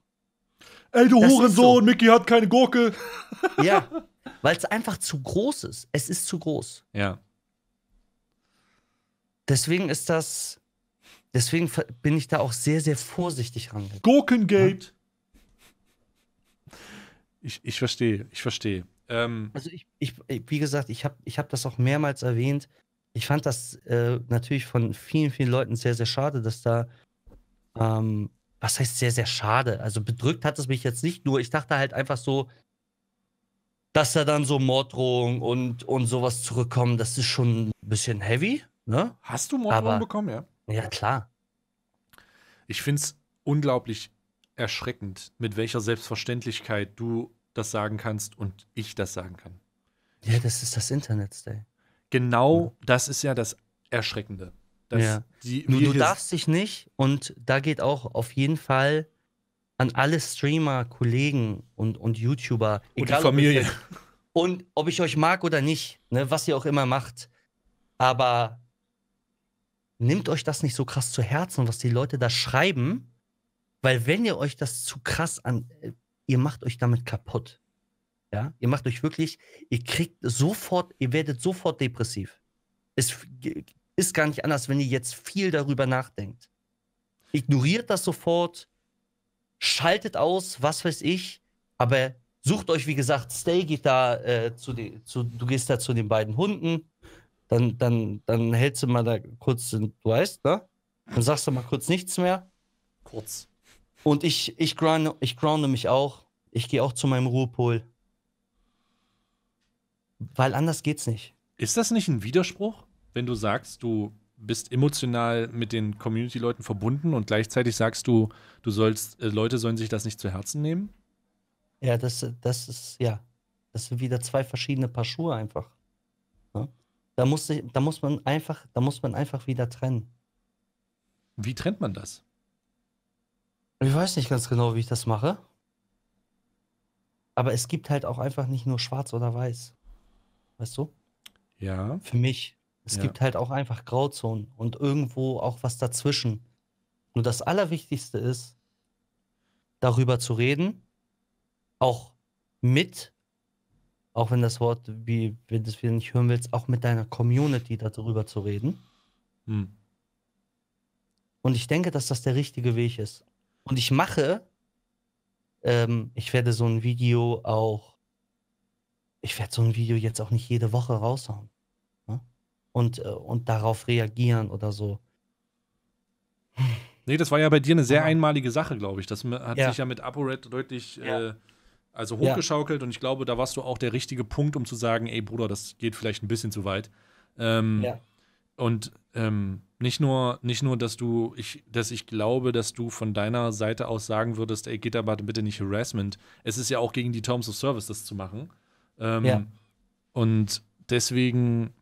Ey, du Hurensohn, so. Mickey hat keine Gurke. <laughs> Ja, <laughs> weil es einfach zu groß ist. Es ist zu groß. Ja. Deswegen ist das, deswegen bin ich da auch sehr, sehr vorsichtig rangegangen. Gurkengate. Ja. Ich, ich verstehe, ich verstehe. Ähm, also ich, ich, wie gesagt, ich habe ich hab das auch mehrmals erwähnt. Ich fand das äh, natürlich von vielen, vielen Leuten sehr, sehr schade, dass da, ähm, was heißt sehr, sehr schade? Also bedrückt hat es mich jetzt nicht nur. Ich dachte halt einfach so, dass da dann so Morddrohungen und, und sowas zurückkommen, das ist schon ein bisschen heavy. Ne? Hast du Morddrohungen bekommen, ja? Ja, klar. Ich finde es unglaublich erschreckend, mit welcher Selbstverständlichkeit du das sagen kannst und ich das sagen kann. Ja, das ist das Internet, Stay. Genau, ja. das ist ja das Erschreckende. ja. Die, Nur du darfst dich nicht und da geht auch auf jeden Fall an alle Streamer, Kollegen und, und YouTuber. Und egal, die Familie. Ob ich, und ob ich euch mag oder nicht, ne, was ihr auch immer macht. Aber nehmt euch das nicht so krass zu Herzen, was die Leute da schreiben, weil wenn ihr euch das zu krass an, äh, ihr macht euch damit kaputt. Ja, ihr macht euch wirklich, ihr kriegt sofort, ihr werdet sofort depressiv. Es ist gar nicht anders, wenn ihr jetzt viel darüber nachdenkt. Ignoriert das sofort, schaltet aus, was weiß ich, aber sucht euch, wie gesagt, Stay geht da äh, zu, die, zu, du gehst da zu den beiden Hunden, dann, dann, dann hältst du mal da kurz, du weißt, ne? Dann sagst du mal kurz nichts mehr. Kurz. Und ich, ich, grind, ich grounde mich auch. Ich gehe auch zu meinem Ruhepol. Weil anders geht's nicht. Ist das nicht ein Widerspruch, wenn du sagst, du bist emotional mit den Community-Leuten verbunden und gleichzeitig sagst du, du sollst, äh, Leute sollen sich das nicht zu Herzen nehmen? Ja, das, das ist, ja, das sind wieder zwei verschiedene Paar Schuhe einfach. Ja? Ne? Da, muss, da muss man einfach, da muss man einfach wieder trennen. Wie trennt man das? Ich weiß nicht ganz genau, wie ich das mache. Aber es gibt halt auch einfach nicht nur schwarz oder weiß. Weißt du? Ja. Für mich. Es ja. gibt halt auch einfach Grauzonen und irgendwo auch was dazwischen. Nur das Allerwichtigste ist, darüber zu reden, auch mit, auch wenn das Wort, wie wenn das wieder nicht hören willst, auch mit deiner Community darüber zu reden. Hm. Und ich denke, dass das der richtige Weg ist. Und ich mache, ähm, ich werde so ein Video auch, ich werde so ein Video jetzt auch nicht jede Woche raushauen. Ne? Und, äh, und darauf reagieren oder so. Nee, das war ja bei dir eine sehr ja. einmalige Sache, glaube ich. Das hat ja. sich ja mit ApoRed deutlich ja. äh, also hochgeschaukelt und ich glaube, da warst du auch der richtige Punkt, um zu sagen, ey Bruder, das geht vielleicht ein bisschen zu weit. Ähm, ja. Und ähm, nicht nur, nicht nur, dass du, ich, dass ich glaube, dass du von deiner Seite aus sagen würdest, ey, geht aber bitte nicht Harassment. Es ist ja auch gegen die Terms of Service, das zu machen. Ähm, ja. Und deswegen,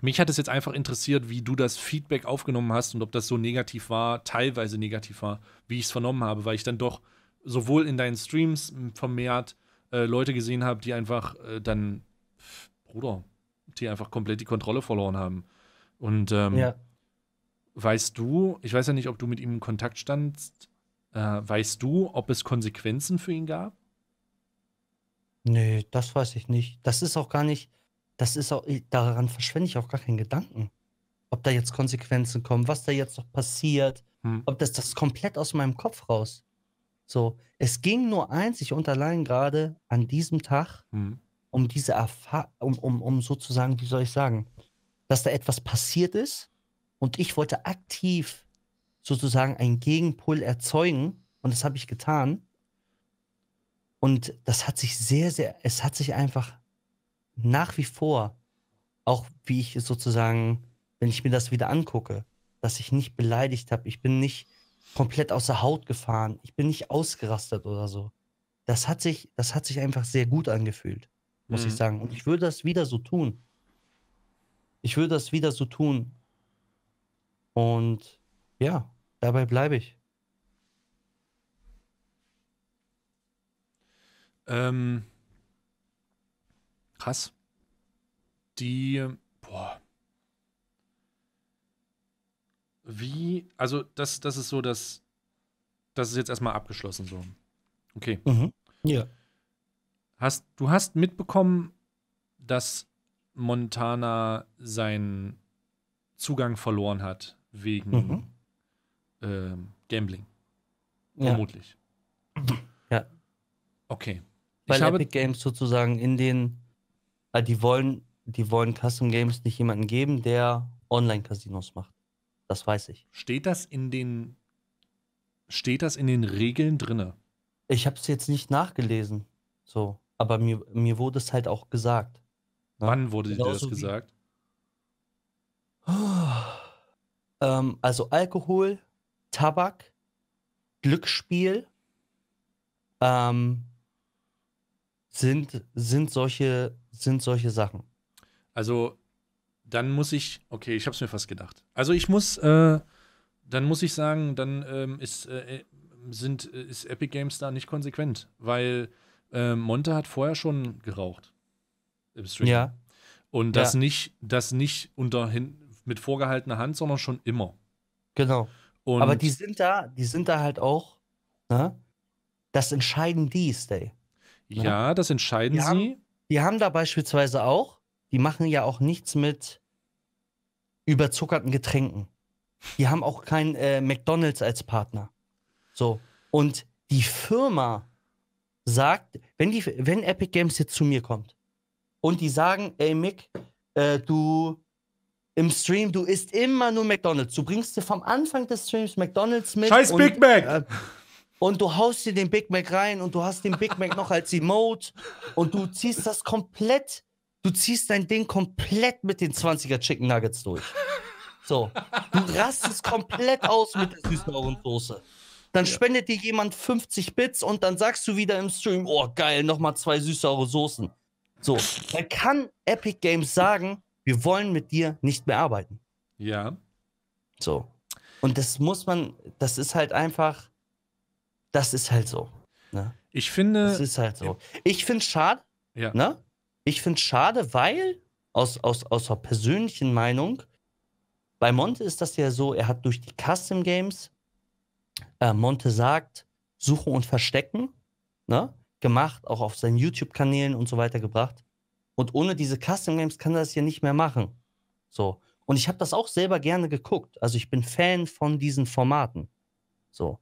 mich hat es jetzt einfach interessiert, wie du das Feedback aufgenommen hast und ob das so negativ war, teilweise negativ war, wie ich es vernommen habe, weil ich dann doch sowohl in deinen Streams vermehrt äh, Leute gesehen habe, die einfach äh, dann, Bruder, die einfach komplett die Kontrolle verloren haben. Und ähm, ja weißt du, ich weiß ja nicht, ob du mit ihm in Kontakt standst, äh, weißt du, ob es Konsequenzen für ihn gab? Nee, das weiß ich nicht. Das ist auch gar nicht, das ist auch, daran verschwende ich auch gar keinen Gedanken. Ob da jetzt Konsequenzen kommen, was da jetzt noch passiert, hm. ob das, das ist komplett aus meinem Kopf raus. So, es ging nur einzig und allein gerade an diesem Tag hm. um diese Erfahrung, um, um, um sozusagen, wie soll ich sagen, dass da etwas passiert ist, und ich wollte aktiv sozusagen einen Gegenpol erzeugen. Und das habe ich getan. Und das hat sich sehr, sehr, es hat sich einfach nach wie vor, auch wie ich es sozusagen, wenn ich mir das wieder angucke, dass ich nicht beleidigt habe, ich bin nicht komplett aus der Haut gefahren, ich bin nicht ausgerastet oder so. Das hat sich, das hat sich einfach sehr gut angefühlt, muss mhm. ich sagen. Und ich würde das wieder so tun. Ich würde das wieder so tun. Und ja, dabei bleibe ich. Ähm, krass. Die, boah. Wie, also das, das ist so, dass das ist jetzt erstmal abgeschlossen so. Okay. Mhm. Ja. Hast, du hast mitbekommen, dass Montana seinen Zugang verloren hat wegen mhm. ähm, Gambling. Vermutlich. Ja. Okay. Weil ich Epic Games sozusagen in den, äh, die wollen, die wollen Custom Games nicht jemanden geben, der Online-Casinos macht. Das weiß ich. Steht das in den, steht das in den Regeln drinne? Ich habe es jetzt nicht nachgelesen, so, aber mir, mir wurde es halt auch gesagt. Ne? Wann wurde dir das so gesagt? Wie, oh. Ähm, also Alkohol, Tabak, Glücksspiel ähm, sind, sind, solche, sind solche Sachen. Also dann muss ich, okay, ich habe es mir fast gedacht. Also ich muss, äh, dann muss ich sagen, dann ähm, ist, äh, äh sind, äh, ist Epic Games da nicht konsequent, weil äh, Monte hat vorher schon geraucht im Stream. Ja. Und das ja. nicht, das nicht unter hin, mit vorgehaltener Hand, sondern schon immer. Genau. Und Aber die sind da, die sind da halt auch, ne? Das entscheiden die, Stay. Ne? Ja, das entscheiden die sie. Haben, die haben da beispielsweise auch, die machen ja auch nichts mit überzuckerten Getränken. Die haben auch kein äh, McDonalds als Partner. So. Und die Firma sagt, wenn, die, wenn Epic Games jetzt zu mir kommt und die sagen, ey Mick, äh, du im Stream, du isst immer nur McDonalds. Du bringst dir vom Anfang des Streams McDonalds mit. Scheiß und, Big Mac! Äh, und du haust dir den Big Mac rein und du hast den Big Mac noch als Emote und du ziehst das komplett, du ziehst dein Ding komplett mit den 20er Chicken Nuggets durch. So. Du rastest komplett aus mit der süßen Soße. Dann ja. spendet dir jemand 50 Bits und dann sagst du wieder im Stream, oh geil, nochmal zwei süß süßere Soßen. So, dann kann Epic Games sagen, wir wollen mit dir nicht mehr arbeiten. Ja. So. Und das muss man, das ist halt einfach, das ist halt so. Ne? Ich finde. Das ist halt so. Ich finde es schade. Ja. Ne? Ich finde es schade, weil, aus, aus, aus der persönlichen Meinung, bei Monte ist das ja so, er hat durch die Custom Games, äh, Monte sagt, Suche und Verstecken, ne? gemacht, auch auf seinen YouTube-Kanälen und so weiter gebracht. Und ohne diese Custom Games kann das ja nicht mehr machen. So. Und ich habe das auch selber gerne geguckt. Also ich bin Fan von diesen Formaten. So.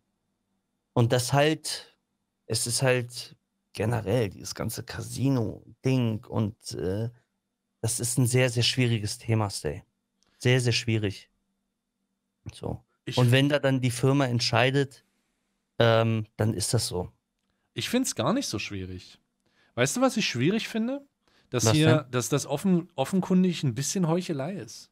Und das halt, es ist halt generell dieses ganze Casino-Ding und äh, das ist ein sehr, sehr schwieriges Thema, Stay. Sehr, sehr schwierig. So. Ich und wenn da dann die Firma entscheidet, ähm, dann ist das so. Ich finde es gar nicht so schwierig. Weißt du, was ich schwierig finde? dass Was hier, denn? dass das offen, offenkundig ein bisschen Heuchelei ist.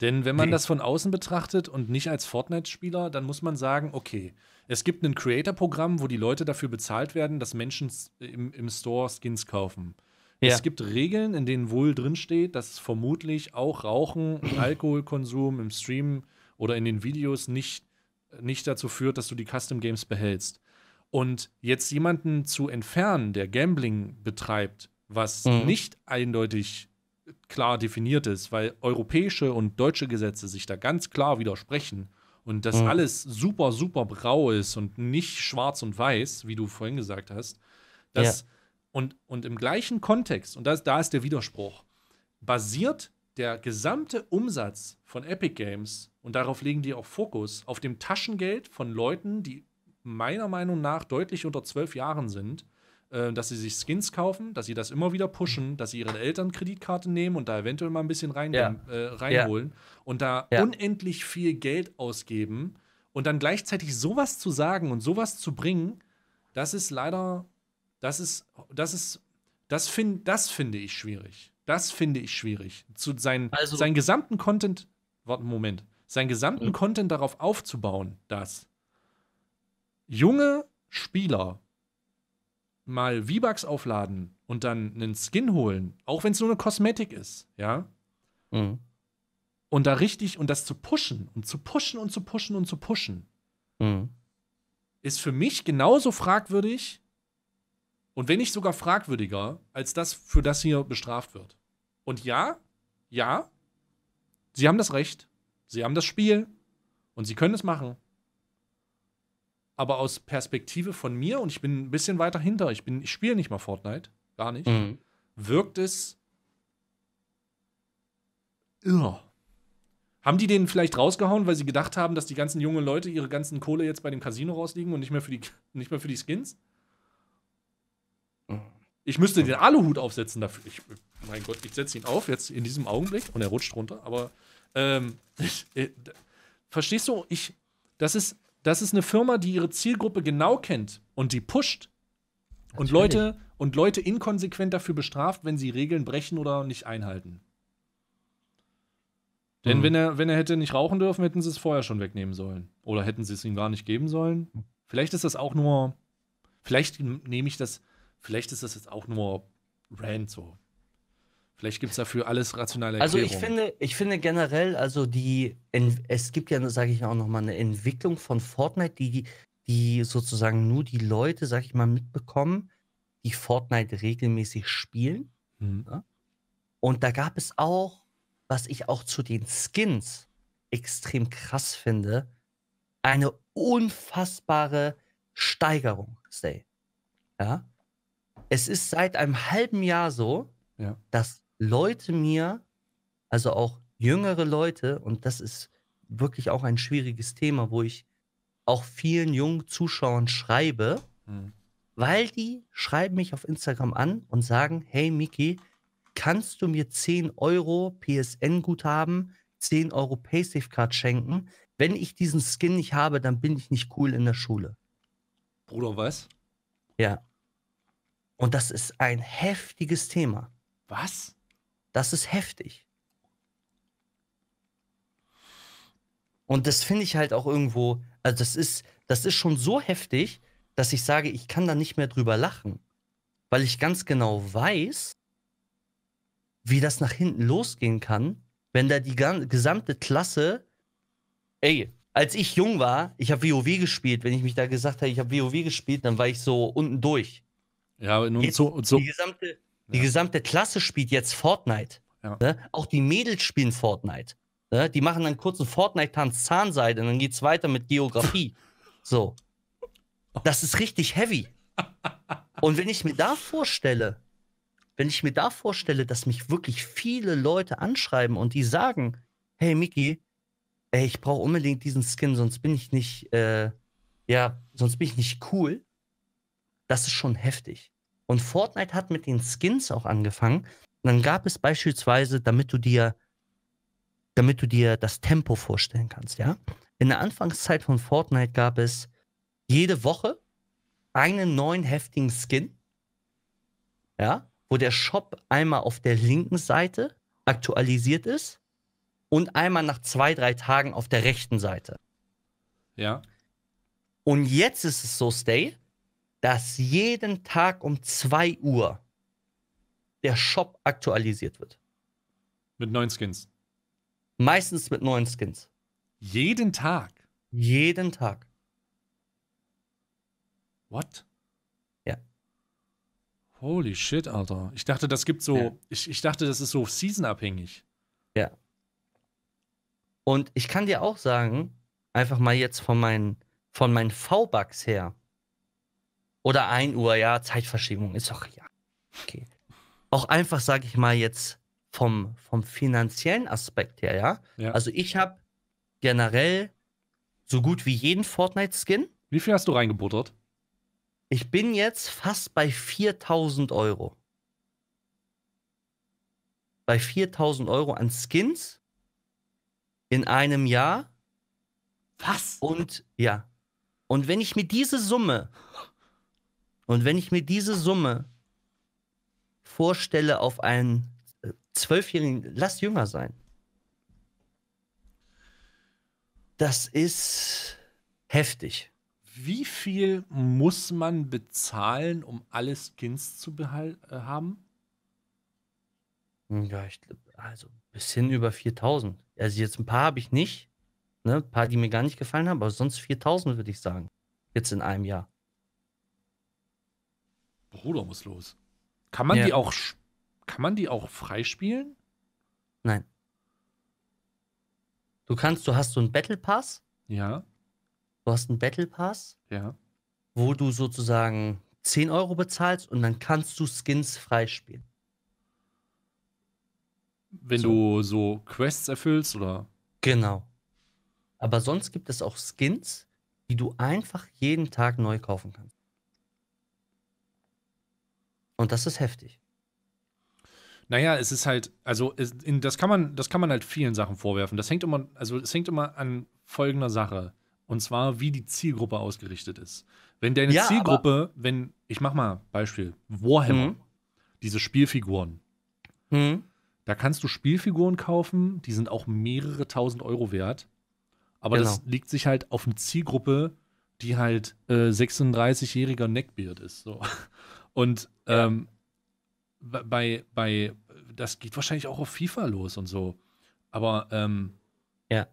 Denn wenn man nee. das von außen betrachtet und nicht als Fortnite-Spieler, dann muss man sagen, okay, es gibt ein Creator-Programm, wo die Leute dafür bezahlt werden, dass Menschen im, im Store Skins kaufen. Ja. Es gibt Regeln, in denen wohl drinsteht, dass vermutlich auch Rauchen und <clears throat> Alkoholkonsum im Stream oder in den Videos nicht, nicht dazu führt, dass du die Custom Games behältst. Und jetzt jemanden zu entfernen, der Gambling betreibt, was mhm. nicht eindeutig klar definiert ist, weil europäische und deutsche Gesetze sich da ganz klar widersprechen und das mhm. alles super, super brau ist und nicht schwarz und weiß, wie du vorhin gesagt hast, das, ja. und, und im gleichen Kontext, und das, da ist der Widerspruch, basiert der gesamte Umsatz von Epic Games, und darauf legen die auch Fokus, auf dem Taschengeld von Leuten, die meiner Meinung nach deutlich unter zwölf Jahren sind äh, dass sie sich Skins kaufen, dass sie das immer wieder pushen, mhm. dass sie ihren Eltern Kreditkarte nehmen und da eventuell mal ein bisschen rein, ja. äh, reinholen ja. und da ja. unendlich viel Geld ausgeben und dann gleichzeitig sowas zu sagen und sowas zu bringen, das ist leider, das ist, das ist, das, find, das finde ich schwierig. Das finde ich schwierig. Zu sein, also, seinen gesamten Content, warte einen Moment, seinen gesamten mhm. Content darauf aufzubauen, dass junge Spieler mal V-Bucks aufladen und dann einen Skin holen, auch wenn es nur eine Kosmetik ist, ja. Mhm. Und da richtig und das zu pushen und zu pushen und zu pushen und zu pushen, mhm. ist für mich genauso fragwürdig und wenn nicht sogar fragwürdiger als das, für das hier bestraft wird. Und ja, ja, sie haben das Recht, sie haben das Spiel und sie können es machen aber aus Perspektive von mir, und ich bin ein bisschen weiter hinter, ich, ich spiele nicht mal Fortnite, gar nicht, mhm. wirkt es irr. Haben die den vielleicht rausgehauen, weil sie gedacht haben, dass die ganzen jungen Leute ihre ganzen Kohle jetzt bei dem Casino rausliegen und nicht mehr für die, nicht mehr für die Skins? Ich müsste den Aluhut aufsetzen dafür. Ich, mein Gott, ich setze ihn auf jetzt in diesem Augenblick und er rutscht runter. Aber ähm, ich, <laughs> äh, verstehst du, ich, das ist das ist eine Firma, die ihre Zielgruppe genau kennt und die pusht und Leute und Leute inkonsequent dafür bestraft, wenn sie Regeln brechen oder nicht einhalten. Denn mhm. wenn, er, wenn er hätte nicht rauchen dürfen, hätten sie es vorher schon wegnehmen sollen. Oder hätten sie es ihm gar nicht geben sollen. Vielleicht ist das auch nur, vielleicht nehme ich das, vielleicht ist das jetzt auch nur Rand so. Vielleicht gibt es dafür alles rationale Erklärung. Also ich finde, ich finde generell, also die, es gibt ja, sage ich auch nochmal, eine Entwicklung von Fortnite, die, die sozusagen nur die Leute, sage ich mal, mitbekommen, die Fortnite regelmäßig spielen. Mhm. Und da gab es auch, was ich auch zu den Skins extrem krass finde, eine unfassbare Steigerung, Stay. Ja? Es ist seit einem halben Jahr so, ja. dass Leute mir, also auch jüngere Leute, und das ist wirklich auch ein schwieriges Thema, wo ich auch vielen jungen Zuschauern schreibe, mhm. weil die schreiben mich auf Instagram an und sagen, hey Miki, kannst du mir 10 Euro PSN-Guthaben, 10 Euro Paysafe-Card schenken? Wenn ich diesen Skin nicht habe, dann bin ich nicht cool in der Schule. Bruder, was? Ja. Und das ist ein heftiges Thema. Was? Das ist heftig. Und das finde ich halt auch irgendwo, also das ist, das ist schon so heftig, dass ich sage, ich kann da nicht mehr drüber lachen. Weil ich ganz genau weiß, wie das nach hinten losgehen kann, wenn da die gesamte Klasse, ey, als ich jung war, ich habe WoW gespielt, wenn ich mich da gesagt habe, ich habe WoW gespielt, dann war ich so unten durch. Ja, und nun Jetzt so, so. Die gesamte, die gesamte Klasse spielt jetzt Fortnite. Ja. Ne? Auch die Mädels spielen Fortnite. Ne? Die machen einen kurzen Fortnite-Tanz Zahnseide und dann geht's weiter mit Geografie. <laughs> so. Das ist richtig heavy. Und wenn ich mir da vorstelle, wenn ich mir da vorstelle, dass mich wirklich viele Leute anschreiben und die sagen, hey Miki, ey, ich brauche unbedingt diesen Skin, sonst bin ich nicht, äh, ja, sonst bin ich nicht cool. Das ist schon heftig. Und Fortnite hat mit den Skins auch angefangen. Und dann gab es beispielsweise, damit du dir, damit du dir das Tempo vorstellen kannst, ja. In der Anfangszeit von Fortnite gab es jede Woche einen neuen heftigen Skin, ja, wo der Shop einmal auf der linken Seite aktualisiert ist und einmal nach zwei, drei Tagen auf der rechten Seite. Ja. Und jetzt ist es so, Stay, dass jeden Tag um 2 Uhr der Shop aktualisiert wird. Mit neuen Skins. Meistens mit neuen Skins. Jeden Tag. Jeden Tag. What? Ja. Holy shit, Alter. Ich dachte, das gibt so. Ja. Ich, ich dachte, das ist so seasonabhängig. Ja. Und ich kann dir auch sagen, einfach mal jetzt von meinen, von meinen V-Bucks her, oder 1 Uhr, ja, Zeitverschiebung ist doch, ja. Okay. Auch einfach, sage ich mal jetzt, vom, vom finanziellen Aspekt her, ja. ja. Also ich habe generell so gut wie jeden Fortnite-Skin. Wie viel hast du reingebuttert? Ich bin jetzt fast bei 4000 Euro. Bei 4000 Euro an Skins in einem Jahr. Was? Und ja. Und wenn ich mir diese Summe und wenn ich mir diese Summe vorstelle auf einen äh, zwölfjährigen, lass jünger sein, das ist heftig. Wie viel muss man bezahlen, um alle Skins zu äh, haben? Hm, ja, ich glaube, also bis hin über 4000. Also jetzt ein paar habe ich nicht. Ne? Ein paar, die mir gar nicht gefallen haben, aber sonst 4000 würde ich sagen. Jetzt in einem Jahr. Bruder muss los. Kann man ja. die auch kann man die auch freispielen? Nein. Du kannst, du hast so einen Battle Pass. Ja. Du hast einen Battle Pass. Ja. Wo du sozusagen 10 Euro bezahlst und dann kannst du Skins freispielen. Wenn so. du so Quests erfüllst oder? Genau. Aber sonst gibt es auch Skins, die du einfach jeden Tag neu kaufen kannst. Und das ist heftig. Naja, es ist halt, also es, in, das, kann man, das kann man halt vielen Sachen vorwerfen. Das hängt immer, also es hängt immer an folgender Sache. Und zwar, wie die Zielgruppe ausgerichtet ist. Wenn deine ja, Zielgruppe, wenn, ich mach mal Beispiel, Warhammer, mhm. diese Spielfiguren, mhm. da kannst du Spielfiguren kaufen, die sind auch mehrere tausend Euro wert. Aber genau. das liegt sich halt auf eine Zielgruppe, die halt äh, 36-jähriger Neckbeard ist. So. Und ähm, bei, bei, das geht wahrscheinlich auch auf FIFA los und so. Aber, ähm, ja.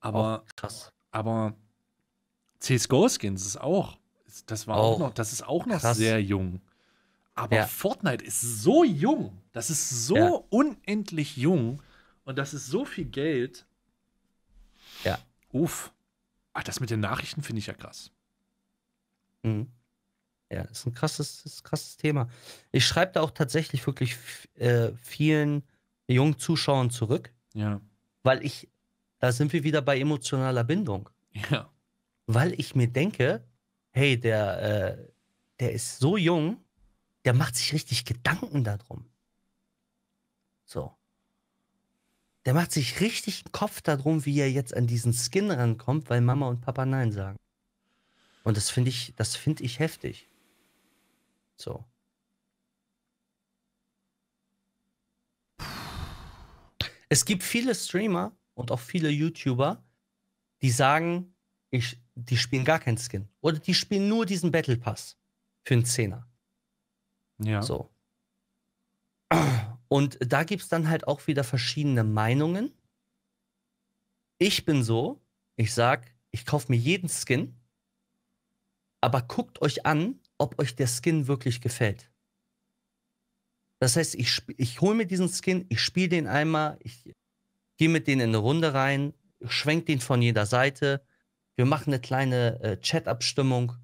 Aber, auch krass. Aber CSGO-Skins ist auch, das war auch, auch noch, das ist auch noch krass. sehr jung. Aber ja. Fortnite ist so jung. Das ist so ja. unendlich jung. Und das ist so viel Geld. Ja. Uff. Ach, das mit den Nachrichten finde ich ja krass. Mhm. Ja, ist ein krasses, ist ein krasses Thema. Ich schreibe da auch tatsächlich wirklich äh, vielen jungen Zuschauern zurück. Ja. Weil ich, da sind wir wieder bei emotionaler Bindung. Ja. Weil ich mir denke, hey, der, äh, der ist so jung, der macht sich richtig Gedanken darum. So. Der macht sich richtig einen Kopf darum, wie er jetzt an diesen Skin rankommt, weil Mama und Papa Nein sagen. Und das finde ich, das finde ich heftig. So. Es gibt viele Streamer und auch viele YouTuber, die sagen, ich, die spielen gar keinen Skin. Oder die spielen nur diesen Battle Pass für einen Zehner. Ja. So. Und da gibt es dann halt auch wieder verschiedene Meinungen. Ich bin so, ich sag, ich kaufe mir jeden Skin, aber guckt euch an, ob euch der Skin wirklich gefällt. Das heißt, ich, ich hole mir diesen Skin, ich spiele den einmal, ich gehe mit denen in eine Runde rein, schwenke den von jeder Seite. Wir machen eine kleine äh, Chat-Abstimmung,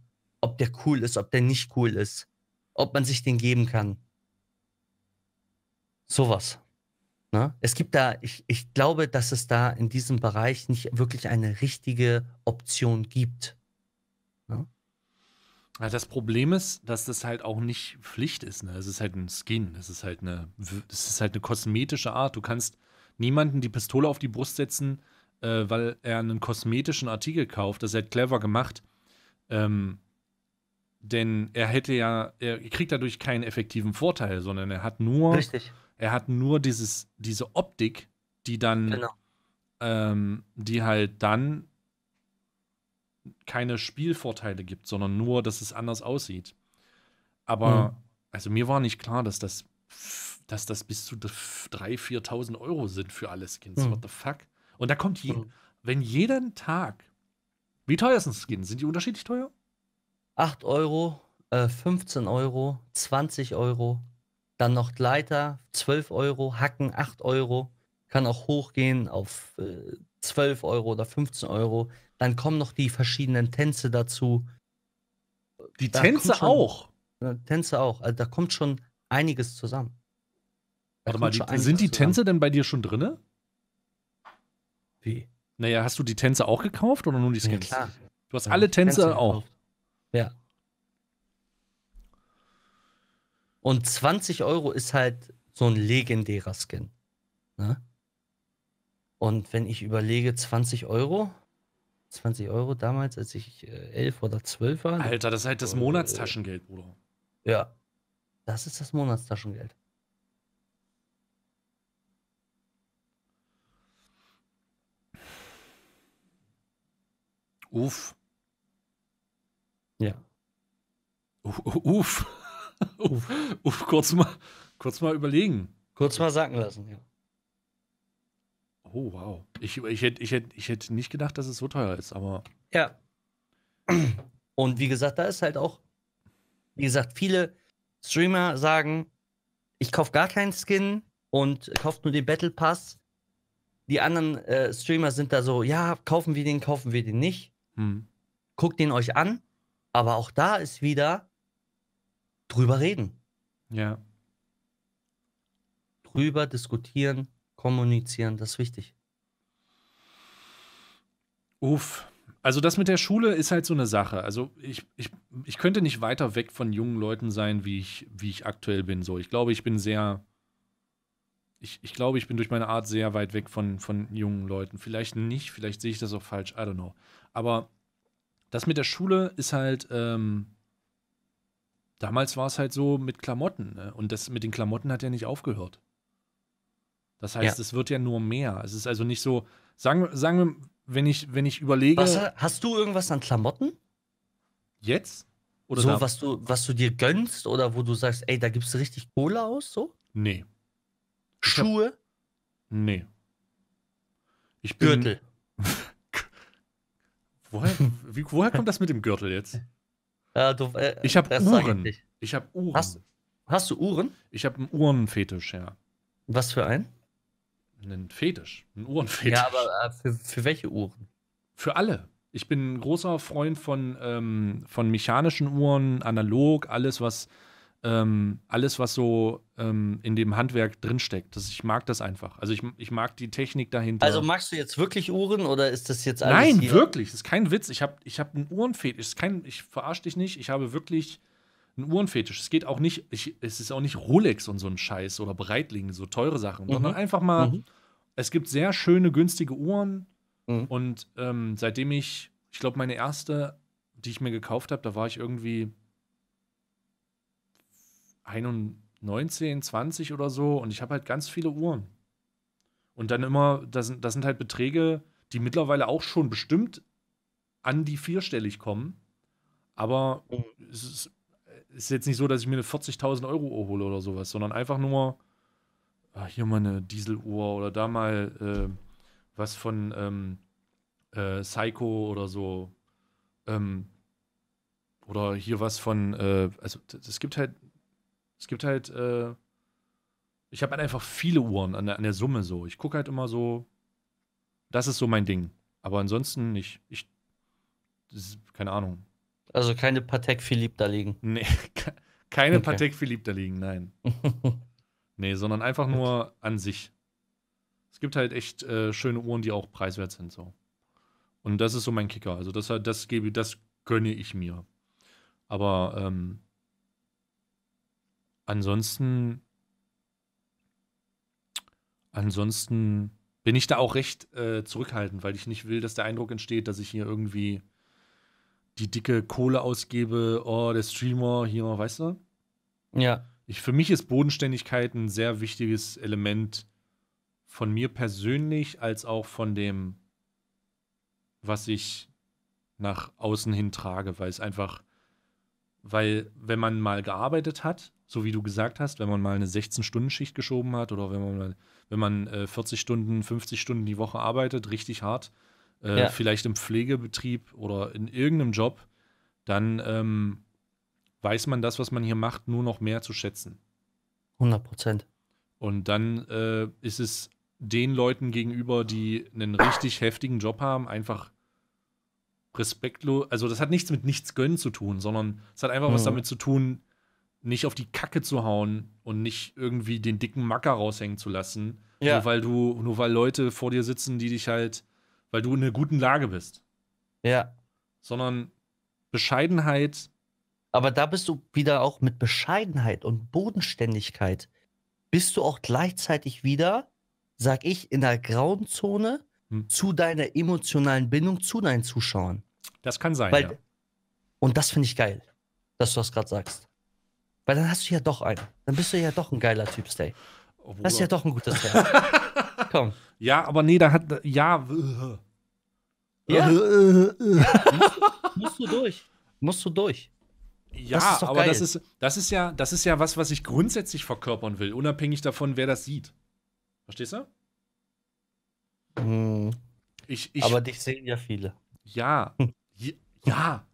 ob der cool ist, ob der nicht cool ist, ob man sich den geben kann. Sowas. Ne? Es gibt da, ich, ich glaube, dass es da in diesem Bereich nicht wirklich eine richtige Option gibt. Das Problem ist, dass das halt auch nicht Pflicht ist. Ne? Es ist halt ein Skin. Es ist halt eine, ist halt eine kosmetische Art. Du kannst niemanden die Pistole auf die Brust setzen, äh, weil er einen kosmetischen Artikel kauft. Das ist halt clever gemacht. Ähm, denn er hätte ja, er kriegt dadurch keinen effektiven Vorteil, sondern er hat nur, Richtig. er hat nur dieses, diese Optik, die dann, genau. ähm, die halt dann keine Spielvorteile gibt, sondern nur, dass es anders aussieht. Aber, mhm. also mir war nicht klar, dass das, dass das bis zu 3.000, 4.000 Euro sind für alle Skins. Mhm. What the fuck? Und da kommt je, mhm. wenn jeden Tag, wie teuer ist ein Skin? Sind die unterschiedlich teuer? 8 Euro, äh, 15 Euro, 20 Euro, dann noch Gleiter, 12 Euro, Hacken, 8 Euro. Kann auch hochgehen auf äh, 12 Euro oder 15 Euro. Dann kommen noch die verschiedenen Tänze dazu. Die da Tänze schon, auch? Tänze auch. Also da kommt schon einiges zusammen. Da Warte mal, die, sind die Tänze zusammen. denn bei dir schon drinne? Wie? Naja, hast du die Tänze auch gekauft oder nur die Skins? Ja, klar. Du hast ja, alle Tänze, Tänze auch. Gekauft. Ja. Und 20 Euro ist halt so ein legendärer Skin. Ne? Und wenn ich überlege, 20 Euro, 20 Euro damals, als ich äh, 11 oder 12 war. Alter, das ist halt das äh, Monatstaschengeld, Bruder. Ja, das ist das Monatstaschengeld. Uff. Ja. Uff. Uff. <laughs> Uff. Kurz mal, kurz mal überlegen. Kurz mal sagen lassen, ja. Oh, wow. Ich, ich, hätte, ich, hätte, ich hätte nicht gedacht, dass es so teuer ist, aber. Ja. <clears throat> Und wie gesagt, da ist halt auch, wie gesagt, viele Streamer sagen, ich kaufe gar keinen Skin und kaufe nur den Battle Pass. Die anderen äh, Streamer sind da so, ja, kaufen wir den, kaufen wir den nicht. Hm. Guckt den euch an, aber auch da ist wieder drüber reden. Ja. Drüber diskutieren, kommunizieren, das ist wichtig. Uff. Also das mit der Schule ist halt so eine Sache. Also ich, ich, ich könnte nicht weiter weg von jungen Leuten sein, wie ich, wie ich aktuell bin. So, ich glaube, ich bin sehr. Ich, ich glaube, ich bin durch meine Art sehr weit weg von, von jungen Leuten. Vielleicht nicht, vielleicht sehe ich das auch falsch, I don't know. Aber das mit der Schule ist halt. Ähm, damals war es halt so mit Klamotten. Ne? Und das mit den Klamotten hat ja nicht aufgehört. Das heißt, ja. es wird ja nur mehr. Es ist also nicht so, sagen, sagen wir, wenn ich, wenn ich überlege. Was, hast du irgendwas an Klamotten? Jetzt? Oder so, da? was du, was du dir gönnst oder wo du sagst, ey, da gibst du richtig Kohle aus, so? Nee. Schuhe? nee. Ich bin, Gürtel. <laughs> woher, wie, woher kommt das mit dem Gürtel jetzt? Ja, du, äh, ich habe Uhren. Ich, habe Uhren. Hast, hast, du Uhren? Ich habe einen Uhrenfetisch, ja. Was für einen? einen Fetisch, einen Uhrenfetisch. Ja, aber äh, für, für welche Uhren? Für alle. Ich bin ein großer Freund von, ähm, von mechanischen Uhren, analog, alles, was, ähm, alles, was so ähm, in dem Handwerk drinsteckt. Das, ich mag das einfach. Also ich, ich mag die Technik dahinter. Also magst du jetzt wirklich Uhren oder ist das jetzt alles? Nein, hier? wirklich. Das ist kein Witz. Ich habe ich hab einen Uhrenfetisch. ich verarsche dich nicht. Ich habe wirklich ein Uhrenfetisch. Es geht auch nicht, ich, es ist auch nicht Rolex und so ein Scheiß oder Breitling, so teure Sachen, mhm. sondern einfach mal, mhm. es gibt sehr schöne, günstige Uhren. Mhm. Und ähm, seitdem ich, ich glaube, meine erste, die ich mir gekauft habe, da war ich irgendwie 19, 20 oder so und ich habe halt ganz viele Uhren. Und dann immer, das sind, das sind halt Beträge, die mittlerweile auch schon bestimmt an die vierstellig kommen. Aber mhm. es ist ist jetzt nicht so, dass ich mir eine 40.000 Euro Uhr hole oder sowas, sondern einfach nur ach, hier mal eine Dieseluhr oder da mal äh, was von ähm, äh, Psycho oder so. Ähm, oder hier was von, äh, also es gibt halt, es gibt halt, äh, ich habe halt einfach viele Uhren an der, an der Summe so. Ich gucke halt immer so, das ist so mein Ding. Aber ansonsten nicht. Ich, ist, keine Ahnung. Also keine Patek Philippe da liegen. Nee, keine okay. Patek Philippe da liegen, nein. <laughs> nee, sondern einfach nur an sich. Es gibt halt echt äh, schöne Uhren, die auch preiswert sind. so. Und das ist so mein Kicker. Also das, das gebe, das gönne ich mir. Aber ähm, ansonsten, ansonsten bin ich da auch recht äh, zurückhaltend, weil ich nicht will, dass der Eindruck entsteht, dass ich hier irgendwie die dicke Kohle ausgebe, oh, der Streamer hier, weißt du? Ja. Ich, für mich ist Bodenständigkeit ein sehr wichtiges Element von mir persönlich, als auch von dem, was ich nach außen hin trage, weil es einfach, weil wenn man mal gearbeitet hat, so wie du gesagt hast, wenn man mal eine 16-Stunden-Schicht geschoben hat oder wenn man, wenn man äh, 40 Stunden, 50 Stunden die Woche arbeitet, richtig hart, äh, ja. vielleicht im Pflegebetrieb oder in irgendeinem Job, dann ähm, weiß man das, was man hier macht, nur noch mehr zu schätzen. 100 Prozent. Und dann äh, ist es den Leuten gegenüber, die einen richtig heftigen Job haben, einfach respektlos. Also, das hat nichts mit nichts gönnen zu tun, sondern es hat einfach mhm. was damit zu tun, nicht auf die Kacke zu hauen und nicht irgendwie den dicken Macker raushängen zu lassen. Ja. Nur weil du, nur weil Leute vor dir sitzen, die dich halt weil du in einer guten Lage bist. Ja. Sondern Bescheidenheit. Aber da bist du wieder auch mit Bescheidenheit und Bodenständigkeit. Bist du auch gleichzeitig wieder, sag ich, in der grauen Zone hm. zu deiner emotionalen Bindung zu deinen Zuschauern. Das kann sein. Weil, ja. Und das finde ich geil, dass du das gerade sagst. Weil dann hast du ja doch einen. Dann bist du ja doch ein geiler Typ, Stay. Obwohl das ist ja doch ein gutes Herz. <laughs> Komm. Ja, aber nee, da hat. Ja. ja. musst, du durch. Musst du durch. Ja, das aber das ist, das ist ja, das ist ja was, was ich grundsätzlich verkörpern will, unabhängig davon, wer das sieht. Verstehst du? Hm. Ich, ich, aber dich sehen ja viele. Ja, hm. ja,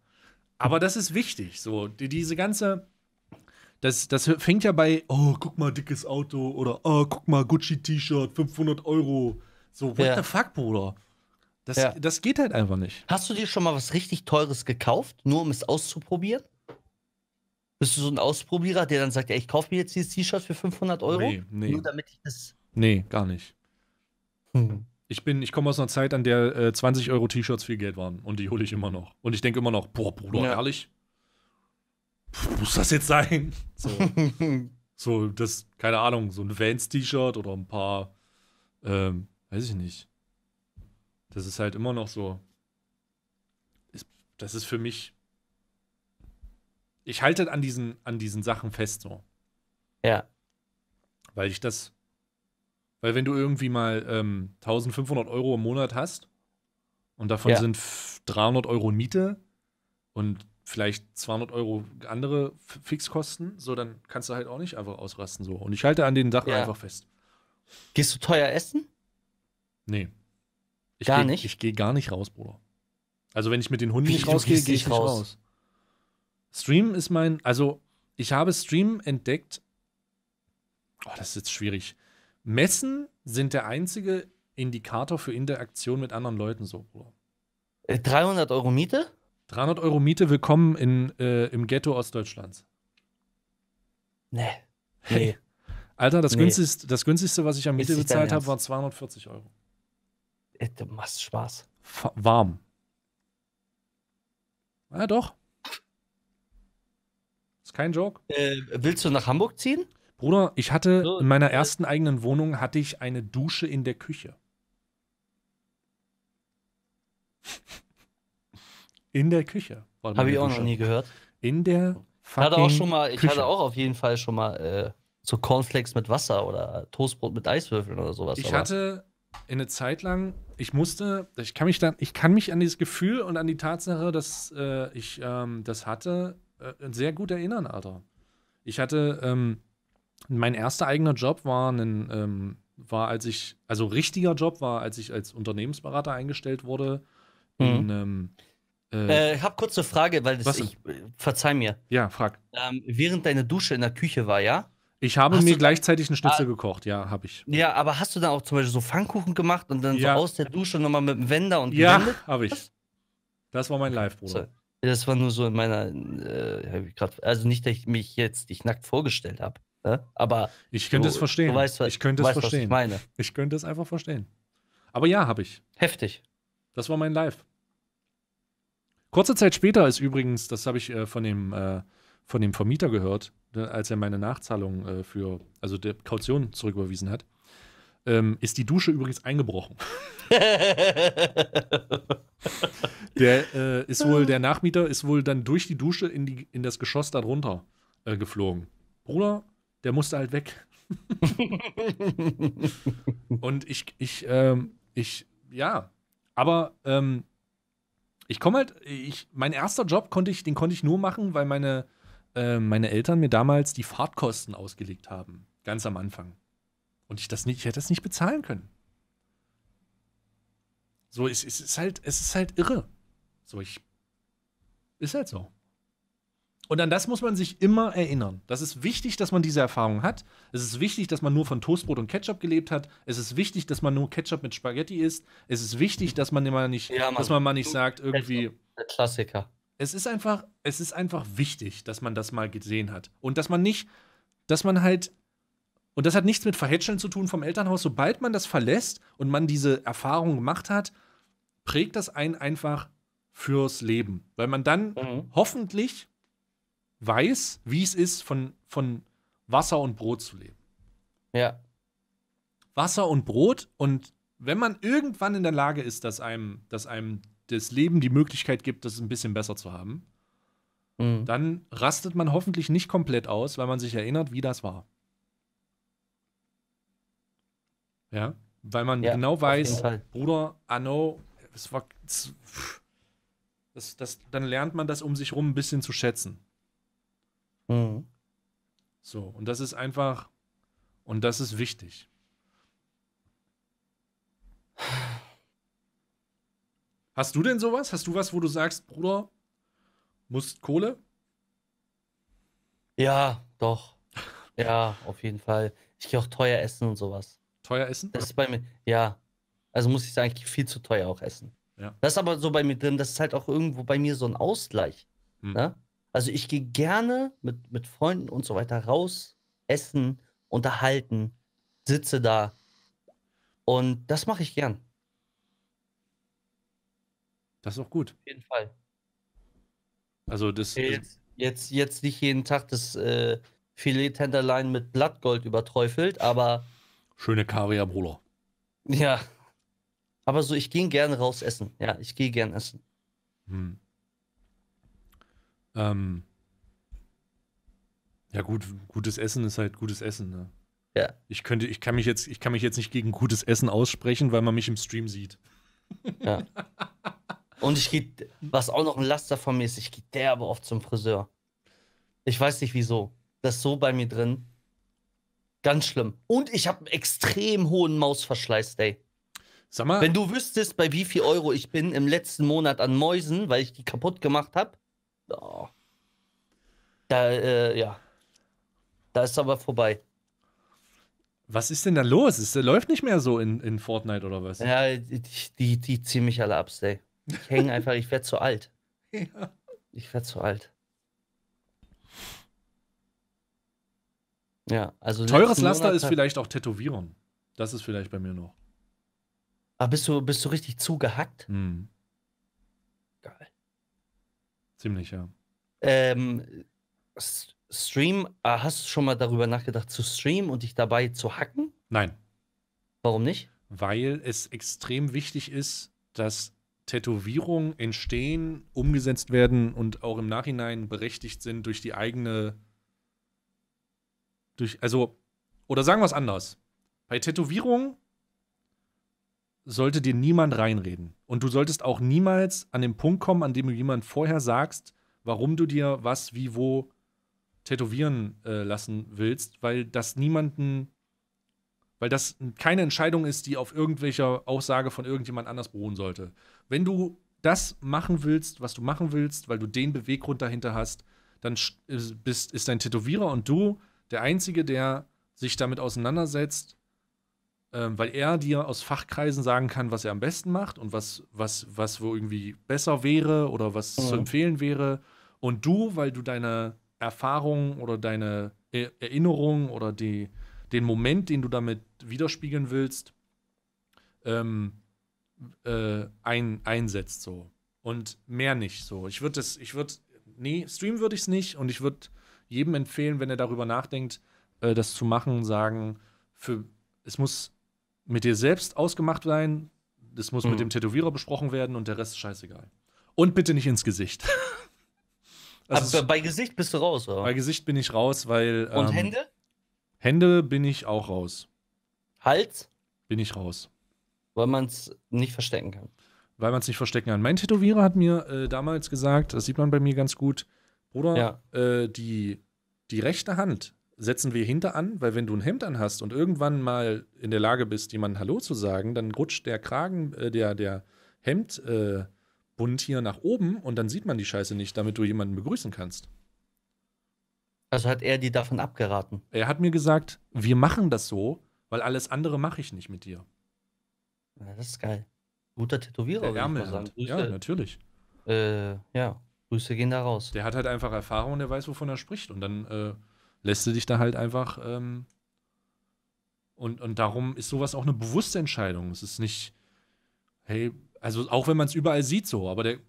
aber das ist wichtig. So, die, diese ganze, das, das fängt ja bei, oh, guck mal, dickes Auto oder oh, guck mal, Gucci-T-Shirt, 500 Euro. So, what ja. the fuck, Bruder? Das, ja. das geht halt einfach nicht. Hast du dir schon mal was richtig Teures gekauft, nur um es auszuprobieren? Bist du so ein Ausprobierer, der dann sagt, ey, ich kaufe mir jetzt dieses T-Shirt für 500 Euro? Nee, nee. Nur damit ich das. Nee, gar nicht. Hm. Ich ich komme aus einer Zeit, an der äh, 20 Euro T-Shirts viel Geld waren und die hole ich immer noch. Und ich denke immer noch, boah, Bruder, ja. ehrlich, muss das jetzt sein? So, <laughs> so das, keine Ahnung, so ein Vans-T-Shirt oder ein paar, ähm, weiß ich nicht. Das ist halt immer noch so. Das ist für mich. Ich halte an diesen, an diesen Sachen fest so. Ja. Weil ich das. Weil wenn du irgendwie mal ähm, 1500 Euro im Monat hast und davon ja. sind 300 Euro Miete und vielleicht 200 Euro andere Fixkosten, so dann kannst du halt auch nicht einfach ausrasten so. Und ich halte an den Sachen ja. einfach fest. Gehst du teuer essen? Nee. Ich gar geh, nicht? Ich gehe gar nicht raus, Bruder. Also wenn ich mit den Hunden nicht rausgehe, gehe ich nicht raus. raus. Stream ist mein, also ich habe Stream entdeckt. Oh, das ist jetzt schwierig. Messen sind der einzige Indikator für Interaktion mit anderen Leuten so, Bruder. 300 äh, Euro Miete? 300 Euro Miete willkommen in, äh, im Ghetto Ostdeutschlands. Nee. Hey. Alter, das, nee. Günstigste, das günstigste, was ich an Miete bezahlt habe, waren 240 Euro. Äh, du machst Spaß. F warm. Ja, doch. Ist kein Joke. Äh, willst du nach Hamburg ziehen? Bruder, ich hatte in meiner ersten eigenen Wohnung hatte ich eine Dusche in der Küche. In der Küche. Habe ich auch Dusche. noch nie gehört. In der fucking hatte auch schon mal, Ich Küche. hatte auch auf jeden Fall schon mal äh, so Cornflakes mit Wasser oder Toastbrot mit Eiswürfeln oder sowas. Ich hatte eine Zeit lang, ich musste, ich kann mich, da, ich kann mich an dieses Gefühl und an die Tatsache, dass äh, ich ähm, das hatte, äh, sehr gut erinnern, Alter. Ich hatte, ähm, mein erster eigener Job war ein, ähm, war als ich, also richtiger Job war, als ich als Unternehmensberater eingestellt wurde. Mhm. In, ähm, äh, äh, ich habe kurz eine Frage, weil das, ich, äh, verzeih mir. Ja, frag. Ähm, während deine Dusche in der Küche war, ja? Ich habe hast mir gleichzeitig einen Schnitzel ah, gekocht, ja, habe ich. Ja, aber hast du dann auch zum Beispiel so Pfannkuchen gemacht und dann ja. so aus der Dusche nochmal mit dem Wender und Ja, habe ich. Das war mein Live, Bruder. So, das war nur so in meiner, äh, grad, also nicht, dass ich mich jetzt dich nackt vorgestellt habe, ne? aber. Ich könnte du, es verstehen. Du Weißt, ich könnte es verstehen. ich meine. Ich könnte es einfach verstehen. Aber ja, habe ich. Heftig. Das war mein Live. Kurze Zeit später ist übrigens, das habe ich äh, von, dem, äh, von dem Vermieter gehört, ne, als er meine Nachzahlung äh, für, also der Kaution zurücküberwiesen hat, ähm, ist die Dusche übrigens eingebrochen. <laughs> der äh, ist wohl, der Nachmieter ist wohl dann durch die Dusche in, die, in das Geschoss darunter äh, geflogen. Bruder, der musste halt weg. <laughs> Und ich, ich, ähm, ich, ja, aber ähm, ich komme halt, ich, mein erster Job konnte ich, den konnte ich nur machen, weil meine, äh, meine Eltern mir damals die Fahrtkosten ausgelegt haben. Ganz am Anfang. Und ich das nicht, ich hätte das nicht bezahlen können. So, es, es ist halt, es ist halt irre. So, ich. Ist halt so. Und an das muss man sich immer erinnern. Das ist wichtig, dass man diese Erfahrung hat. Es ist wichtig, dass man nur von Toastbrot und Ketchup gelebt hat. Es ist wichtig, dass man nur Ketchup mit Spaghetti isst. Es ist wichtig, dass man immer nicht, ja, dass man mal nicht sagt, irgendwie. Der Klassiker. Es ist einfach, es ist einfach wichtig, dass man das mal gesehen hat. Und dass man nicht, dass man halt. Und das hat nichts mit Verhätscheln zu tun vom Elternhaus. Sobald man das verlässt und man diese Erfahrung gemacht hat, prägt das einen einfach fürs Leben. Weil man dann mhm. hoffentlich weiß, wie es ist, von, von Wasser und Brot zu leben. Ja. Wasser und Brot und wenn man irgendwann in der Lage ist, dass einem, dass einem das Leben die Möglichkeit gibt, das ein bisschen besser zu haben, mhm. dann rastet man hoffentlich nicht komplett aus, weil man sich erinnert, wie das war. Ja, weil man ja, genau weiß, Bruder, Anno, es war. Das, das, dann lernt man das, um sich rum ein bisschen zu schätzen. Mhm. So, und das ist einfach, und das ist wichtig. Hast du denn sowas? Hast du was, wo du sagst, Bruder, musst Kohle? Ja, doch. Ja, auf jeden Fall. Ich gehe auch teuer essen und sowas. Teuer essen? Das ist bei mir, ja. Also muss ich sagen, ich viel zu teuer auch essen. Ja. Das ist aber so bei mir drin, das ist halt auch irgendwo bei mir so ein Ausgleich. Hm. Ne? Also ich gehe gerne mit, mit Freunden und so weiter raus, essen, unterhalten, sitze da. Und das mache ich gern. Das ist auch gut. Auf jeden Fall. Also das. Jetzt, jetzt, jetzt nicht jeden Tag das äh, Filet Tenderlein mit Blattgold überträufelt, aber. Schöne Karia Bruder. Ja. Aber so, ich gehe gerne raus essen. Ja, ich gehe gern essen. Hm. Ähm, ja, gut, gutes Essen ist halt gutes Essen, ne? Ja. Ich könnte, ich kann mich jetzt, ich kann mich jetzt nicht gegen gutes Essen aussprechen, weil man mich im Stream sieht. Ja. Und ich gehe, was auch noch ein Laster von mir ist, ich gehe derbe oft zum Friseur. Ich weiß nicht wieso. Das ist so bei mir drin. Ganz schlimm. Und ich habe einen extrem hohen Mausverschleiß, ey. Sag mal. Wenn du wüsstest, bei wie viel Euro ich bin im letzten Monat an Mäusen, weil ich die kaputt gemacht habe, Oh. Da, äh, ja. Da ist aber vorbei. Was ist denn da los? Es äh, läuft nicht mehr so in, in Fortnite oder was? Ja, die, die, die ziehen mich alle ab, ey. Ich hänge <laughs> einfach, ich werde zu alt. Ja. Ich werde zu alt. Ja, also. Teures Laster ist vielleicht auch Tätowieren. Das ist vielleicht bei mir noch. Aber ah, bist du, bist du richtig zugehackt? Mhm. Ziemlich, ja. Ähm, Stream, äh, hast du schon mal darüber nachgedacht, zu streamen und dich dabei zu hacken? Nein. Warum nicht? Weil es extrem wichtig ist, dass Tätowierungen entstehen, umgesetzt werden und auch im Nachhinein berechtigt sind durch die eigene. Durch, also, oder sagen wir es anders. Bei Tätowierungen sollte dir niemand reinreden. Und du solltest auch niemals an den Punkt kommen, an dem du jemand vorher sagst, warum du dir was, wie, wo tätowieren äh, lassen willst, weil das niemanden, weil das keine Entscheidung ist, die auf irgendwelcher Aussage von irgendjemand anders beruhen sollte. Wenn du das machen willst, was du machen willst, weil du den Beweggrund dahinter hast, dann äh, bist, ist dein Tätowierer und du der Einzige, der sich damit auseinandersetzt ähm, weil er dir aus Fachkreisen sagen kann, was er am besten macht und was, was, was wo irgendwie besser wäre oder was mhm. zu empfehlen wäre. Und du, weil du deine Erfahrung oder deine e-, Erinnerung oder die, den Moment, den du damit widerspiegeln willst, ähm, äh, ein, einsetzt so. Und mehr nicht so. Ich würde das, ich würde, nee, streamen würde ich es nicht und ich würde jedem empfehlen, wenn er darüber nachdenkt, äh, das zu machen, sagen, für, es muss mit dir selbst ausgemacht sein. Das muss mhm. mit dem Tätowierer besprochen werden und der Rest ist scheißegal. Und bitte nicht ins Gesicht. Also <laughs> bei Gesicht bist du raus, oder? Bei Gesicht bin ich raus, weil. Ähm, und Hände? Hände bin ich auch raus. Hals? Bin ich raus. Weil man es nicht verstecken kann. Weil man es nicht verstecken kann. Mein Tätowierer hat mir äh, damals gesagt, das sieht man bei mir ganz gut, Bruder, ja. äh, die, die rechte Hand setzen wir hinter an, weil wenn du ein Hemd an hast und irgendwann mal in der Lage bist, jemandem Hallo zu sagen, dann rutscht der Kragen, äh, der, der Hemdbund äh, hier nach oben und dann sieht man die Scheiße nicht, damit du jemanden begrüßen kannst. Also hat er dir davon abgeraten? Er hat mir gesagt, wir machen das so, weil alles andere mache ich nicht mit dir. Ja, das ist geil. Guter Tätowierer. Der Ärmel sagen. Grüße, ja, natürlich. Äh, ja, Grüße gehen da raus. Der hat halt einfach Erfahrung, und der weiß, wovon er spricht. Und dann äh, lässt du dich da halt einfach. Ähm, und, und darum ist sowas auch eine bewusste Entscheidung. Es ist nicht, hey, also auch wenn man es überall sieht so, aber der,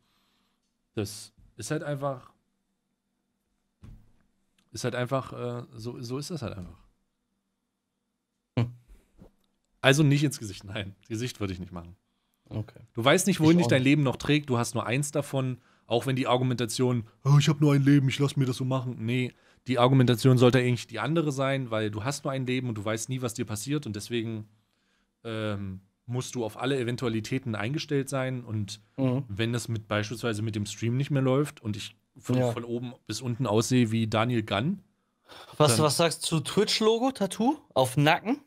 das ist halt einfach, ist halt einfach, äh, so, so ist das halt einfach. Hm. Also nicht ins Gesicht, nein, Gesicht würde ich nicht machen. Okay. Du weißt nicht, wohin ich dich dein Leben noch trägt, du hast nur eins davon, auch wenn die Argumentation, oh, ich habe nur ein Leben, ich lasse mir das so machen, nee, die Argumentation sollte eigentlich die andere sein, weil du hast nur ein Leben und du weißt nie, was dir passiert und deswegen ähm, musst du auf alle Eventualitäten eingestellt sein und mhm. wenn das mit beispielsweise mit dem Stream nicht mehr läuft und ich von, ja. von oben bis unten aussehe wie Daniel Gunn. Was, was sagst du zu Twitch-Logo, Tattoo? Auf Nacken?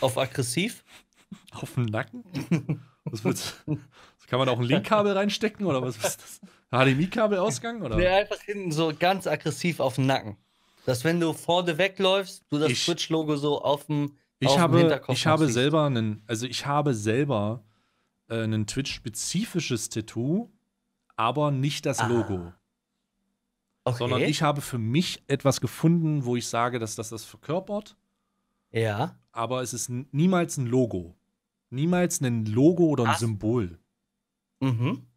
Auf aggressiv? Auf den Nacken? Was kann man auch ein Linkkabel reinstecken oder was ist das? <laughs> HDMI-Kabelausgang oder? Nee, einfach hinten so ganz aggressiv auf den Nacken. Dass wenn du vorne wegläufst, du das Switch-Logo so auf dem ich auf habe, Hinterkopf ich habe siehst. selber einen, also ich habe selber äh, ein Twitch-spezifisches Tattoo, aber nicht das ah. Logo. Okay. Sondern ich habe für mich etwas gefunden, wo ich sage, dass das das verkörpert. Ja. Aber es ist niemals ein Logo. Niemals ein Logo oder ein Ach. Symbol. Mhm.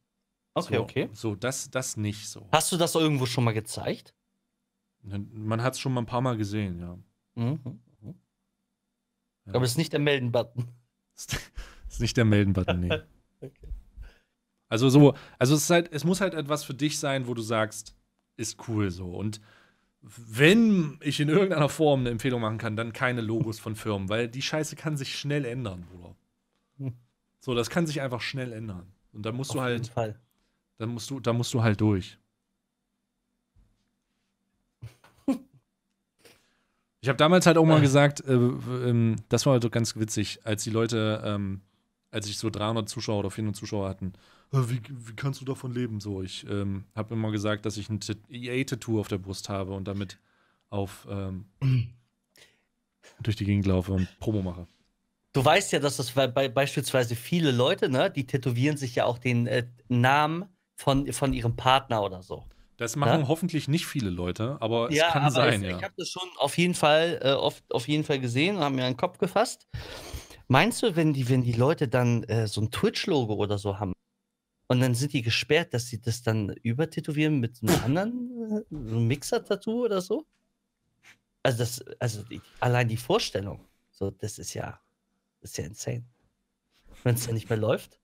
Okay, so, okay. So, das, das nicht so. Hast du das irgendwo schon mal gezeigt? Ne, man hat es schon mal ein paar Mal gesehen, ja. Mhm. Mhm. ja. Aber es ist nicht der Melden-Button. <laughs> ist nicht der Melden-Button, nee. <laughs> okay. Also so, also es, halt, es muss halt etwas für dich sein, wo du sagst, ist cool so. Und wenn ich in irgendeiner Form eine Empfehlung machen kann, dann keine Logos von Firmen, weil die Scheiße kann sich schnell ändern, Bruder. Hm. So, das kann sich einfach schnell ändern. Und da musst Auf du halt dann musst du, da musst du halt durch. Ich habe damals halt auch mal äh. gesagt, äh, äh, das war halt so ganz witzig, als die Leute, ähm, als ich so 300 Zuschauer oder 400 Zuschauer hatten, äh, wie, wie kannst du davon leben? So, ich ähm, habe immer gesagt, dass ich ein EA-Tattoo auf der Brust habe und damit auf ähm, <clears throat> durch die Gegend laufe und Promo mache. Du weißt ja, dass das bei, bei beispielsweise viele Leute, ne, die tätowieren sich ja auch den äh, Namen von, von ihrem Partner oder so. Das machen ja? hoffentlich nicht viele Leute, aber es ja, kann aber sein. Es, ja. Ich habe das schon auf jeden Fall äh, auf, auf jeden Fall gesehen und habe mir einen Kopf gefasst. Meinst du, wenn die, wenn die Leute dann äh, so ein Twitch-Logo oder so haben und dann sind die gesperrt, dass sie das dann übertätowieren mit einem <laughs> anderen äh, Mixer-Tattoo oder so? Also, das, also die, allein die Vorstellung, so, das ist ja, das ist ja insane. Wenn es dann nicht mehr läuft.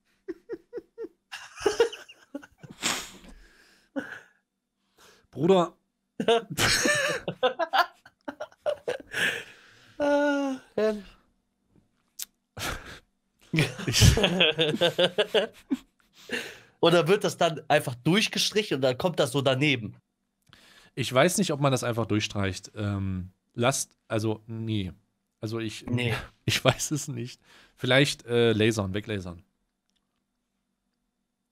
Bruder. <laughs> Oder wird das dann einfach durchgestrichen und dann kommt das so daneben? Ich weiß nicht, ob man das einfach durchstreicht. Ähm, lasst, also, nee. Also ich, nee. <laughs> ich weiß es nicht. Vielleicht äh, lasern, weglasern.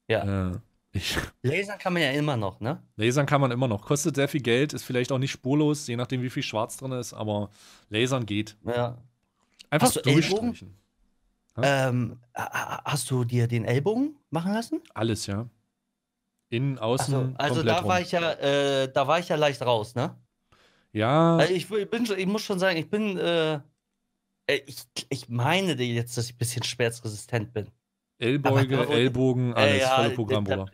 Ja. Äh, ich <laughs> Lasern kann man ja immer noch, ne? Lasern kann man immer noch. Kostet sehr viel Geld, ist vielleicht auch nicht spurlos, je nachdem, wie viel Schwarz drin ist, aber Lasern geht. Ja. Einfach hast durchstreichen. ähm, hast du dir den Ellbogen machen lassen? Alles, ja. Innen, außen. Also, also da war ich ja, äh, da war ich ja leicht raus, ne? Ja. Also ich, ich, bin, ich muss schon sagen, ich bin, äh, äh ich, ich meine jetzt, dass ich ein bisschen schmerzresistent bin. Ellbeuge, da, Ellbogen, alles, ja, volle Programm, Bruder.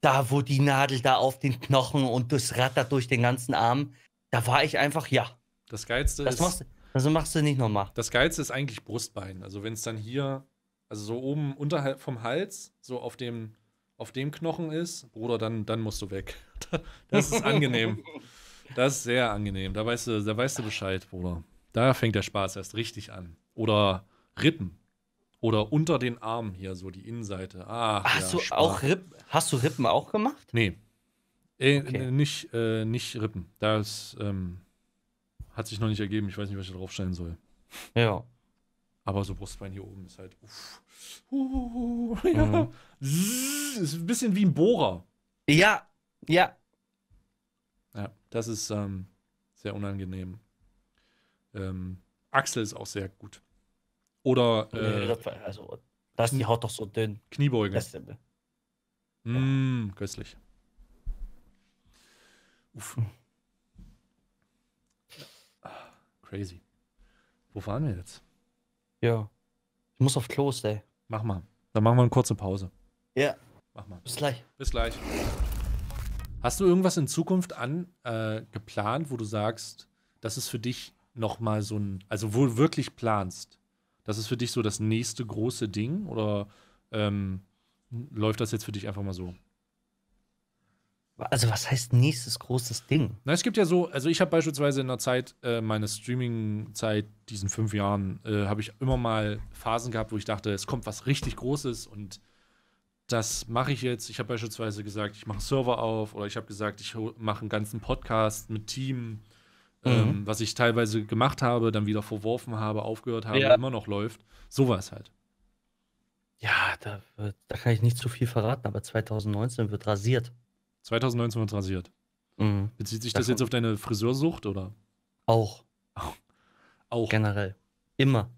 Da, wo die Nadel da auf den Knochen und das rattert durch den ganzen Arm, da war ich einfach, ja. Das Geilste das ist. Machst, also machst du nicht nochmal. Das Geilste ist eigentlich Brustbein. Also wenn es dann hier, also so oben unterhalb vom Hals, so auf dem, auf dem Knochen ist, Bruder, dann, dann musst du weg. <laughs> Das ist angenehm. Das ist sehr angenehm. Da weißt du, da weißt du Bescheid, Bruder. Da fängt der Spaß erst richtig an. Oder Rippen. Oder unter den Armen hier, so die Innenseite. Ach, hast, ja, du auch Rippen, hast du Rippen auch gemacht? Nee. Äh, nicht, äh, nicht Rippen. Das ähm, hat sich noch nicht ergeben. Ich weiß nicht, was ich da draufstellen soll. Ja. Aber so Brustbein hier oben ist halt. Uff. Uh, ja. Mhm. ist ein bisschen wie ein Bohrer. Ja, ja. Ja, das ist ähm, sehr unangenehm. Ähm, Axel ist auch sehr gut. Oder. Äh, nee, also, das ist die Haut doch so dünn. Kniebeugen. Mh, mm, köstlich. Uff. Hm. Crazy. Wo fahren wir jetzt? Ja. Ich muss auf Klos, ey. Mach mal. Dann machen wir eine kurze Pause. Ja. Mach mal. Bis gleich. Bis gleich. Hast du irgendwas in Zukunft an äh, geplant, wo du sagst, das ist für dich nochmal so ein, also wo du wirklich planst, das ist für dich so das nächste große Ding oder ähm, läuft das jetzt für dich einfach mal so? Also was heißt nächstes großes Ding? Na, es gibt ja so, also ich habe beispielsweise in der Zeit äh, meiner Streaming-Zeit, diesen fünf Jahren, äh, habe ich immer mal Phasen gehabt, wo ich dachte, es kommt was richtig Großes und das mache ich jetzt. Ich habe beispielsweise gesagt, ich mache Server auf oder ich habe gesagt, ich mache einen ganzen Podcast mit Team Mhm. Ähm, was ich teilweise gemacht habe, dann wieder verworfen habe, aufgehört habe, ja. immer noch läuft. Sowas halt. Ja, da, da kann ich nicht zu viel verraten, aber 2019 wird rasiert. 2019 wird rasiert. Mhm. Bezieht sich das, das jetzt auf deine Friseursucht oder? Auch. Auch. Generell. Immer.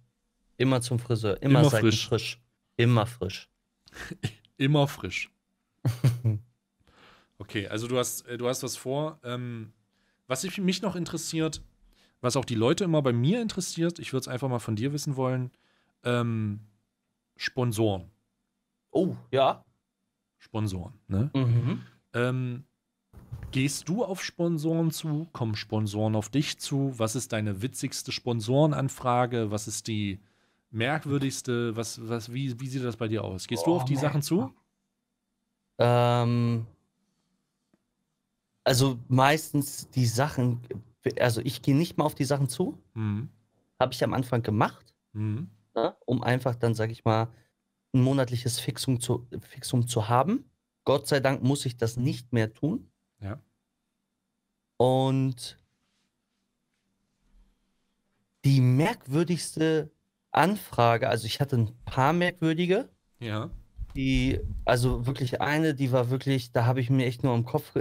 Immer zum Friseur. Immer, immer frisch. frisch. Immer frisch. <laughs> immer frisch. <laughs> okay, also du hast, äh, du hast was vor. Ähm, was mich noch interessiert, was auch die Leute immer bei mir interessiert, ich würde es einfach mal von dir wissen wollen, ähm, Sponsoren. Oh, ja. Sponsoren, ne? Mhm. Ähm, gehst du auf Sponsoren zu? Kommen Sponsoren auf dich zu? Was ist deine witzigste Sponsorenanfrage? Was ist die merkwürdigste? Was, was, wie, wie sieht das bei dir aus? Gehst oh, du auf die Sachen zu? Ähm, also meistens die Sachen, also ich gehe nicht mal auf die Sachen zu. Mhm. Habe ich am Anfang gemacht, mhm. ne, um einfach dann, sage ich mal, ein monatliches Fixum zu, Fixum zu haben. Gott sei Dank muss ich das nicht mehr tun. Ja. Und die merkwürdigste Anfrage, also ich hatte ein paar merkwürdige. Ja die, also wirklich eine, die war wirklich, da habe ich mir echt nur im Kopf,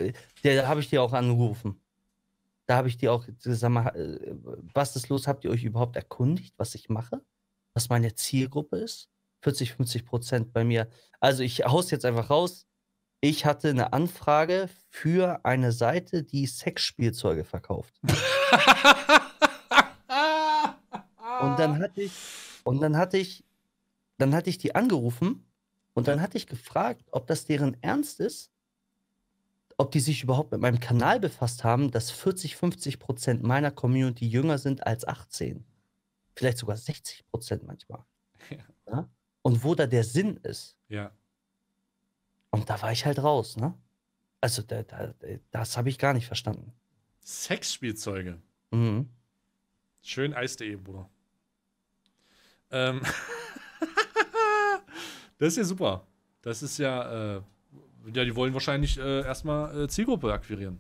der habe ich die auch angerufen. Da habe ich die auch gesagt, äh, was ist los? Habt ihr euch überhaupt erkundigt, was ich mache? Was meine Zielgruppe ist? 40, 50 Prozent bei mir. Also ich haus jetzt einfach raus. Ich hatte eine Anfrage für eine Seite, die Sexspielzeuge verkauft. <laughs> und dann hatte ich, und dann hatte ich, dann hatte ich die angerufen und dann hatte ich gefragt, ob das deren Ernst ist, ob die sich überhaupt mit meinem Kanal befasst haben, dass 40, 50 Prozent meiner Community jünger sind als 18. Vielleicht sogar 60 Prozent manchmal. <laughs> Ja. Ja? Und wo da der Sinn ist. Ja. Und da war ich halt raus, ne? Also da, da, das habe ich gar nicht verstanden. Sexspielzeuge. Mhm. Schön Eis.de, Bruder. Ähm. <laughs> Das ist ja super. Das ist ja, äh, ja, die wollen wahrscheinlich äh, erstmal äh, Zielgruppe akquirieren.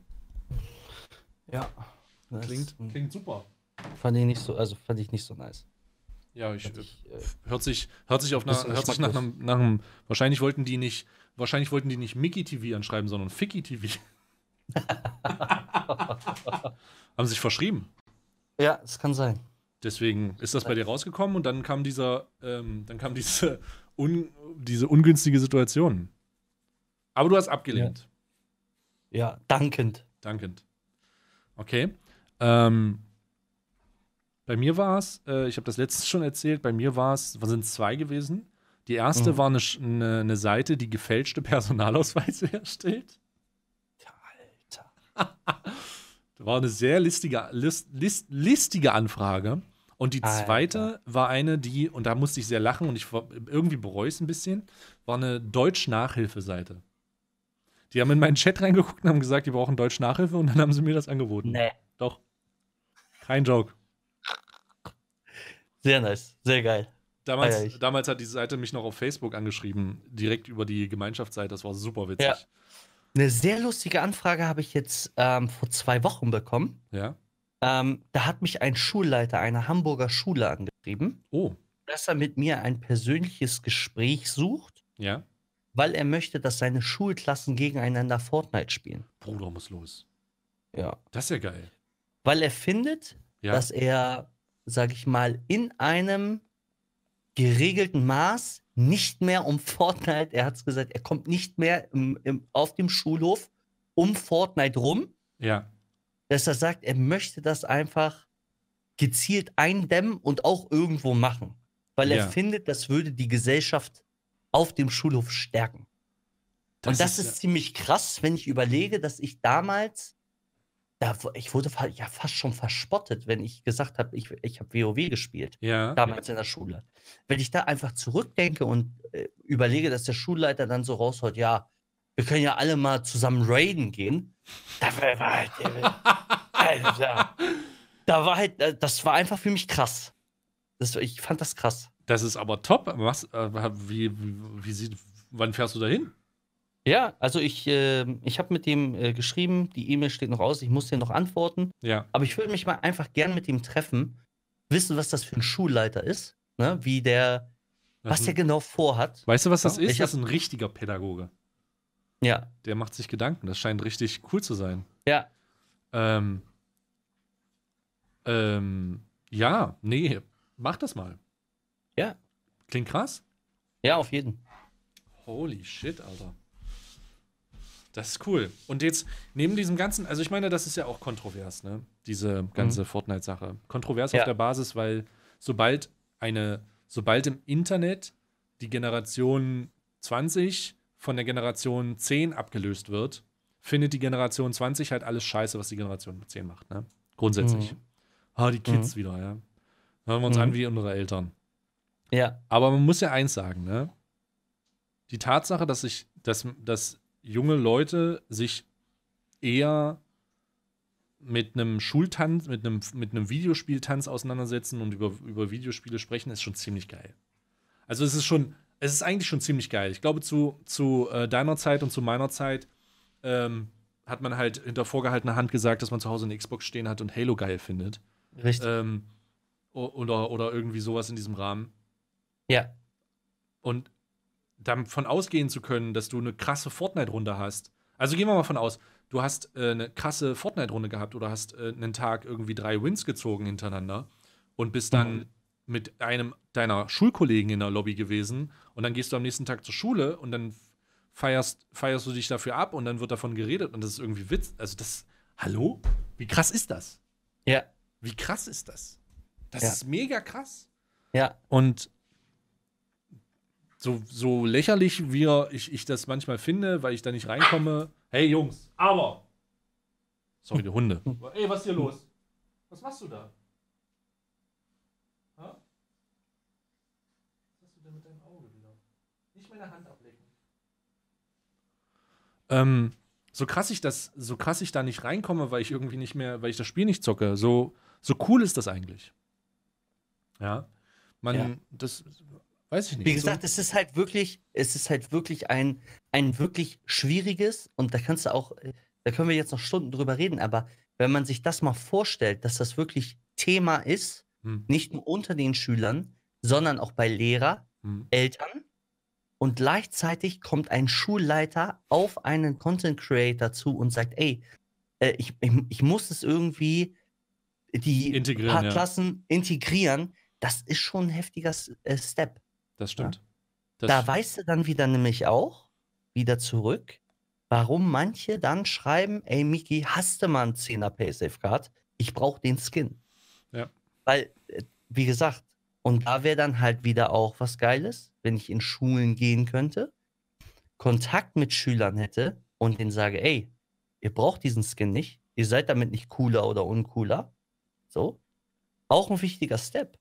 Ja. Klingt, klingt super. Fand ich nicht so, also fand ich nicht so nice. Ja, ich, ich äh, äh, hört sich, hört sich auf na, hört sich nach, einem, nach einem, wahrscheinlich wollten die nicht, wahrscheinlich wollten die nicht Mickey TV anschreiben, sondern Ficky TV. <laughs> Haben sich verschrieben. Ja, es kann sein. Deswegen ist das bei dir rausgekommen und dann kam dieser, ähm, dann kam diese un, diese ungünstige Situation. Aber du hast abgelehnt. Ja, ja dankend. Dankend. Okay. Ähm, bei mir war es, äh, ich habe das letztens schon erzählt, bei mir war es, sind zwei gewesen. Die erste mhm. war eine, eine, eine, Seite, die gefälschte Personalausweise herstellt. <laughs> Alter. <laughs> das war eine sehr listige, list, list, listige Anfrage. Und die zweite Alter. war eine, die, und da musste ich sehr lachen und ich irgendwie bereue es ein bisschen, war eine Deutsch-Nachhilfeseite. Die haben in meinen Chat reingeguckt und haben gesagt, die brauchen Deutsch-Nachhilfe und dann haben sie mir das angeboten. Nee. Doch. Kein Joke. Sehr nice, sehr geil. Damals, ah, ja, damals hat die Seite mich noch auf Facebook angeschrieben, direkt über die Gemeinschaftsseite. Das war super witzig. Ja. Eine sehr lustige Anfrage habe ich jetzt ähm, vor zwei Wochen bekommen. Ja. Ähm, da hat mich ein Schulleiter einer Hamburger Schule angetrieben, oh. dass er mit mir ein persönliches Gespräch sucht, ja. weil er möchte, dass seine Schulklassen gegeneinander Fortnite spielen. Bruder muss los. Ja. Das ist ja geil. Weil er findet, ja. dass er, sag ich mal, in einem geregelten Maß nicht mehr um Fortnite, er hat es gesagt, er kommt nicht mehr im, im, auf dem Schulhof um Fortnite rum. Ja dass er sagt, er möchte das einfach gezielt eindämmen und auch irgendwo machen. Weil ja. er findet, das würde die Gesellschaft auf dem Schulhof stärken. Das und das ist, ist ziemlich krass, wenn ich überlege, dass ich damals, da, ich wurde ja fast schon verspottet, wenn ich gesagt habe, ich, ich habe WoW gespielt, ja. damals in der Schule. Wenn ich da einfach zurückdenke und äh, überlege, dass der Schulleiter dann so raushaut, ja, wir können ja alle mal zusammen raiden gehen. Da war halt, äh, Alter, da war halt, äh, das war einfach für mich krass. Das, ich fand das krass. Das ist aber top. Was, äh, wie, wie sieht, wann fährst du dahin? Ja, also ich, äh, ich habe mit dem äh, geschrieben, die E-Mail steht noch aus, ich muss dir noch antworten. Ja. Aber ich würde mich mal einfach gern mit dem treffen, wissen, was das für ein Schulleiter ist, ne? wie der, was, was mhm. der genau vorhat. Weißt du, was das ja? ist? Ich das ist ein richtiger Pädagoge. Ja. Der macht sich Gedanken. Das scheint richtig cool zu sein. Ja. Ähm, ähm, ja, nee, mach das mal. Ja. Klingt krass? Ja, auf jeden. Holy shit, Alter. Das ist cool. Und jetzt neben diesem ganzen, also ich meine, das ist ja auch kontrovers, ne? Diese ganze mhm. Fortnite-Sache. Kontrovers ja. auf der Basis, weil sobald eine, sobald im Internet die Generation 20 von der Generation 10 abgelöst wird, findet die Generation 20 halt alles scheiße, was die Generation 10 macht. Ne? Grundsätzlich. Mhm. Ah, die Kids mhm. wieder, ja. Hören wir uns mhm. an wie unsere Eltern. Ja. Aber man muss ja eins sagen, ne? Die Tatsache, dass sich, dass, dass junge Leute sich eher mit einem Schultanz, mit einem, mit einem Videospieltanz auseinandersetzen und über, über Videospiele sprechen, ist schon ziemlich geil. Also es ist schon, es ist eigentlich schon ziemlich geil. Ich glaube, zu, zu äh, deiner Zeit und zu meiner Zeit ähm, hat man halt hinter vorgehaltener Hand gesagt, dass man zu Hause eine Xbox stehen hat und Halo geil findet. Richtig. Ähm, oder, oder irgendwie sowas in diesem Rahmen. Ja. Und davon ausgehen zu können, dass du eine krasse Fortnite-Runde hast. Also gehen wir mal von aus, du hast äh, eine krasse Fortnite-Runde gehabt oder hast äh, einen Tag irgendwie drei Wins gezogen hintereinander und bist dann mhm mit einem deiner Schulkollegen in der Lobby gewesen und dann gehst du am nächsten Tag zur Schule und dann feierst, feierst du dich dafür ab und dann wird davon geredet und das ist irgendwie Witz. Also das, hallo? Wie krass ist das? Ja. Wie krass ist das? Das ja. ist mega krass. Ja. Und so, so lächerlich, wie ich, ich das manchmal finde, weil ich da nicht reinkomme. Hey Jungs, aber. Sorry, die Hunde. <laughs> Ey, was ist hier los? Was machst du da? mit Hand ablecken. Ähm, so krass ich das, so krass ich da nicht reinkomme, weil ich irgendwie nicht mehr, weil ich das Spiel nicht zocke, so, so cool ist das eigentlich. Ja. Man, ja. das weiß ich nicht. Wie gesagt, so. es ist halt wirklich, es ist halt wirklich ein, ein wirklich schwieriges, und da kannst du auch, da können wir jetzt noch Stunden drüber reden, aber wenn man sich das mal vorstellt, dass das wirklich Thema ist, hm. nicht nur unter den Schülern, sondern auch bei Lehrer, hm. Eltern, und gleichzeitig kommt ein Schulleiter auf einen Content Creator zu und sagt, ey, äh, ich, ich, ich muss es irgendwie die integrieren, paar ja. Klassen integrieren. Das ist schon ein heftiger äh, Step. Das stimmt. Ja? Das da weißt du dann wieder nämlich auch, wieder zurück, warum manche dann schreiben, ey Miki, hast du mal einen 10er Pay Safeguard? Ich brauche den Skin. Ja. Weil, äh, wie gesagt, und da wäre dann halt wieder auch was Geiles, wenn ich in Schulen gehen könnte, Kontakt mit Schülern hätte und denen sage, ey, ihr braucht diesen Skin nicht, ihr seid damit nicht cooler oder uncooler. So. Auch ein wichtiger Step.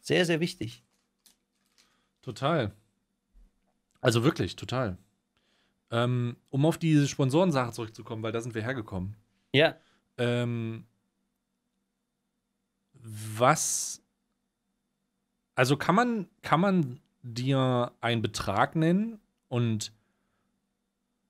Sehr, sehr wichtig. Total. Also wirklich, total. Ähm, um auf diese Sponsorensache zurückzukommen, weil da sind wir hergekommen. Ja. Ähm, was also kann man, kann man dir einen Betrag nennen und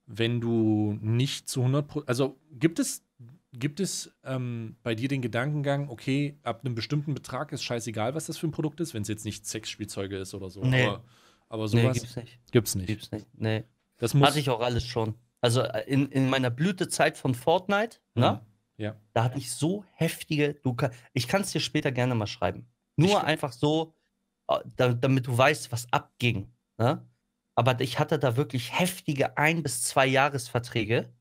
wenn du nicht zu 100 also gibt es, gibt es ähm, bei dir den Gedankengang, okay, ab einem bestimmten Betrag ist scheißegal, was das für ein Produkt ist, wenn es jetzt nicht Sexspielzeuge ist oder so. Nee. Aber, aber sowas nee, gibt's nicht. Gibt's nicht. Gibt's nicht. Nee. Das muss hatte ich auch alles schon. Also äh, in, in meiner Blütezeit von Fortnite, mhm. ne? Ja. Da hatte ich so heftige. Du, ich kann es dir später gerne mal schreiben. Nur ich, einfach so äh, damit du weißt, was abging. Ne? Aber ich hatte da wirklich heftige ein- bis zwei Jahresverträge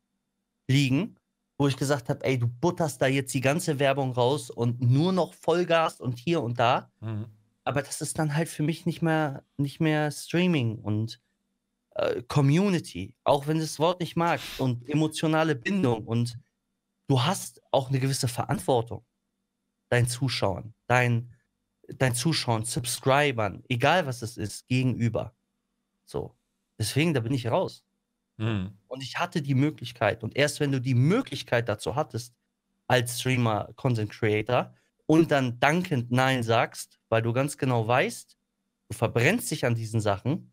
liegen, wo ich gesagt habe, ey, du butterst da jetzt die ganze Werbung raus und nur noch Vollgas und hier und da. Mhm. Aber das ist dann halt für mich nicht mehr, nicht mehr Streaming und äh, Community, auch wenn du das Wort nicht magst, und emotionale Bindung. Und du hast auch eine gewisse Verantwortung deinen Zuschauern, deinen dein Zuschauern, Subscribern, egal was es ist, gegenüber. So. Deswegen, da bin ich raus. Mhm. Und ich hatte die Möglichkeit. Und erst wenn du die Möglichkeit dazu hattest, als Streamer, Content Creator, und dann dankend Nein sagst, weil du ganz genau weißt, du verbrennst dich an diesen Sachen,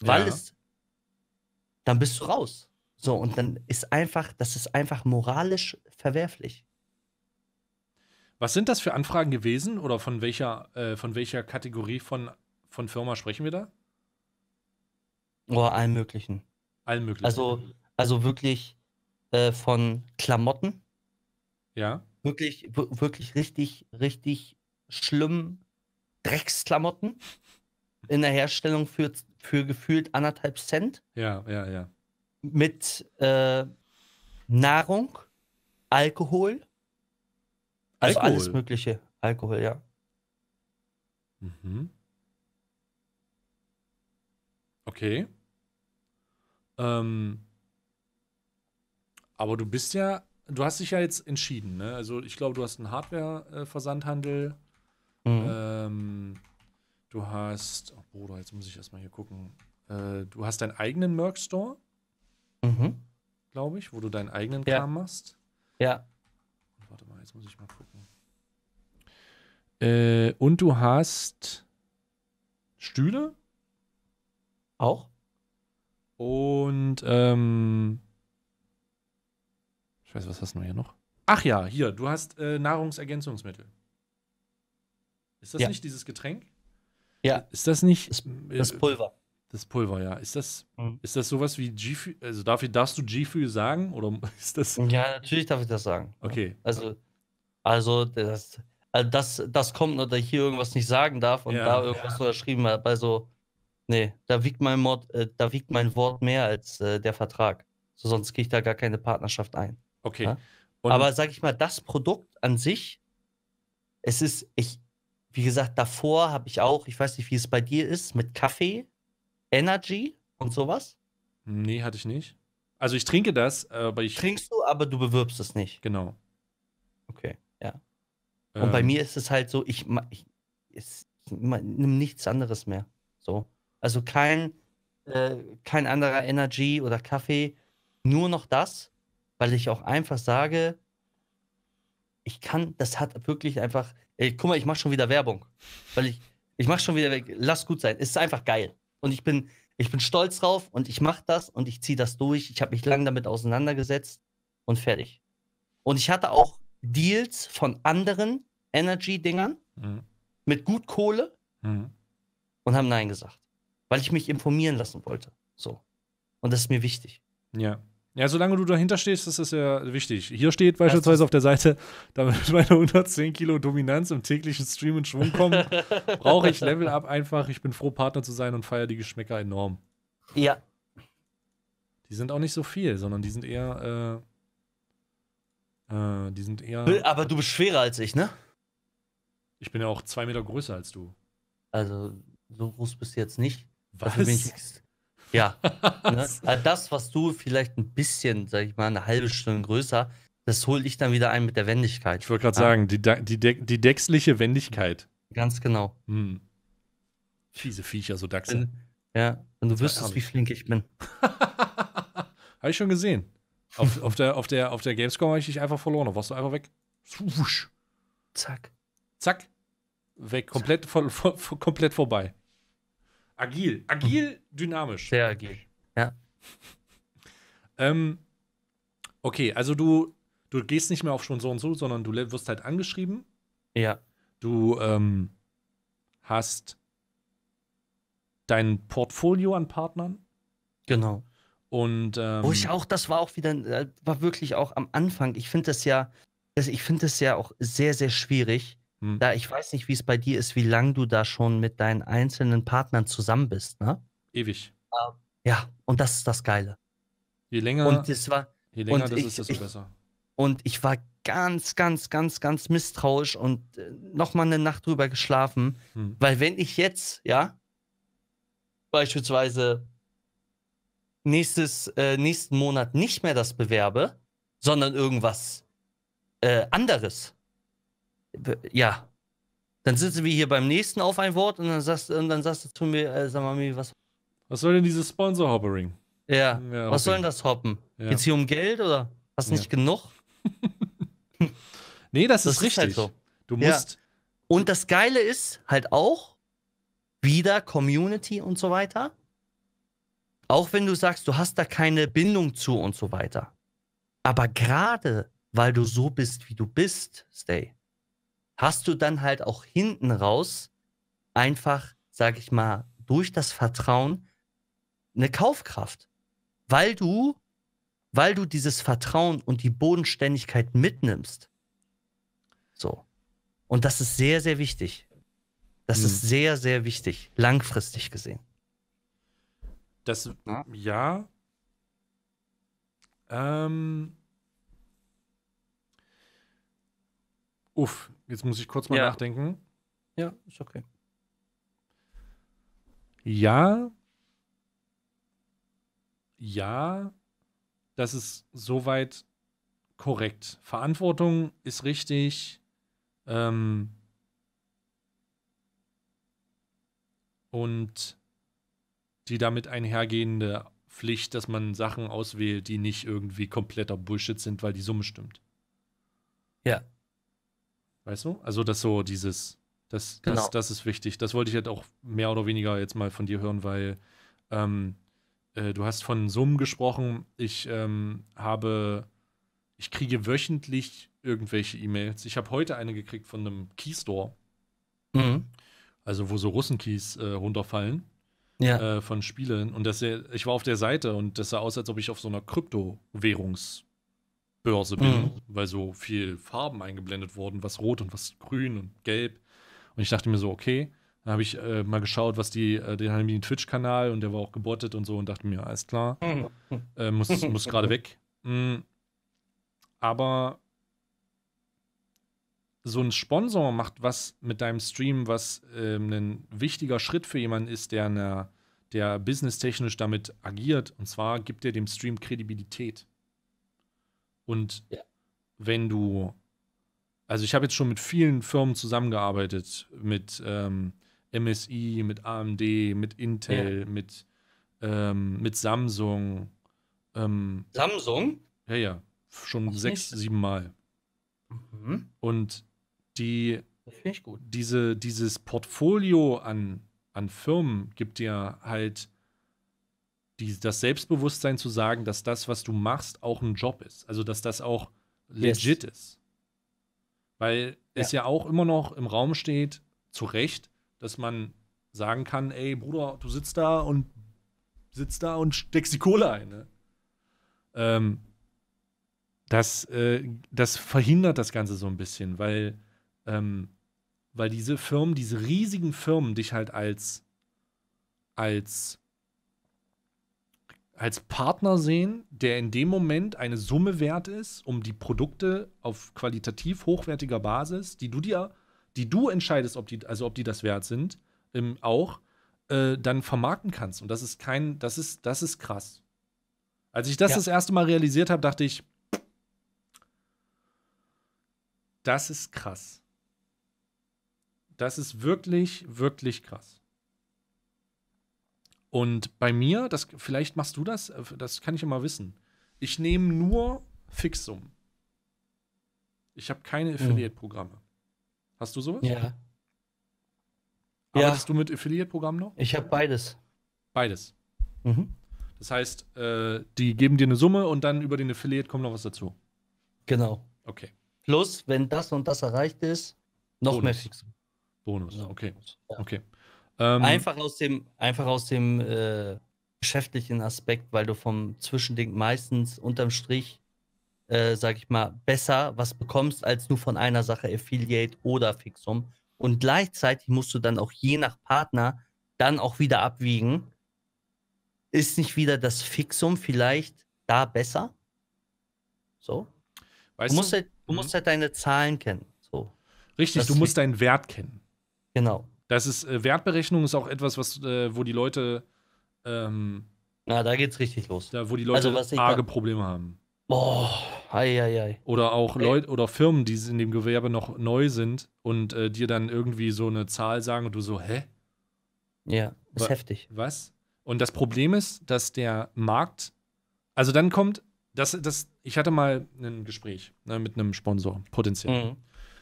weil ja. es, dann bist du raus. So, und dann ist einfach, das ist einfach moralisch verwerflich. Was sind das für Anfragen gewesen oder von welcher, äh, von welcher Kategorie von, von Firma sprechen wir da? Oh, allen möglichen. Allen möglichen. Also, also wirklich äh, von Klamotten. Ja. Wirklich, wirklich richtig, richtig schlimm Drecksklamotten <laughs> in der Herstellung für, für gefühlt anderthalb Cent. Ja, ja, ja. Mit äh, Nahrung, Alkohol, also Alkohol. alles Mögliche. Alkohol, ja. Mhm. Okay. Ähm, aber du bist ja, du hast dich ja jetzt entschieden, ne? Also ich glaube, du hast einen Hardware-Versandhandel. Mhm. Ähm, du hast, oh Bruder, jetzt muss ich erstmal hier gucken. Äh, du hast deinen eigenen Merch-Store, mhm. glaube ich, wo du deinen eigenen ja. Kram machst. Ja. Warte mal, jetzt muss ich mal gucken. Äh, und du hast Stühle? Auch. Und, ähm, ich weiß, was hast du hier noch? Ach ja, hier, du hast äh, Nahrungsergänzungsmittel. Ist das ja. nicht dieses Getränk? Ja. Ist das nicht. Das, das äh, Pulver. Das Pulver, ja. Ist das, mhm. ist das sowas wie G-Fuel? Also dafür darfst du G-Fuel sagen? Oder <laughs> ist das. Ja, natürlich darf ich das sagen. Okay. Also, also das, also das, das kommt nur, dass ich hier irgendwas nicht sagen darf und ja, da irgendwas ja. unterschrieben habe. Also, nee, da wiegt mein, Mord, äh, da wiegt mein Wort mehr als äh, der Vertrag. So, sonst gehe ich da gar keine Partnerschaft ein. Okay. Ja? Aber sag ich mal, das Produkt an sich, es ist, ich, wie gesagt, davor habe ich auch, ich weiß nicht, wie es bei dir ist, mit Kaffee Energy und sowas? Nee, hatte ich nicht. Also ich trinke das, aber ich. Trinkst du, aber du bewirbst es nicht. Genau. Okay, ja. Und bei ähm. mir ist es halt so, ich, ich, ich, ich nimm nichts anderes mehr. So. Also kein, äh, kein anderer Energy oder Kaffee, nur noch das, weil ich auch einfach sage, ich kann, das hat wirklich einfach, ey, guck mal, ich mache schon wieder Werbung, weil ich, ich mache schon wieder, lass gut sein, es ist einfach geil und ich bin, ich bin stolz drauf und ich mache das und ich ziehe das durch. Ich habe mich lange damit auseinandergesetzt und fertig. Und ich hatte auch Deals von anderen Energy-Dingern mhm. mit gut Kohle mhm. und haben Nein gesagt, weil ich mich informieren lassen wollte. So. Und das ist mir wichtig. Ja. Ja, solange du dahinter stehst, ist das ja wichtig. Hier steht beispielsweise auf der Seite, damit <laughs> meine 110 Kilo Dominanz im täglichen Stream in Schwung kommen, <laughs> brauche ich Level Up einfach. Ich bin froh, Partner zu sein und feiere die Geschmäcker enorm. Ja. Die sind auch nicht so viel, sondern die sind eher. Äh, äh, die sind eher. Aber du bist schwerer als ich, ne? Ich bin ja auch zwei Meter größer als du. Also, so groß bist du jetzt nicht. Was? Dafür bin ich ja. <laughs> ne? Das, was du vielleicht ein bisschen, sag ich mal, eine halbe Stunde größer, das hole ich dann wieder ein mit der Wendigkeit. Ich wollte gerade ja. sagen, die, die, De die dächsliche Wendigkeit. Ganz genau. Hm. Fiese Viecher, so Dachse. Wenn, ja, wenn du wüsstest, wie flink ich bin. <laughs> habe ich schon gesehen. Auf, <laughs> auf, der, auf, der, auf der Gamescom habe ich dich einfach verloren. Da warst du einfach weg. Wusch. Zack. Zack. Weg. Komplett, Zack. Voll, voll, komplett vorbei. Agil. Agil, dynamisch. Sehr agil. Ja. Ähm, okay, also du, du gehst nicht mehr auf schon so und so, sondern du wirst halt angeschrieben. Ja. Du ähm, hast dein Portfolio an Partnern. Genau. Und ähm, wo ich auch, das war auch wieder, äh, war wirklich auch am Anfang. Ich finde das ja, ich finde das ja auch sehr, sehr schwierig, hm. Da ich weiß nicht, wie es bei dir ist, wie lange du da schon mit deinen einzelnen Partnern zusammen bist, ne? Ewig. Ähm, ja, und das ist das Geile. Je länger, und das war, je länger das ich, ist, desto ich, besser. Und ich war ganz, ganz, ganz, ganz misstrauisch und äh, nochmal eine Nacht drüber geschlafen, hm. weil wenn ich jetzt, ja, beispielsweise nächstes, äh, nächsten Monat nicht mehr das bewerbe, sondern irgendwas äh, anderes, ja, dann sitzen wir hier beim nächsten auf ein Wort und dann sagst, und dann sagst du zu mir, äh, sag mal, was. Was soll denn dieses Sponsor-Hoppering? Ja. ja was soll denn das Hoppen? Ja. Geht's hier um Geld oder hast du ja. nicht genug? <laughs> nee, das, das ist halt richtig. Ist halt so. Du musst. Und das Geile ist halt auch, wieder Community und so weiter. Auch wenn du sagst, du hast da keine Bindung zu und so weiter. Aber gerade weil du so bist, wie du bist, Stay, hast du dann halt auch hinten raus einfach, sag ich mal, durch das Vertrauen eine Kaufkraft. Weil du, weil du dieses Vertrauen und die Bodenständigkeit mitnimmst. So. Und das ist sehr, sehr wichtig. Das mhm. ist sehr, sehr wichtig, langfristig gesehen. Das, ja. Ähm, Uff, jetzt muss ich kurz mal ja. nachdenken. Ja, ist okay. Ja. Ja. Das ist soweit korrekt. Verantwortung ist richtig. Ähm und die damit einhergehende Pflicht, dass man Sachen auswählt, die nicht irgendwie kompletter Bullshit sind, weil die Summe stimmt. Ja. Weißt du? Also, das so dieses, das, genau. das, das ist wichtig. Das wollte ich halt auch mehr oder weniger jetzt mal von dir hören, weil ähm, äh, du hast von Summen gesprochen. Ich ähm, habe, ich kriege wöchentlich irgendwelche E-Mails. Ich habe heute eine gekriegt von einem Keystore. Mhm. Also, wo so Russenkeys äh, runterfallen. Ja. Äh, von Spielen. Und das, ich war auf der Seite und das sah aus, als ob ich auf so einer Kryptowährungs- Börse bin, mhm. weil so viel Farben eingeblendet wurden, was rot und was grün und gelb. Und ich dachte mir so, okay, dann habe ich äh, mal geschaut, was die, äh, den haben Twitch-Kanal und der war auch gebottet und so und dachte mir, alles klar, mhm. <laughs> äh, muss, muss gerade weg. Mhm. Aber so ein Sponsor macht was mit deinem Stream, was ähm, ein wichtiger Schritt für jemanden ist, der, der businesstechnisch damit agiert. Und zwar gibt er dem Stream Kredibilität. Und ja. wenn du, also ich habe jetzt schon mit vielen Firmen zusammengearbeitet, mit ähm, MSI, mit AMD, mit Intel, ja. mit, ähm, mit Samsung. Ähm, Samsung? Ja, ja, schon Ach, sechs, nicht. sieben Mal. Mhm. Und die, das ich Diese, dieses Portfolio an, an Firmen gibt dir halt die, das Selbstbewusstsein zu sagen, dass das, was du machst, auch ein Job ist. Also, dass das auch legit yes. ist. Weil ja. es ja auch immer noch im Raum steht, zu Recht, dass man sagen kann, ey Bruder, du sitzt da und sitzt da und steckst die Kohle ein. Ne? Ähm, das, äh, das verhindert das Ganze so ein bisschen, weil, ähm, weil diese Firmen, diese riesigen Firmen dich halt als, als als Partner sehen, der in dem Moment eine Summe wert ist, um die Produkte auf qualitativ hochwertiger Basis, die du dir, die du entscheidest, ob die, also ob die das wert sind, ähm, auch äh, dann vermarkten kannst. Und das ist kein, das ist, das ist krass. Als ich das ja. das erste Mal realisiert habe, dachte ich, das ist krass. Das ist wirklich, wirklich krass. Und bei mir, das, vielleicht machst du das, äh, das kann ich immer wissen. Ich nehme nur Fixsummen. Ich habe keine hm. Affiliate-Programme. Hast du sowas? Ja. Arbeitest ja. du mit Affiliate-Programmen noch? Ich habe beides. Beides. Mhm. Das heißt, äh, die geben dir eine Summe und dann über den Affiliate kommt noch was dazu. Genau. Okay. Plus, wenn das und das erreicht ist, noch Bonus. mehr Fixsummen. Bonus, okay. Ja. Okay. Ähm, einfach aus dem, einfach aus dem äh, geschäftlichen Aspekt, weil du vom Zwischending meistens unterm Strich, äh, sag ich mal, besser was bekommst, als nur von einer Sache Affiliate oder Fixum. Und gleichzeitig musst du dann auch je nach Partner dann auch wieder abwiegen. Ist nicht wieder das Fixum vielleicht da besser? So. Weißt du musst, du? Halt, du musst mhm. halt deine Zahlen kennen. So. Richtig, das du musst deinen Wert kennen. Genau. Das ist äh, Wertberechnung ist auch etwas, was, äh, wo die Leute. Ähm, Na, da geht's richtig los. Da, wo die Leute also, arge kann... Probleme haben. Boah, ei, ei, ei. Oder auch okay. Leute oder Firmen, die in dem Gewerbe noch neu sind und äh, dir dann irgendwie so eine Zahl sagen und du so, hä? Ja, ist Wa heftig. Was? Und das Problem ist, dass der Markt, also dann kommt, das, das, ich hatte mal ein Gespräch ne, mit einem Sponsor, potenziell. Mhm.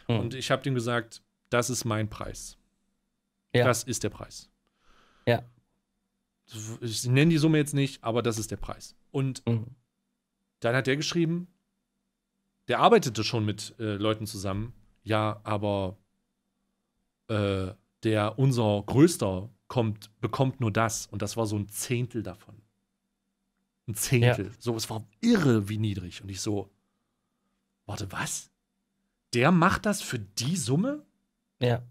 Mhm. Und ich habe dem gesagt, das ist mein Preis. Ja. Das ist der Preis. Ja. Ich nenne die Summe jetzt nicht, aber das ist der Preis. Und mhm. dann hat der geschrieben, der arbeitete schon mit äh, Leuten zusammen. Ja, aber äh, der, unser Größter, kommt, bekommt nur das. Und das war so ein Zehntel davon. Ein Zehntel. Ja. So, es war irre wie niedrig. Und ich so, warte, was? Der macht das für die Summe? Ja.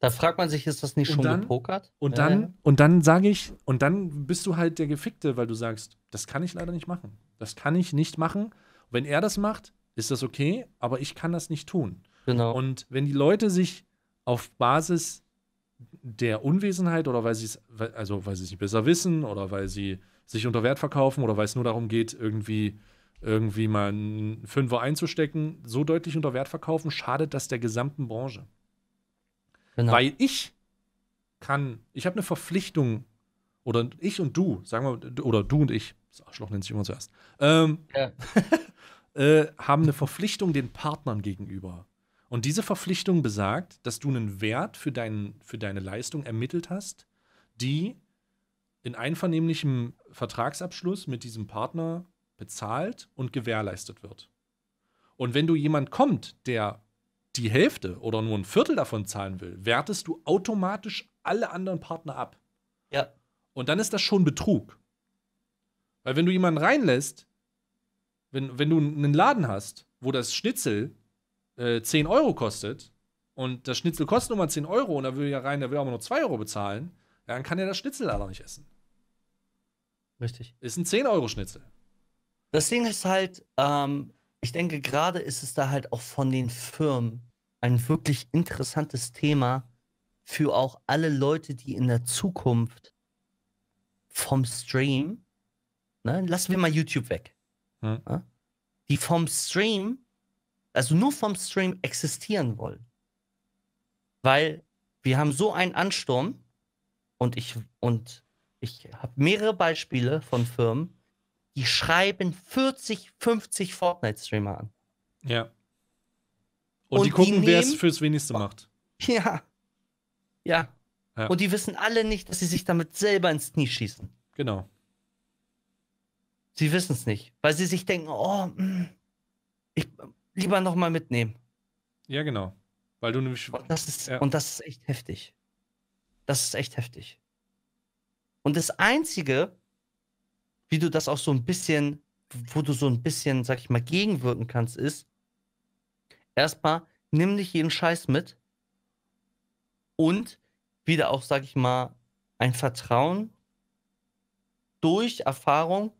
Da fragt man sich, ist das nicht und schon dann, gepokert? Und ja. dann, und dann sage ich, und dann bist du halt der Gefickte, weil du sagst, das kann ich leider nicht machen. Das kann ich nicht machen. Wenn er das macht, ist das okay, aber ich kann das nicht tun. Genau. Und wenn die Leute sich auf Basis der Unwesenheit oder weil sie es, also weil sie es nicht besser wissen oder weil sie sich unter Wert verkaufen oder weil es nur darum geht, irgendwie irgendwie mal einen Fünfer einzustecken, so deutlich unter Wert verkaufen, schadet das der gesamten Branche. Genau. Weil ich kann, ich habe eine Verpflichtung, oder ich und du, sagen wir, oder du und ich, das Arschloch nennt sich immer zuerst, ähm, ja. <laughs> äh, haben eine Verpflichtung den Partnern gegenüber. Und diese Verpflichtung besagt, dass du einen Wert für, dein, für deine Leistung ermittelt hast, die in einvernehmlichem Vertragsabschluss mit diesem Partner bezahlt und gewährleistet wird. Und wenn du jemand kommt, der die Hälfte oder nur ein Viertel davon zahlen will, wertest du automatisch alle anderen Partner ab. Ja. Und dann ist das schon Betrug. Weil wenn du jemanden reinlässt, wenn, wenn du einen Laden hast, wo das Schnitzel äh, 10 Euro kostet und das Schnitzel kostet nur mal 10 Euro und da will ja rein, der will aber nur 2 Euro bezahlen, dann kann er das Schnitzel leider nicht essen. Richtig. Ist ein 10-Euro-Schnitzel. Das Ding ist halt, ähm, ich denke, gerade ist es da halt auch von den Firmen ein wirklich interessantes Thema für auch alle Leute, die in der Zukunft vom Stream, ne, lassen wir mal YouTube weg, hm. ne, die vom Stream, also nur vom Stream existieren wollen. Weil wir haben so einen Ansturm und ich, und ich habe mehrere Beispiele von Firmen, die schreiben 40, 50 Fortnite-Streamer an. Ja. Und, und die gucken, wer es fürs wenigste macht. <laughs> Ja. ja. Ja. Und die wissen alle nicht, dass sie sich damit selber ins Knie schießen. Genau. Sie wissen es nicht, weil sie sich denken, oh, mm, ich lieber nochmal mitnehmen. Ja, genau. Weil du nämlich. Und das, ist, ja. und das ist echt heftig. Das ist echt heftig. Und das Einzige, wie du das auch so ein bisschen, wo du so ein bisschen, sag ich mal, gegenwirken kannst, ist, erstmal, nimm nicht jeden Scheiß mit und wieder auch, sag ich mal, ein Vertrauen durch Erfahrung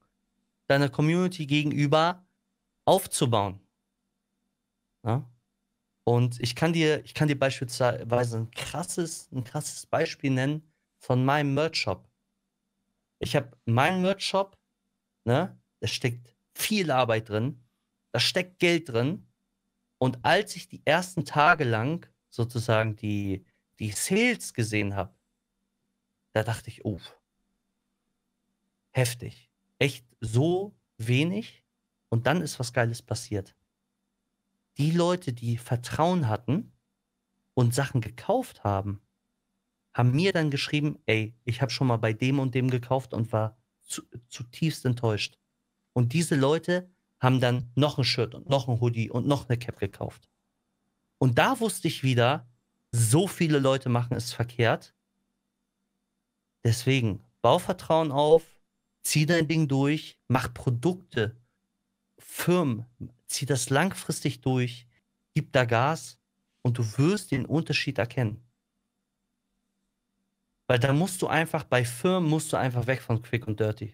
deiner Community gegenüber aufzubauen. Ja? Und ich kann dir, ich kann dir beispielsweise ein krasses, ein krasses Beispiel nennen von meinem Merch-Shop. Ich habe meinen Merch-Shop Ne? Da steckt viel Arbeit drin, da steckt Geld drin. Und als ich die ersten Tage lang sozusagen die, die Sales gesehen habe, da dachte ich, oh, heftig. Echt so wenig. Und dann ist was Geiles passiert. Die Leute, die Vertrauen hatten und Sachen gekauft haben, haben mir dann geschrieben, ey, ich habe schon mal bei dem und dem gekauft und war zu, zutiefst enttäuscht. Und diese Leute haben dann noch ein Shirt und noch ein Hoodie und noch eine Cap gekauft. Und da wusste ich wieder, so viele Leute machen es verkehrt. Deswegen, bau Vertrauen auf, zieh dein Ding durch, mach Produkte, Firmen, zieh das langfristig durch, gib da Gas und du wirst den Unterschied erkennen. Weil da musst du einfach, bei Firmen musst du einfach weg von Quick und Dirty.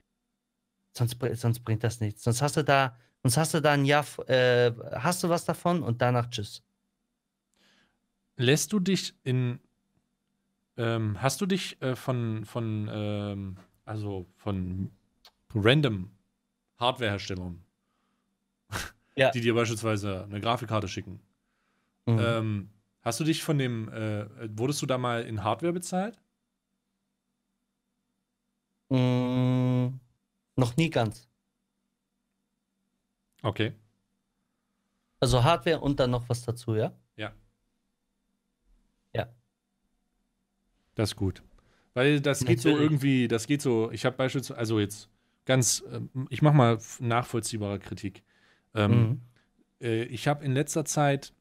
Sonst, sonst bringt das nichts. Sonst hast du da, sonst hast du da ein Ja, äh, hast du was davon und danach tschüss. Lässt du dich in, ähm, hast du dich äh, von, von ähm, also von random Hardwareherstellern, <laughs> ja. die dir beispielsweise eine Grafikkarte schicken, mhm. ähm, hast du dich von dem, äh, wurdest du da mal in Hardware bezahlt? Mh, mm, noch nie ganz. Okay. Also Hardware und dann noch was dazu, ja? Ja. Ja. Das ist gut. Weil das Natürlich. geht so irgendwie, das geht so, ich habe beispielsweise, also jetzt ganz, ähm, ich mache mal nachvollziehbare Kritik. Ähm, mhm. Ähm, ich habe in letzter Zeit,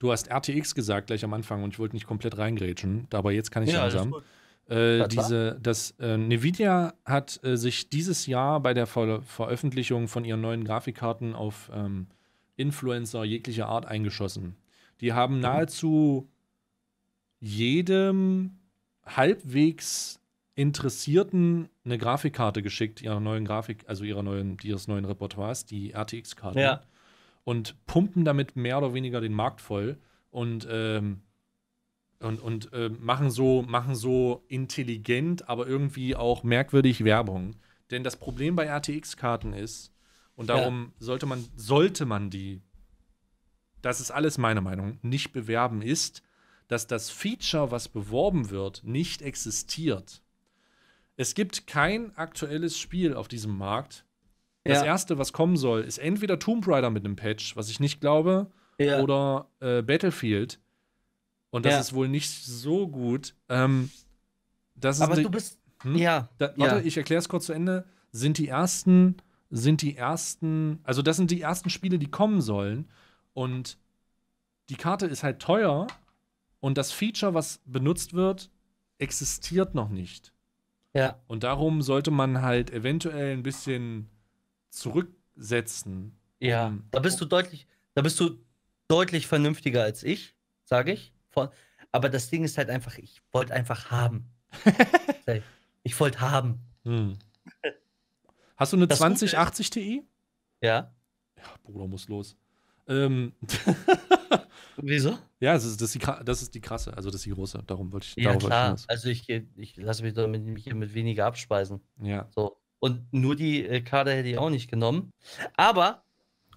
du hast RTX gesagt gleich am Anfang und ich wollte nicht komplett reingrätschen, aber jetzt kann ich ja, langsam. Alles gut. Äh, diese, das, äh, Nvidia hat äh, sich dieses Jahr bei der Ver Veröffentlichung von ihren neuen Grafikkarten auf ähm, Influencer jeglicher Art eingeschossen. Die haben mhm. nahezu jedem halbwegs Interessierten eine Grafikkarte geschickt, ihrer neuen Grafik, also ihrer neuen, ihres neuen Repertoires, die RTX-Karte. Ja. Und pumpen damit mehr oder weniger den Markt voll. Und ähm, und, und äh, machen, so, machen so intelligent, aber irgendwie auch merkwürdig Werbung. Denn das Problem bei RTX-Karten ist, und darum ja. sollte, man, sollte man die, das ist alles meine Meinung, nicht bewerben, ist, dass das Feature, was beworben wird, nicht existiert. Es gibt kein aktuelles Spiel auf diesem Markt. Das ja. erste, was kommen soll, ist entweder Tomb Raider mit einem Patch, was ich nicht glaube, ja. oder äh, Battlefield. Und das ja. ist wohl nicht so gut. Ähm, das ist Aber du bist. Hm? Ja. Da, warte, ja. ich erkläre es kurz zu Ende. Sind die ersten, sind die ersten, also das sind die ersten Spiele, die kommen sollen. Und die Karte ist halt teuer und das Feature, was benutzt wird, existiert noch nicht. Ja. Und darum sollte man halt eventuell ein bisschen zurücksetzen. Ja, um, ähm, da bist du oh. deutlich, da bist du deutlich vernünftiger als ich, sage ich. Von, aber das Ding ist halt einfach, ich wollte einfach haben. <laughs> ich wollte haben. Hm. <laughs> Hast du eine das 2080 Ti? Ja. Ja, Bruder, muss los. Ähm. <laughs> Wieso? Ja, das ist, das, ist die, das ist die krasse, also das ist die große. Darum wollte ich. Ja, klar. Ich also ich, ich lasse mich damit mich mit weniger abspeisen. Ja. So. Und nur die äh, Kader hätte ich auch nicht genommen. Aber,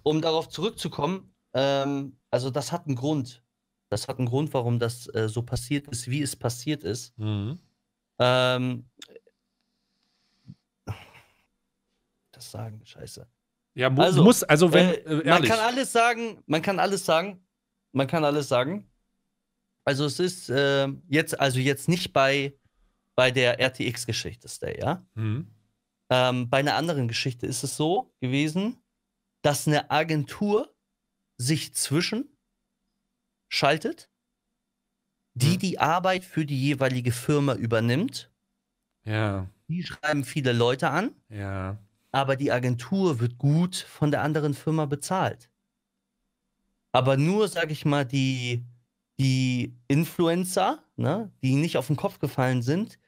um darauf zurückzukommen, ähm, also das hat einen Grund. Das hat einen Grund, warum das äh, so passiert ist, wie es passiert ist. Mhm. Ähm, das sagen, scheiße. Ja, mu also, muss, also wenn. Äh, äh man kann alles sagen, man kann alles sagen, man kann alles sagen. Also es ist äh, jetzt, also jetzt nicht bei, bei der RTX-Geschichte, ist ja. Mhm. Ähm, bei einer anderen Geschichte ist es so gewesen, dass eine Agentur sich zwischen schaltet, die hm. die Arbeit für die jeweilige Firma übernimmt. Ja. Die schreiben viele Leute an. Ja. Aber die Agentur wird gut von der anderen Firma bezahlt. Aber nur, sag ich mal, die, die Influencer, ne, die nicht auf den Kopf gefallen sind,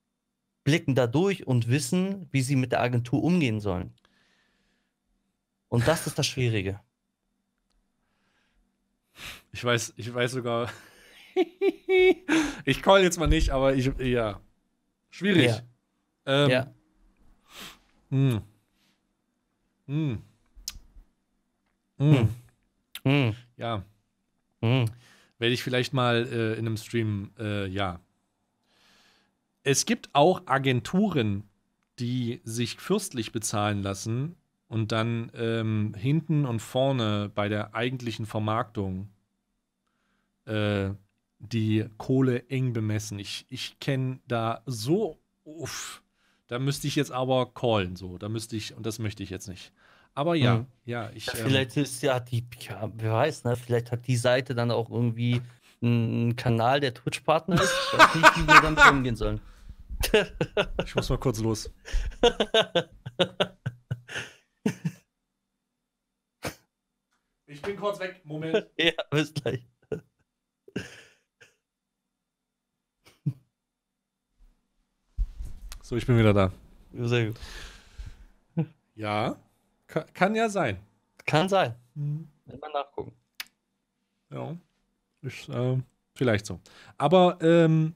blicken da durch und wissen, wie sie mit der Agentur umgehen sollen. Und das ist das Schwierige. Ich weiß, ich weiß sogar. <laughs> ich call jetzt mal nicht, aber ich, ja. Schwierig. Ja. Ähm, ja. Mh. Hm. Hm. Mh. Hm. Mh. Mh. Ja. Mh. Werde ich vielleicht mal äh, in einem Stream, äh, ja. Es gibt auch Agenturen, die sich fürstlich bezahlen lassen, und dann ähm, hinten und vorne bei der eigentlichen Vermarktung äh, die Kohle eng bemessen. Ich, ich kenne da so, uff, da müsste ich jetzt aber callen, so, da müsste ich, und das möchte ich jetzt nicht. Aber ja, mhm. ja, ich. Ja, ähm, vielleicht ähm, ist ja die, ja, wer weiß, ne, vielleicht hat die Seite dann auch irgendwie einen Kanal, der Twitch-Partner ist. Ich weiß wie wir damit umgehen sollen. ich muss mal kurz los. <laughs> Ich bin kurz weg. Moment. <laughs> ja, bis gleich. So, ich bin wieder da. Sehr gut. Ja, kann, kann ja sein. Kann sein. Mhm. Immer nachgucken. Ja, ist, äh, vielleicht so. Aber ähm,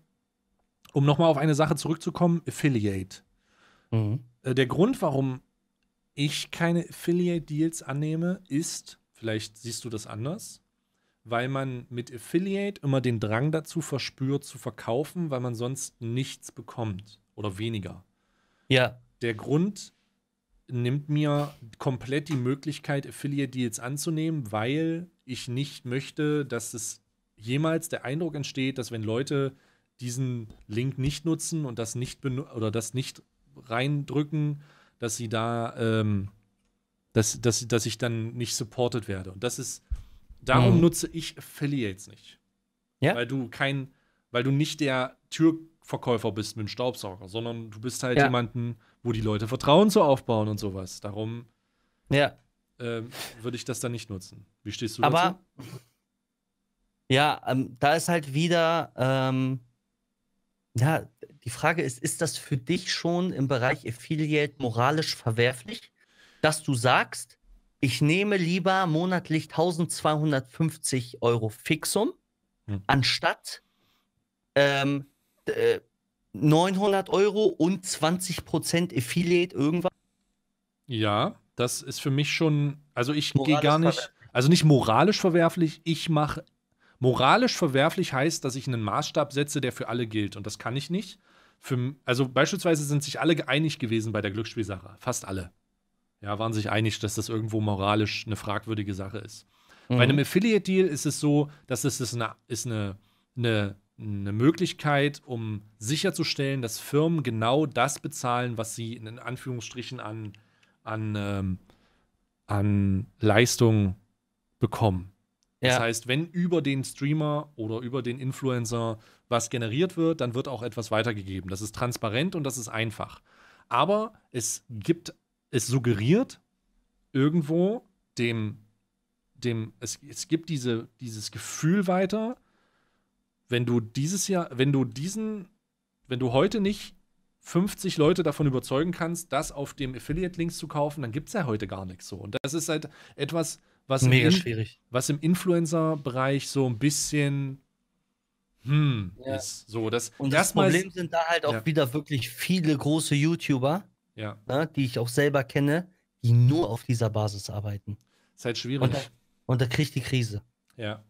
um nochmal auf eine Sache zurückzukommen, Affiliate. Mhm. Äh, der Grund, warum ich keine Affiliate-Deals annehme, ist, vielleicht siehst du das anders, weil man mit Affiliate immer den Drang dazu verspürt, zu verkaufen, weil man sonst nichts bekommt oder weniger. Ja. Der Grund nimmt mir komplett die Möglichkeit, Affiliate-Deals anzunehmen, weil ich nicht möchte, dass es jemals der Eindruck entsteht, dass wenn Leute diesen Link nicht nutzen und das nicht oder das nicht reindrücken, dass sie da, ähm, dass, dass, dass ich dann nicht supported werde. Und das ist, darum mhm. nutze ich Affiliates nicht. Ja? Weil du kein, weil du nicht der Türverkäufer bist mit dem Staubsauger, sondern du bist halt ja. jemanden, wo die Leute Vertrauen zu aufbauen und sowas. Darum ja. äh, würde ich das dann nicht nutzen. Wie stehst du Aber dazu? Ja, ähm, da ist halt wieder, ähm, ja, die Frage ist, ist das für dich schon im Bereich Affiliate moralisch verwerflich, dass du sagst, ich nehme lieber monatlich 1250 Euro Fixum, hm. anstatt ähm, äh, 900 Euro und 20% Affiliate irgendwas? Ja, das ist für mich schon, also ich gehe gar nicht, also nicht moralisch verwerflich, ich mache Moralisch verwerflich heißt, dass ich einen Maßstab setze, der für alle gilt. Und das kann ich nicht. Für, also beispielsweise sind sich alle geeinigt gewesen bei der Glücksspielsache. Fast alle. Ja, waren sich einig, dass das irgendwo moralisch eine fragwürdige Sache ist. Mhm. Bei einem Affiliate-Deal ist es so, dass es ist eine, ist eine, eine, eine Möglichkeit, um sicherzustellen, dass Firmen genau das bezahlen, was sie in Anführungsstrichen an, an, ähm, an Leistung bekommen. Ja. Das heißt, wenn über den Streamer oder über den Influencer was generiert wird, dann wird auch etwas weitergegeben. Das ist transparent und das ist einfach. Aber es gibt, es suggeriert irgendwo dem, dem es, es gibt diese, dieses Gefühl weiter, wenn du dieses Jahr, wenn du diesen, wenn du heute nicht 50 Leute davon überzeugen kannst, das auf dem Affiliate-Links zu kaufen, dann gibt es ja heute gar nichts so. Und das ist halt etwas, was Mega im, schwierig. Was im Influencer-Bereich so ein bisschen hm ja. ist. So, das, Und das Problem sind da halt auch ja. wieder wirklich viele große YouTuber, ja. ne, die ich auch selber kenne, die nur auf dieser Basis arbeiten. Ist halt schwierig. Und da, und da kriegt die Krise. Ja.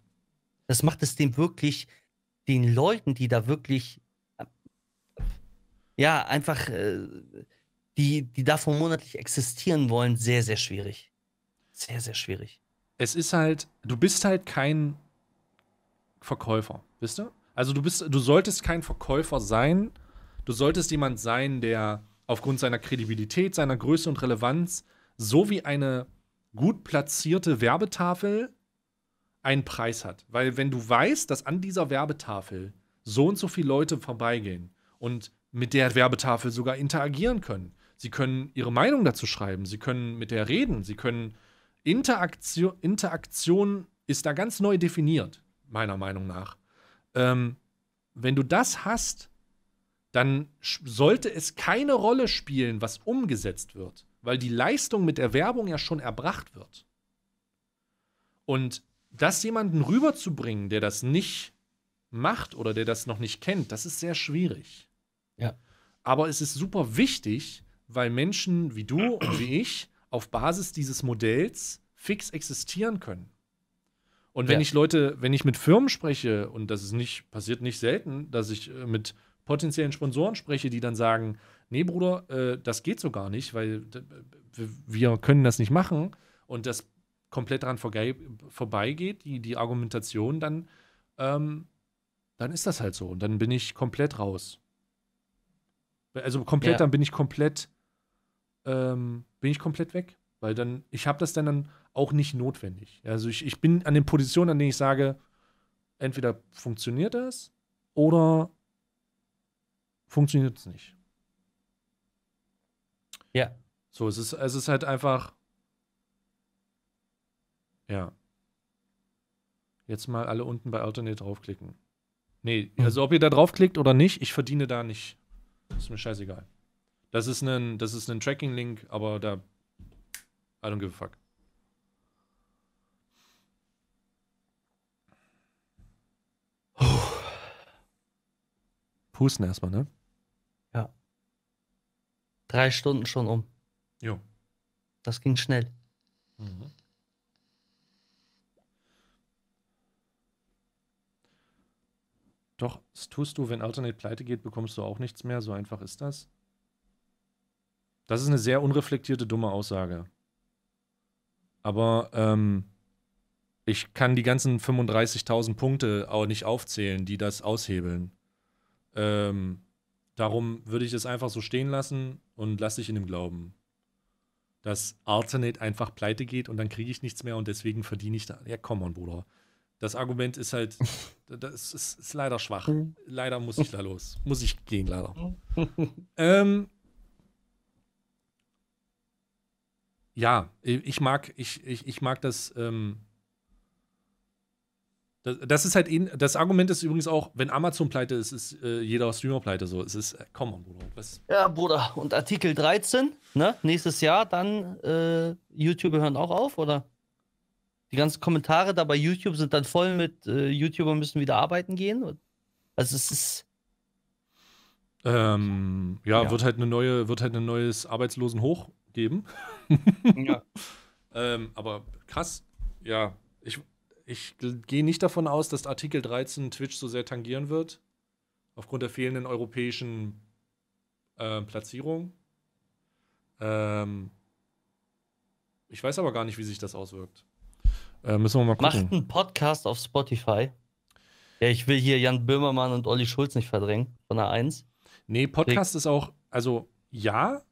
Das macht es dem wirklich, den Leuten, die da wirklich, ja, einfach, äh, die, die davon monatlich existieren wollen, sehr, sehr schwierig. Sehr, sehr schwierig es ist halt, du bist halt kein Verkäufer, wisst ihr? Also du bist, du solltest kein Verkäufer sein. Du solltest jemand sein, der aufgrund seiner Kredibilität, seiner Größe und Relevanz so wie eine gut platzierte Werbetafel einen Preis hat. Weil wenn du weißt, dass an dieser Werbetafel so und so viele Leute vorbeigehen und mit der Werbetafel sogar interagieren können, sie können ihre Meinung dazu schreiben, sie können mit der reden, sie können Interaktion, Interaktion ist da ganz neu definiert, meiner Meinung nach. Ähm, wenn du das hast, dann sollte es keine Rolle spielen, was umgesetzt wird, weil die Leistung mit der Werbung ja schon erbracht wird. Und das jemanden rüberzubringen, der das nicht macht oder der das noch nicht kennt, das ist sehr schwierig. Ja. Aber es ist super wichtig, weil Menschen wie du und wie ich auf Basis dieses Modells fix existieren können. Und wenn ja. ich Leute, wenn ich mit Firmen spreche, und das ist nicht, passiert nicht selten, dass ich äh, mit potenziellen Sponsoren spreche, die dann sagen, nee, Bruder, äh, das geht so gar nicht, weil wir können das nicht machen und das komplett daran vorbeigeht, die, die Argumentation, dann, ähm, dann ist das halt so. Und dann bin ich komplett raus. Also komplett, ja. dann bin ich komplett ähm, bin ich komplett weg. Weil dann, ich habe das dann, auch nicht notwendig. Also ich, ich bin an den Positionen, an denen ich sage, entweder funktioniert das oder funktioniert es nicht. Ja. So, es ist, es ist halt einfach. Ja. Jetzt mal alle unten bei Alternate draufklicken. Nee, hm. also ob ihr da draufklickt oder nicht, ich verdiene da nicht. Ist mir scheißegal. Das ist ein, das ist ein Tracking-Link, aber da. I don't give a fuck. Pusten erstmal, ne? Ja. Drei Stunden schon um. Jo. Das ging schnell. Mhm. Doch, das tust du, wenn Alternate pleite geht, bekommst du auch nichts mehr. So einfach ist das. Das ist eine sehr unreflektierte, dumme Aussage. Aber ähm, ich kann die ganzen 35.000 Punkte auch nicht aufzählen, die das aushebeln. Ähm, darum würde ich es einfach so stehen lassen und lasse ich in dem Glauben. Dass Alternate einfach pleite geht und dann kriege ich nichts mehr und deswegen verdiene ich da. Ja, komm on, Bruder. Das Argument ist halt, <laughs> das ist, ist leider schwach. Hm. Leider muss ich da los. Muss ich gehen, leider. <laughs> ähm, ja, ich mag, ich, ich, ich mag das, ähm, das, das. ist halt, das Argument ist übrigens auch, wenn Amazon pleite ist, ist äh, jeder Streamer pleite. So, es ist, komm, äh, Bruder. Was? Ja, Bruder. Und Artikel 13, ne? Nächstes Jahr, dann äh, YouTube hören auch auf, oder? Die ganzen Kommentare da bei YouTube sind dann voll mit äh, YouTuber müssen wieder arbeiten gehen. Also es ist. Ähm, ja, ja, wird halt eine neue, wird halt ein neues Arbeitslosenhoch geben. Ja. <laughs> ähm, aber krass, ja. Ich, ich gehe nicht davon aus, dass Artikel 13 Twitch so sehr tangieren wird, aufgrund der fehlenden europäischen äh, Platzierung. Ähm, ich weiß aber gar nicht, wie sich das auswirkt. Äh, müssen wir mal gucken. Macht einen Podcast auf Spotify. Ja, ich will hier Jan Böhmermann und Olli Schulz nicht verdrängen von der 1. Nee, Podcast Rick. ist auch, also ja,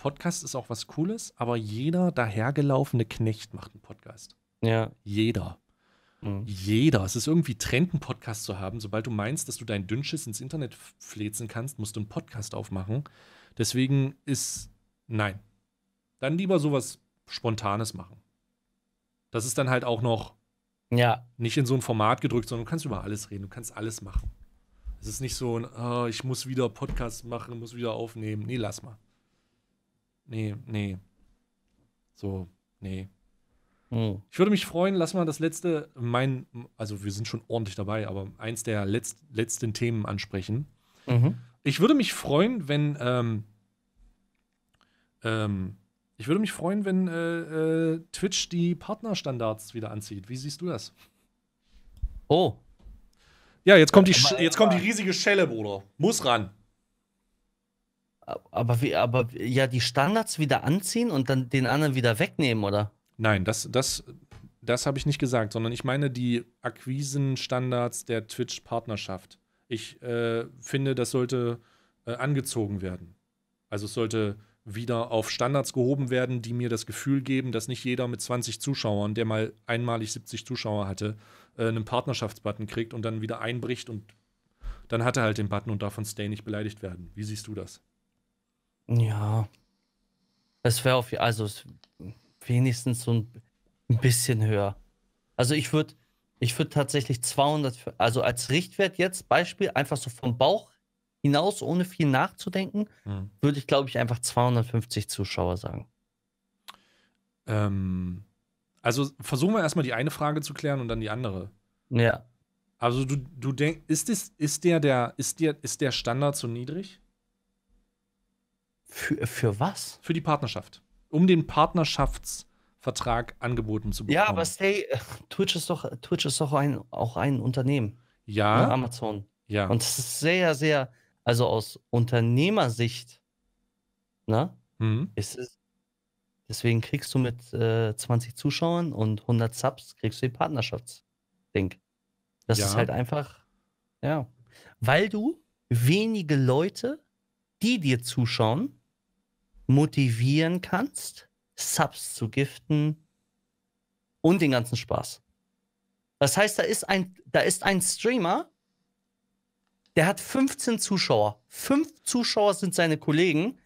Podcast ist auch was Cooles, aber jeder dahergelaufene Knecht macht einen Podcast. Ja. Jeder. Mhm. Jeder. Es ist irgendwie Trend, einen Podcast zu haben. Sobald du meinst, dass du dein Dünnschiss ins Internet flezen kannst, musst du einen Podcast aufmachen. Deswegen ist nein. Dann lieber sowas Spontanes machen. Das ist dann halt auch noch ja. nicht in so ein Format gedrückt, sondern du kannst über alles reden, du kannst alles machen. Es ist nicht so ein, oh, ich muss wieder Podcast machen, muss wieder aufnehmen. Nee, lass mal nee, nee. So, nee. Hm. Ich würde mich freuen, lass mal das letzte, mein, also wir sind schon ordentlich dabei, aber eins der letzt, letzten Themen ansprechen. Mhm. Ich würde mich freuen, wenn, ähm, ähm, ich würde mich freuen, wenn äh, äh, Twitch die Partnerstandards wieder anzieht. Wie siehst du das? Oh. Ja, jetzt kommt die, äh, äh, jetzt kommt die äh, riesige Schelle, Bruder. Muss ran. Aber, wie, aber ja, die Standards wieder anziehen und dann den anderen wieder wegnehmen, oder? Nein, das, das, das habe ich nicht gesagt, sondern ich meine die Akquisen-Standards der Twitch-Partnerschaft. Ich äh, finde, das sollte äh, angezogen werden. Also es sollte wieder auf Standards gehoben werden, die mir das Gefühl geben, dass nicht jeder mit 20 Zuschauern, der mal einmalig 70 Zuschauer hatte, äh, einen Partnerschaftsbutton kriegt und dann wieder einbricht und dann hat er halt den Button und darf von Stay nicht beleidigt werden. Wie siehst du das? Ja. Das wäre auf jeden also wenigstens so ein, bisschen höher. Also ich würde ich würde tatsächlich 200 also als Richtwert jetzt Beispiel einfach so vom Bauch hinaus ohne viel nachzudenken, hm. würde ich glaube ich einfach 250 Zuschauer sagen. Ähm, also versuchen wir erstmal die eine Frage zu klären und dann die andere. Ja. Also du, du denkst, ist, ist der, ist der Standard zu so niedrig? Für, für was? Für die Partnerschaft. Um den Partnerschaftsvertrag angeboten zu bekommen. Ja, aber stay, Twitch ist doch, Twitch ist doch ein, auch ein Unternehmen. Ja. Ne? Amazon. Ja. Und es ist sehr, sehr, also aus Unternehmersicht, ne? Mhm. Ist es, deswegen kriegst du mit äh, 20 Zuschauern und 100 Subs, kriegst du den Partnerschaftsding. Das ja. ist halt einfach, ja. Weil du wenige Leute, die dir zuschauen, motivieren kannst, Subs zu giften und den ganzen Spaß. Das heißt, da ist ein, da ist ein Streamer, der hat 15 Zuschauer. Fünf Zuschauer sind seine Kollegen.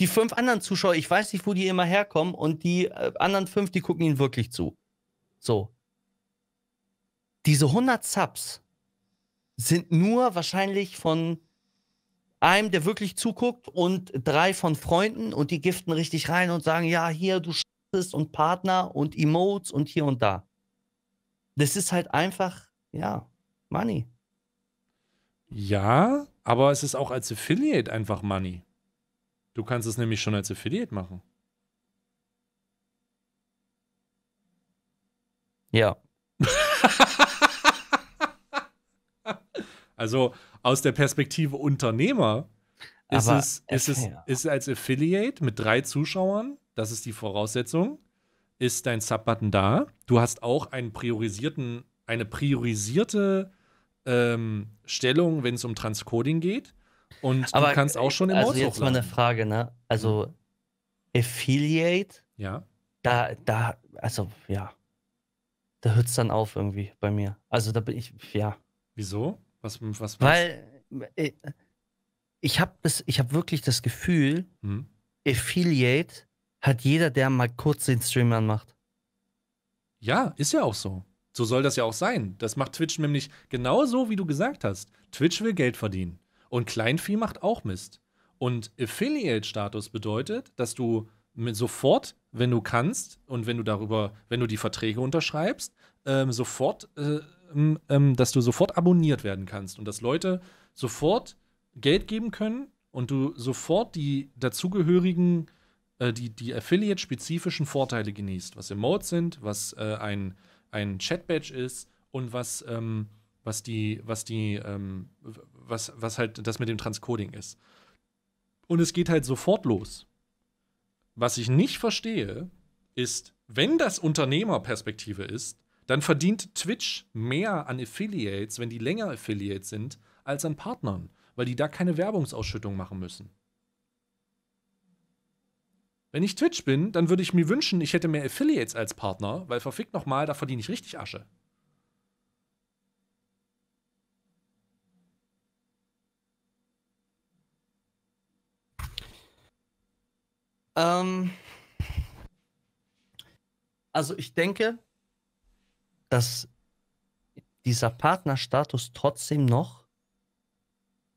Die fünf anderen Zuschauer, ich weiß nicht, wo die immer herkommen, und die äh, anderen fünf, die gucken ihn wirklich zu. So. Diese 100 Subs sind nur wahrscheinlich von einem, der wirklich zuguckt und drei von Freunden und die giften richtig rein und sagen, ja, hier, du schaffst und Partner und Emotes und hier und da. Das ist halt einfach, ja, Money. Ja, aber es ist auch als Affiliate einfach Money. Du kannst es nämlich schon als Affiliate machen. Ja. <laughs> also aus der Perspektive Unternehmer ist es, ist, es, ist als Affiliate mit drei Zuschauern, das ist die Voraussetzung, ist dein Sub-Button da. Du hast auch einen priorisierten, eine priorisierte ähm, Stellung, wenn es um Transcoding geht. Und Aber du kannst auch schon im äh, Also jetzt mal eine Frage, ne? Also mhm. Affiliate. Ja. Da, da, also ja. Da hört es dann auf irgendwie bei mir. Also da bin ich, ja. Wieso? Was, was, Weil äh, ich habe hab wirklich das Gefühl, hm? Affiliate hat jeder, der mal kurz den Stream anmacht. Ja, ist ja auch so. So soll das ja auch sein. Das macht Twitch nämlich genauso, wie du gesagt hast. Twitch will Geld verdienen. Und Kleinvieh macht auch Mist. Und Affiliate-Status bedeutet, dass du sofort, wenn du kannst und wenn du darüber, wenn du die Verträge unterschreibst, ähm, sofort äh, ähm, ähm, dass du sofort abonniert werden kannst und dass Leute sofort Geld geben können und du sofort die dazugehörigen, äh, die, die Affiliate-spezifischen Vorteile genießt, was Emotes sind, was äh, ein, ein Chat-Badge ist und was, ähm, was die, was die, ähm, was, was halt das mit dem Transcoding ist. Und es geht halt sofort los. Was ich nicht verstehe, ist, wenn das Unternehmerperspektive ist, dann verdient Twitch mehr an Affiliates, wenn die länger Affiliates sind, als an Partnern, weil die da keine Werbungsausschüttung machen müssen. Wenn ich Twitch bin, dann würde ich mir wünschen, ich hätte mehr Affiliates als Partner, weil verfickt nochmal, da verdiene ich richtig Asche. Ähm, also ich denke, dass dieser Partnerstatus trotzdem noch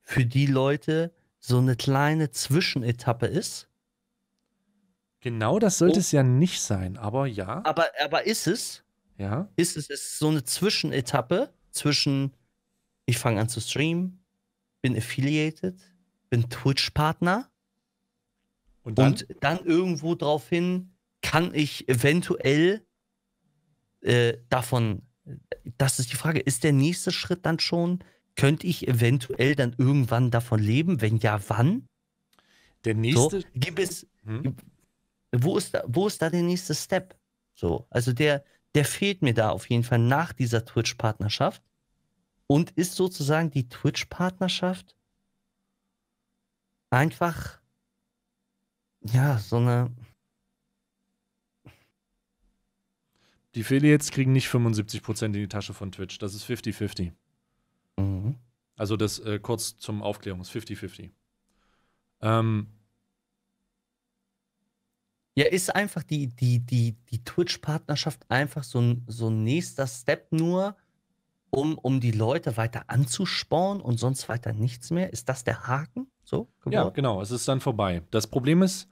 für die Leute so eine kleine Zwischenetappe ist. Genau das sollte oh. es ja nicht sein, aber ja. Aber, aber ist es? Ja. Ist es ist so eine Zwischenetappe zwischen, ich fange an zu streamen, bin affiliated, bin Twitch-Partner und, und dann irgendwo drauf hin kann ich eventuell äh, davon, das ist die Frage, ist der nächste Schritt dann schon, könnte ich eventuell dann irgendwann davon leben? Wenn ja, wann? Der nächste. So, gibt es, hm? wo, ist da, wo ist da der nächste Step? So, also der, der fehlt mir da auf jeden Fall nach dieser Twitch-Partnerschaft und ist sozusagen die Twitch-Partnerschaft einfach, ja, so eine Die Affiliates kriegen nicht 75% in die Tasche von Twitch. Das ist 50-50. Mhm. Also das äh, kurz zum Aufklärung, 50-50. Ähm, ja, ist einfach die, die, die, die Twitch-Partnerschaft einfach so ein, so ein nächster Step nur, um, um die Leute weiter anzuspornen und sonst weiter nichts mehr? Ist das der Haken? So? Ja, genau, es ist dann vorbei. Das Problem ist,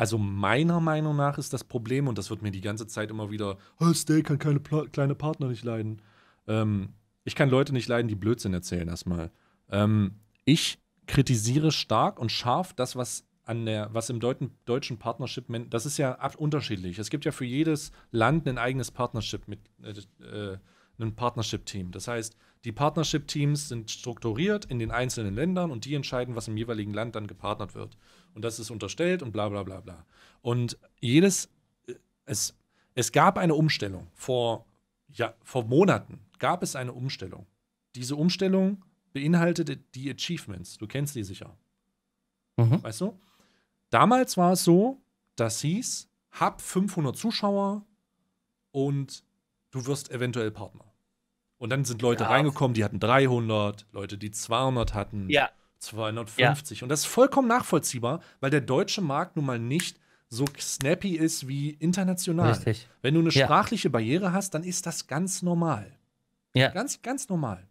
also meiner Meinung nach ist das Problem, und das wird mir die ganze Zeit immer wieder, oh, Stay kann keine Pla kleine Partner nicht leiden. Ähm, ich kann Leute nicht leiden, die Blödsinn erzählen erstmal. Ähm, ich kritisiere stark und scharf das, was an der, was im deuten, deutschen Partnership, das ist ja unterschiedlich. Es gibt ja für jedes Land ein eigenes Partnership mit äh, äh, ein Partnership-Team. Das heißt, die Partnership-Teams sind strukturiert in den einzelnen Ländern und die entscheiden, was im jeweiligen Land dann gepartnert wird und das ist unterstellt und bla bla bla bla. Und jedes, es, es gab eine Umstellung. Vor, ja, vor Monaten gab es eine Umstellung. Diese Umstellung beinhaltete die Achievements. Du kennst die sicher. Mhm. Weißt du? Damals war es so, das hieß, hab 500 Zuschauer und du wirst eventuell Partner. Und dann sind Leute ja. reingekommen, die hatten 300, Leute, die 200 hatten. Ja. 250. Ja. Und das ist vollkommen nachvollziehbar, weil der deutsche Markt nun mal nicht so snappy ist wie international. Richtig. Wenn du eine ja. sprachliche Barriere hast, dann ist das ganz normal. Ja. Ganz, ganz normal.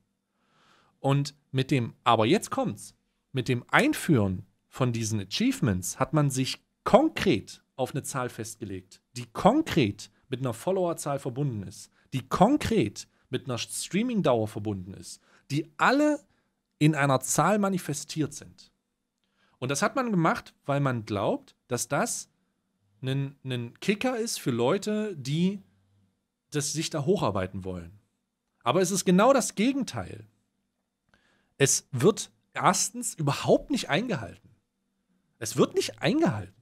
Und mit dem, aber jetzt kommt's, mit dem Einführen von diesen Achievements hat man sich konkret auf eine Zahl festgelegt, die konkret mit einer Followerzahl verbunden ist, die konkret mit einer Streamingdauer verbunden ist, die alle in einer Zahl manifestiert sind. Und das hat man gemacht, weil man glaubt, dass das ein, ein Kicker ist für Leute, die das sich da hocharbeiten wollen. Aber es ist genau das Gegenteil. Es wird erstens überhaupt nicht eingehalten. Es wird nicht eingehalten.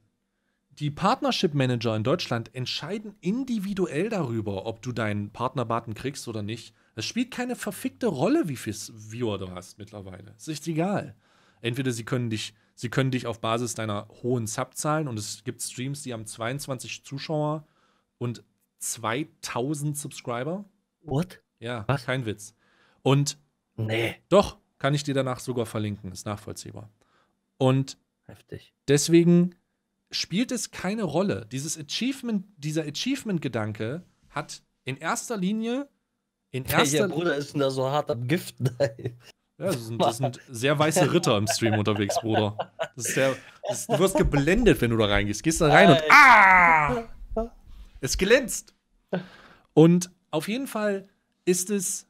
Die Partnership Manager in Deutschland entscheiden individuell darüber, ob du deinen Partnerbaten kriegst oder nicht. Es spielt keine verfickte Rolle, wie viel Viewer du hast mittlerweile. Es ist egal. Entweder sie können dich, sie können dich auf Basis deiner hohen Subzahlen und es gibt Streams, die haben 22 Zuschauer und 2000 Subscriber. What? Ja, Was? kein Witz. Und nee. Doch, kann ich dir danach sogar verlinken, ist nachvollziehbar. Und Heftig. deswegen spielt es keine Rolle. Dieses Achievement, dieser Achievement-Gedanke hat in erster Linie in erster Welcher Bruder ist denn da so hart am Gift? <laughs> Ja, das sind, das sind, sehr weiße Ritter im Stream <laughs> unterwegs, Bruder. Das ist der, das, du wirst geblendet, wenn du da reingehst. Gehst da rein und ah! Es glänzt. Und auf jeden Fall ist es,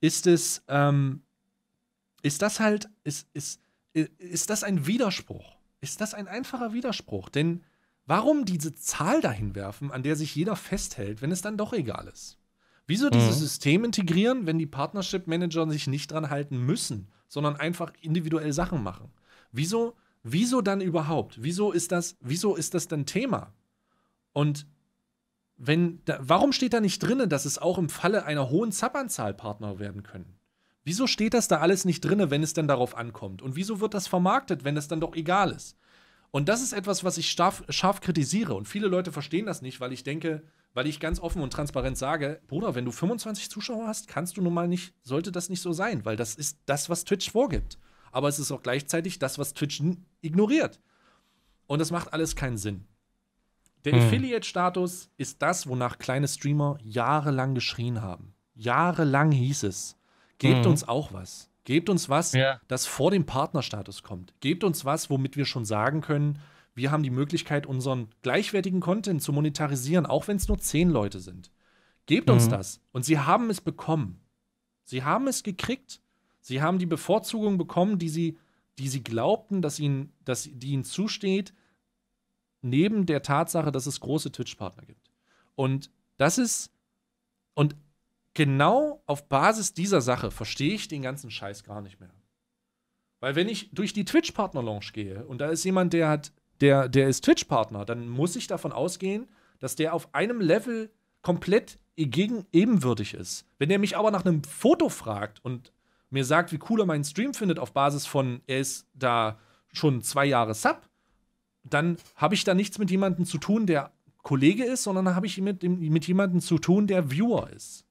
ist es, ähm, ist das halt, ist, ist, ist das ein Widerspruch? Ist das ein einfacher Widerspruch? Denn warum diese Zahl dahin werfen, an der sich jeder festhält, wenn es dann doch egal ist? Wieso dieses mhm. System integrieren, wenn die Partnership Manager sich nicht dran halten müssen, sondern einfach individuell Sachen machen? Wieso, wieso dann überhaupt? Wieso ist das, wieso ist das denn Thema? Und wenn, da, warum steht da nicht drin, dass es auch im Falle einer hohen Subanzahl Partner werden können? Wieso steht das da alles nicht drin, wenn es denn darauf ankommt? Und wieso wird das vermarktet, wenn das dann doch egal ist? Und das ist etwas, was ich scharf, scharf kritisiere. Und viele Leute verstehen das nicht, weil ich denke, weil ich ganz offen und transparent sage, Bruder, wenn du 25 Zuschauer hast, kannst du nun mal nicht, sollte das nicht so sein, weil das ist das, was Twitch vorgibt. Aber es ist auch gleichzeitig das, was Twitch ignoriert. Und das macht alles keinen Sinn. Der hm. Affiliate-Status ist das, wonach kleine Streamer jahrelang geschrien haben. Jahrelang hieß es, gebt hm. uns auch was. Gebt uns was, ja. das vor dem Partnerstatus kommt. Gebt uns was, womit wir schon sagen können, wir haben die Möglichkeit, unseren gleichwertigen Content zu monetarisieren, auch wenn es nur zehn Leute sind. Gebt mhm. uns das. Und sie haben es bekommen. Sie haben es gekriegt. Sie haben die Bevorzugung bekommen, die sie, die sie glaubten, dass ihnen, dass, die ihnen zusteht, neben der Tatsache, dass es große Twitch-Partner gibt. Und das ist, und genau auf Basis dieser Sache verstehe ich den ganzen Scheiß gar nicht mehr. Weil wenn ich durch die twitch partner lounge gehe und da ist jemand, der hat der, der ist Twitch-Partner, dann muss ich davon ausgehen, dass der auf einem Level komplett gegen ebenwürdig ist. Wenn er mich aber nach einem Foto fragt und mir sagt, wie cool er meinen Stream findet, auf Basis von, er ist da schon zwei Jahre Sub, dann habe ich da nichts mit jemandem zu tun, der Kollege ist, sondern habe ich mit, mit jemandem zu tun, der Viewer ist.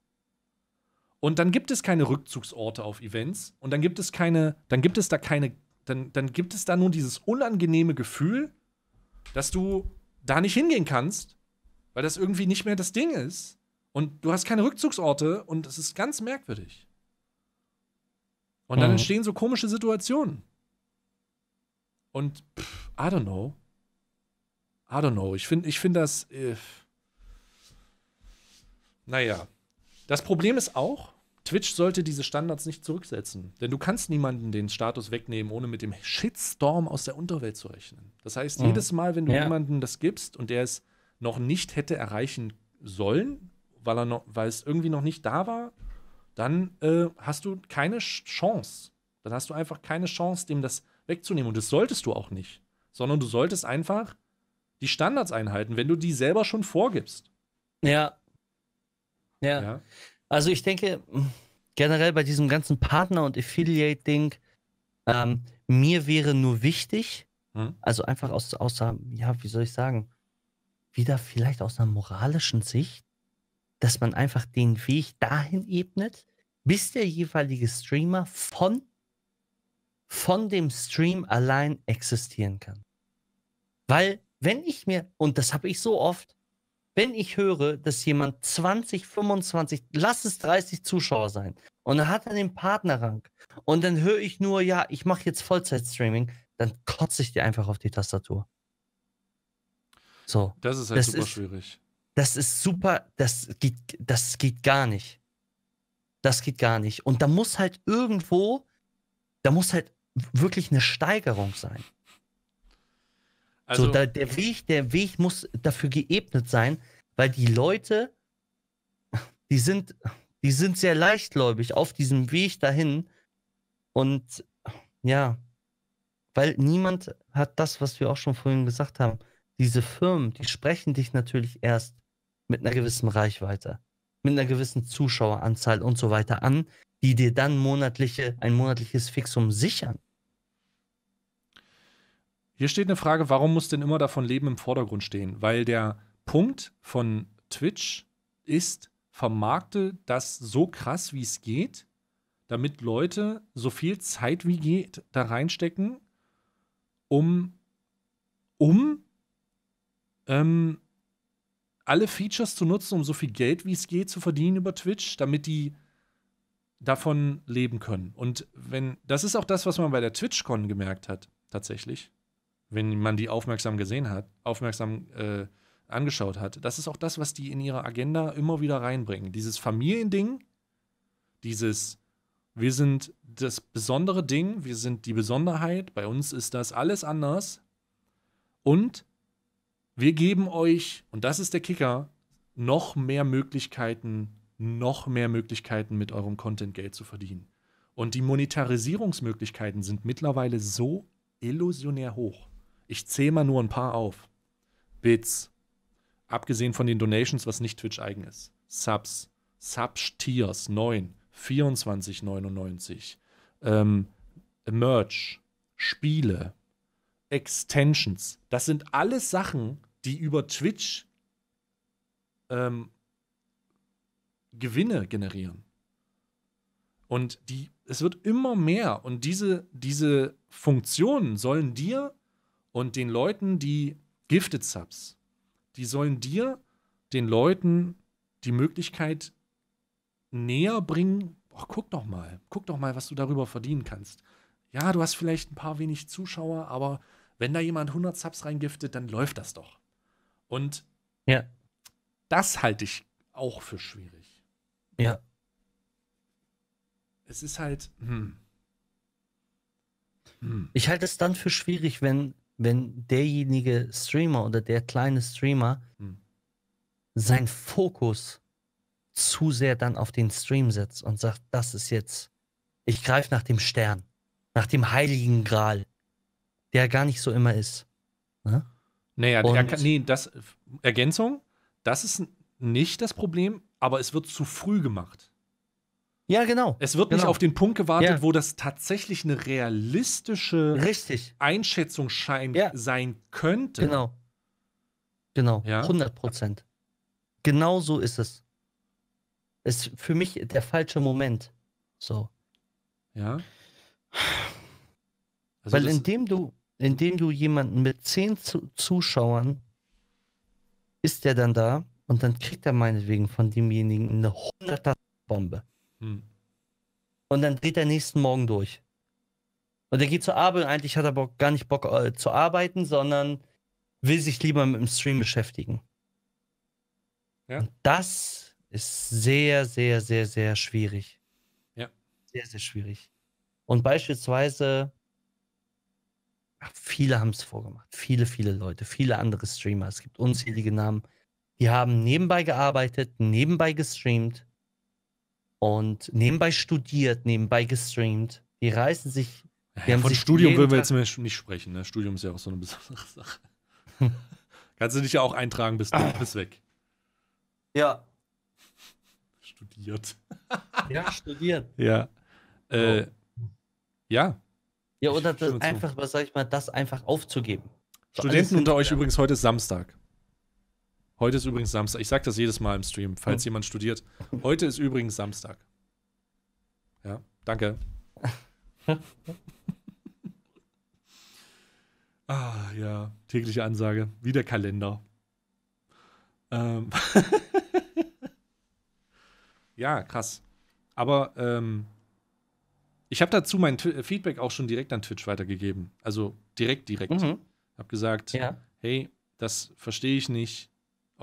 Und dann gibt es keine Rückzugsorte auf Events und dann gibt es keine, dann gibt es da keine dann, dann gibt es da nun dieses unangenehme Gefühl, dass du da nicht hingehen kannst, weil das irgendwie nicht mehr das Ding ist. Und du hast keine Rückzugsorte und es ist ganz merkwürdig. Und dann mhm. entstehen so komische Situationen. Und pff, I don't know. I don't know. Ich finde ich find das. Äh, naja. Das Problem ist auch, Twitch sollte diese Standards nicht zurücksetzen. Denn du kannst niemanden den Status wegnehmen, ohne mit dem Shitstorm aus der Unterwelt zu rechnen. Das heißt, mhm. jedes Mal, wenn du ja. jemandem das gibst und der es noch nicht hätte erreichen sollen, weil, er noch, weil es irgendwie noch nicht da war, dann äh, hast du keine Chance. Dann hast du einfach keine Chance, dem das wegzunehmen. Und das solltest du auch nicht. Sondern du solltest einfach die Standards einhalten, wenn du die selber schon vorgibst. Ja. Ja. ja. Also ich denke, hm, generell bei diesem ganzen Partner- und Affiliate-Ding, ähm, mir wäre nur wichtig, hm? also einfach aus, aus, ja, wie soll ich sagen, wieder vielleicht aus einer moralischen Sicht, dass man einfach den Weg dahin ebnet, bis der jeweilige Streamer von, von dem Stream allein existieren kann. Weil, wenn ich mir, und das habe ich so oft, wenn ich höre, dass jemand 20, 25, lass es 30 Zuschauer sein und dann hat er den Partnerrang und dann höre ich nur, ja, ich mache jetzt Vollzeitstreaming, dann kotze ich dir einfach auf die Tastatur. So. Das ist halt das super ist, schwierig. Das ist super, das geht, das geht gar nicht. Das geht gar nicht. Und da muss halt irgendwo, da muss halt wirklich eine Steigerung sein. Also so, da, der, Weg, der Weg muss dafür geebnet sein, weil die Leute, die sind, die sind sehr leichtgläubig auf diesem Weg dahin. Und ja, weil niemand hat das, was wir auch schon vorhin gesagt haben. Diese Firmen, die sprechen dich natürlich erst mit einer gewissen Reichweite, mit einer gewissen Zuschaueranzahl und so weiter an, die dir dann monatliche, ein monatliches Fixum sichern. Hier steht eine Frage, warum muss denn immer davon Leben im Vordergrund stehen? Weil der Punkt von Twitch ist, vermarkte das so krass, wie es geht, damit Leute so viel Zeit wie geht da reinstecken, um, um ähm, alle Features zu nutzen, um so viel Geld wie es geht zu verdienen über Twitch, damit die davon leben können. Und wenn, das ist auch das, was man bei der TwitchCon gemerkt hat, tatsächlich wenn man die aufmerksam gesehen hat, aufmerksam äh, angeschaut hat. Das ist auch das, was die in ihre Agenda immer wieder reinbringen. Dieses Familiending, dieses wir sind das besondere Ding, wir sind die Besonderheit, bei uns ist das alles anders. Und wir geben euch, und das ist der Kicker, noch mehr Möglichkeiten, noch mehr Möglichkeiten mit eurem Content Geld zu verdienen. Und die Monetarisierungsmöglichkeiten sind mittlerweile so illusionär hoch. Ich zähle mal nur ein paar auf. Bits, abgesehen von den Donations, was nicht Twitch eigen ist. Subs, Subs-Tiers 9, 24,99. Ähm, Merch, Spiele, Extensions. Das sind alles Sachen, die über Twitch ähm, Gewinne generieren. Und die, es wird immer mehr. Und diese, diese Funktionen sollen dir und den Leuten, die Gifted Subs, die sollen dir, den Leuten, die Möglichkeit näher bringen, oh, guck doch mal, guck doch mal, was du darüber verdienen kannst. Ja, du hast vielleicht ein paar wenig Zuschauer, aber wenn da jemand 100 Subs reingiftet, dann läuft das doch. Und ja. das halte ich auch für schwierig. Ja. Es ist halt. Hm. Hm. Ich halte es dann für schwierig, wenn wenn derjenige Streamer oder der kleine Streamer hm. seinen Fokus zu sehr dann auf den Stream setzt und sagt, das ist jetzt, ich greife nach dem Stern, nach dem heiligen Gral, der gar nicht so immer ist. Ne? Naja, er kann, nee, das, Ergänzung, das ist nicht das Problem, aber es wird zu früh gemacht. Ja, genau. Es wird genau. nicht auf den Punkt gewartet, ja. wo das tatsächlich eine realistische Richtig. Einschätzung scheint, ja. sein könnte. Genau. Genau. Ja. 100 Prozent. Genau so ist es. Ist für mich der falsche Moment. So. Ja. Also Weil indem du, indem du jemanden mit zehn Zuschauern ist der dann da und dann kriegt er meinetwegen von demjenigen eine 100er Bombe. Hm. Und dann dreht er nächsten Morgen durch. Und er geht zur Arbeit und eigentlich hat er Bock, gar nicht Bock äh, zu arbeiten, sondern will sich lieber mit dem Stream beschäftigen. Ja. Und das ist sehr, sehr, sehr, sehr schwierig. Ja. Sehr, sehr schwierig. Und beispielsweise, viele haben es vorgemacht. Viele, viele Leute, viele andere Streamer. Es gibt unzählige Namen. Die haben nebenbei gearbeitet, nebenbei gestreamt und nebenbei studiert, nebenbei gestreamt. Die reißen sich. ja, von Studium würden wir jetzt nicht sprechen. Ne? Studium ist ja auch so eine besondere Sache. <laughs> Kannst du dich ja auch eintragen, bis du bist weg. Ja. Studiert. ja, studiert. <laughs> Ja. Äh, ja. Ja, oder das einfach, was sag ich mal, das einfach aufzugeben. Also Studenten unter euch übrigens heute ist Samstag. Heute ist übrigens Samstag. Ich sage das jedes Mal im Stream, falls oh. jemand studiert. <laughs> Heute ist übrigens Samstag. Ja, danke. <laughs> ah, ja, tägliche Ansage. Wie der Kalender. Ähm <laughs> ja, krass. Aber ähm, ich habe dazu mein T Feedback auch schon direkt an Twitch weitergegeben. Also direkt, direkt. Mhm. Hab gesagt, ja. hey, das verstehe ich nicht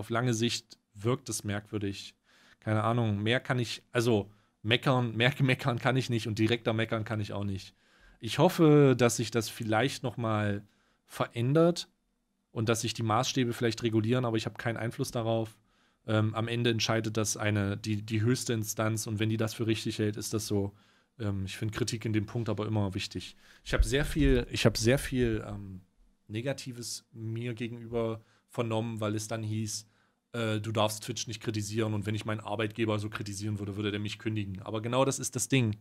auf lange Sicht wirkt es merkwürdig. Keine Ahnung, mehr kann ich, also meckern, <laughs> mehr meckern kann ich nicht und direkter meckern kann ich auch nicht. Ich hoffe, dass sich das vielleicht nochmal verändert und dass sich die Maßstäbe vielleicht regulieren, aber ich habe keinen Einfluss darauf. Ähm, am Ende entscheidet das eine, die, die höchste Instanz und wenn die das für richtig hält, ist das so. Ähm, ich finde Kritik in dem Punkt aber immer wichtig. Ich habe sehr viel, ich habe sehr viel ähm, Negatives mir gegenüber vernommen, weil es dann hieß, äh, du darfst Twitch nicht kritisieren und wenn ich meinen Arbeitgeber so kritisieren würde, würde der mich kündigen. Aber genau das ist das Ding.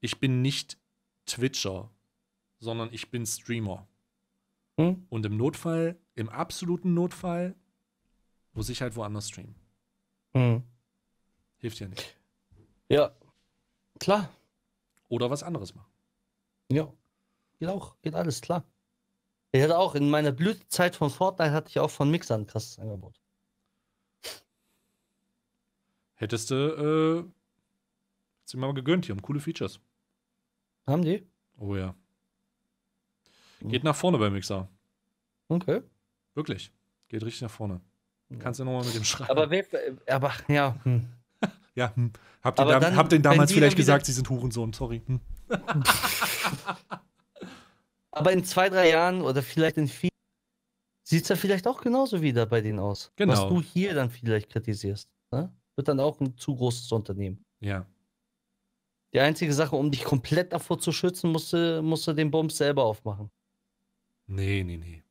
Ich bin nicht Twitcher, sondern ich bin Streamer. Hm? Und im Notfall, im absoluten Notfall, muss ich halt woanders streamen. Hm. Hilft ja nicht. Ja, klar. Oder was anderes machen. Ja, geht auch, geht alles, klar. Ich hatte auch in meiner Blütezeit von Fortnite hatte ich auch von Mixern ein krasses Angebot. Hättest du, äh, hättest mal gegönnt, die haben coole Features. Haben die? Oh ja. Hm. Geht nach vorne beim Mixer. Okay. Wirklich. Geht richtig nach vorne. Kannst du nochmal mit dem schreiben. Aber, wer, aber ja. Hm. <laughs> ja, hm. Hab, den da, den damals vielleicht gesagt, sie sind Hurensohn, sorry. Hm. <laughs> aber in zwei, drei Jahren oder vielleicht in vier sieht es ja vielleicht auch genauso wieder bei denen aus. Genau. Was du hier dann vielleicht kritisierst. Ne? wird dann auch ein zu großes Unternehmen. Ja. Die einzige Sache, um dich komplett davor zu schützen, musst du, musst du den Bums selber aufmachen. Nee, nee, nee.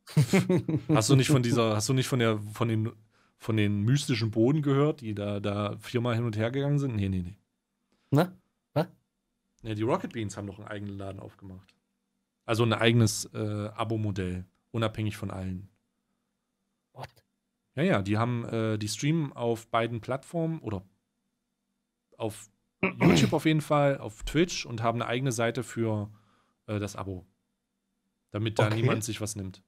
hast du nicht von dieser, hast du nicht von der, von den, von den mystischen Boden gehört, die da, da viermal hin und her gegangen sind? Nee, nee, nee. Na? Was? Ja, die Rocket Beans haben doch einen eigenen Laden aufgemacht. Also ein eigenes äh, Abo-Modell, unabhängig von allen. What? Ja, ja, die haben, äh, die streamen auf beiden Plattformen oder auf <clears throat> YouTube auf jeden Fall, auf Twitch und haben eine eigene Seite für äh, das Abo. Damit da okay. niemand sich was nimmt.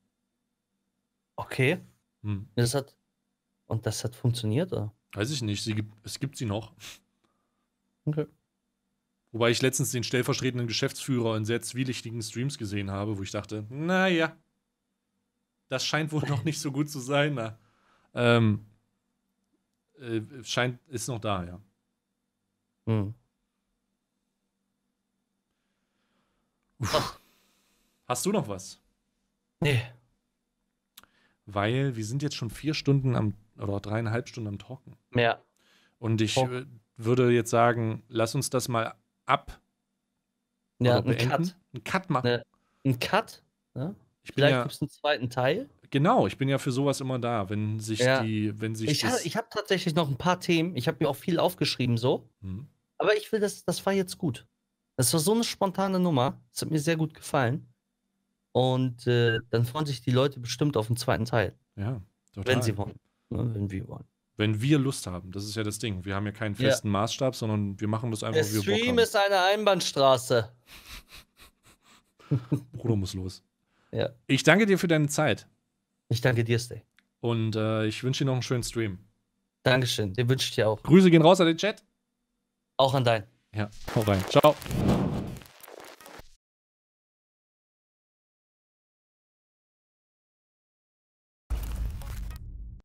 Okay. Hm. Das hat, und das hat funktioniert, oder? Weiß ich nicht. Sie, es gibt sie noch. Okay. Wobei ich letztens den stellvertretenden Geschäftsführer in sehr zwielichtigen Streams gesehen habe, wo ich dachte, naja, das scheint wohl <laughs> noch nicht so gut zu sein. Na. Ähm, äh, scheint, ist noch da, ja. Hm. Hast du noch was? Nee. Weil wir sind jetzt schon vier Stunden am, oder dreieinhalb Stunden am Talken. Ja. Und ich Talk. Oh. Äh, würde jetzt sagen, lass uns das mal ab. Ja, einen Cut. Einen Cut machen. Ne, einen Cut? Ne? Ich Vielleicht ja, gibt es einen zweiten Teil. Genau, ich bin ja für sowas immer da, wenn sich ja. die, wenn sich. Ich, ha, ich tatsächlich noch ein paar Themen. Ich habe mir auch viel aufgeschrieben so. Mhm. Aber ich will, das, das war jetzt gut. Das war so eine spontane Nummer. Das hat mir sehr gut gefallen. Und äh, dann freuen sich die Leute bestimmt auf den zweiten Teil. Ja, total. Wenn sie wollen. Ne? Wenn wir wollen. Wenn wir Lust haben, das ist ja das Ding. Wir haben ja keinen festen ja. Maßstab, sondern wir machen das einfach, Der wie wir Stream Bock haben. ist eine Einbahnstraße. <laughs> Bruno muss los. Ja. Ich danke dir für deine Zeit. Ich danke dir, Stay. Und äh, ich wünsche dir noch einen schönen Stream. Dankeschön, den wünsche ich dir auch. Grüße gehen raus an den Chat. Auch an deinen. Ja, hau rein. Ciao.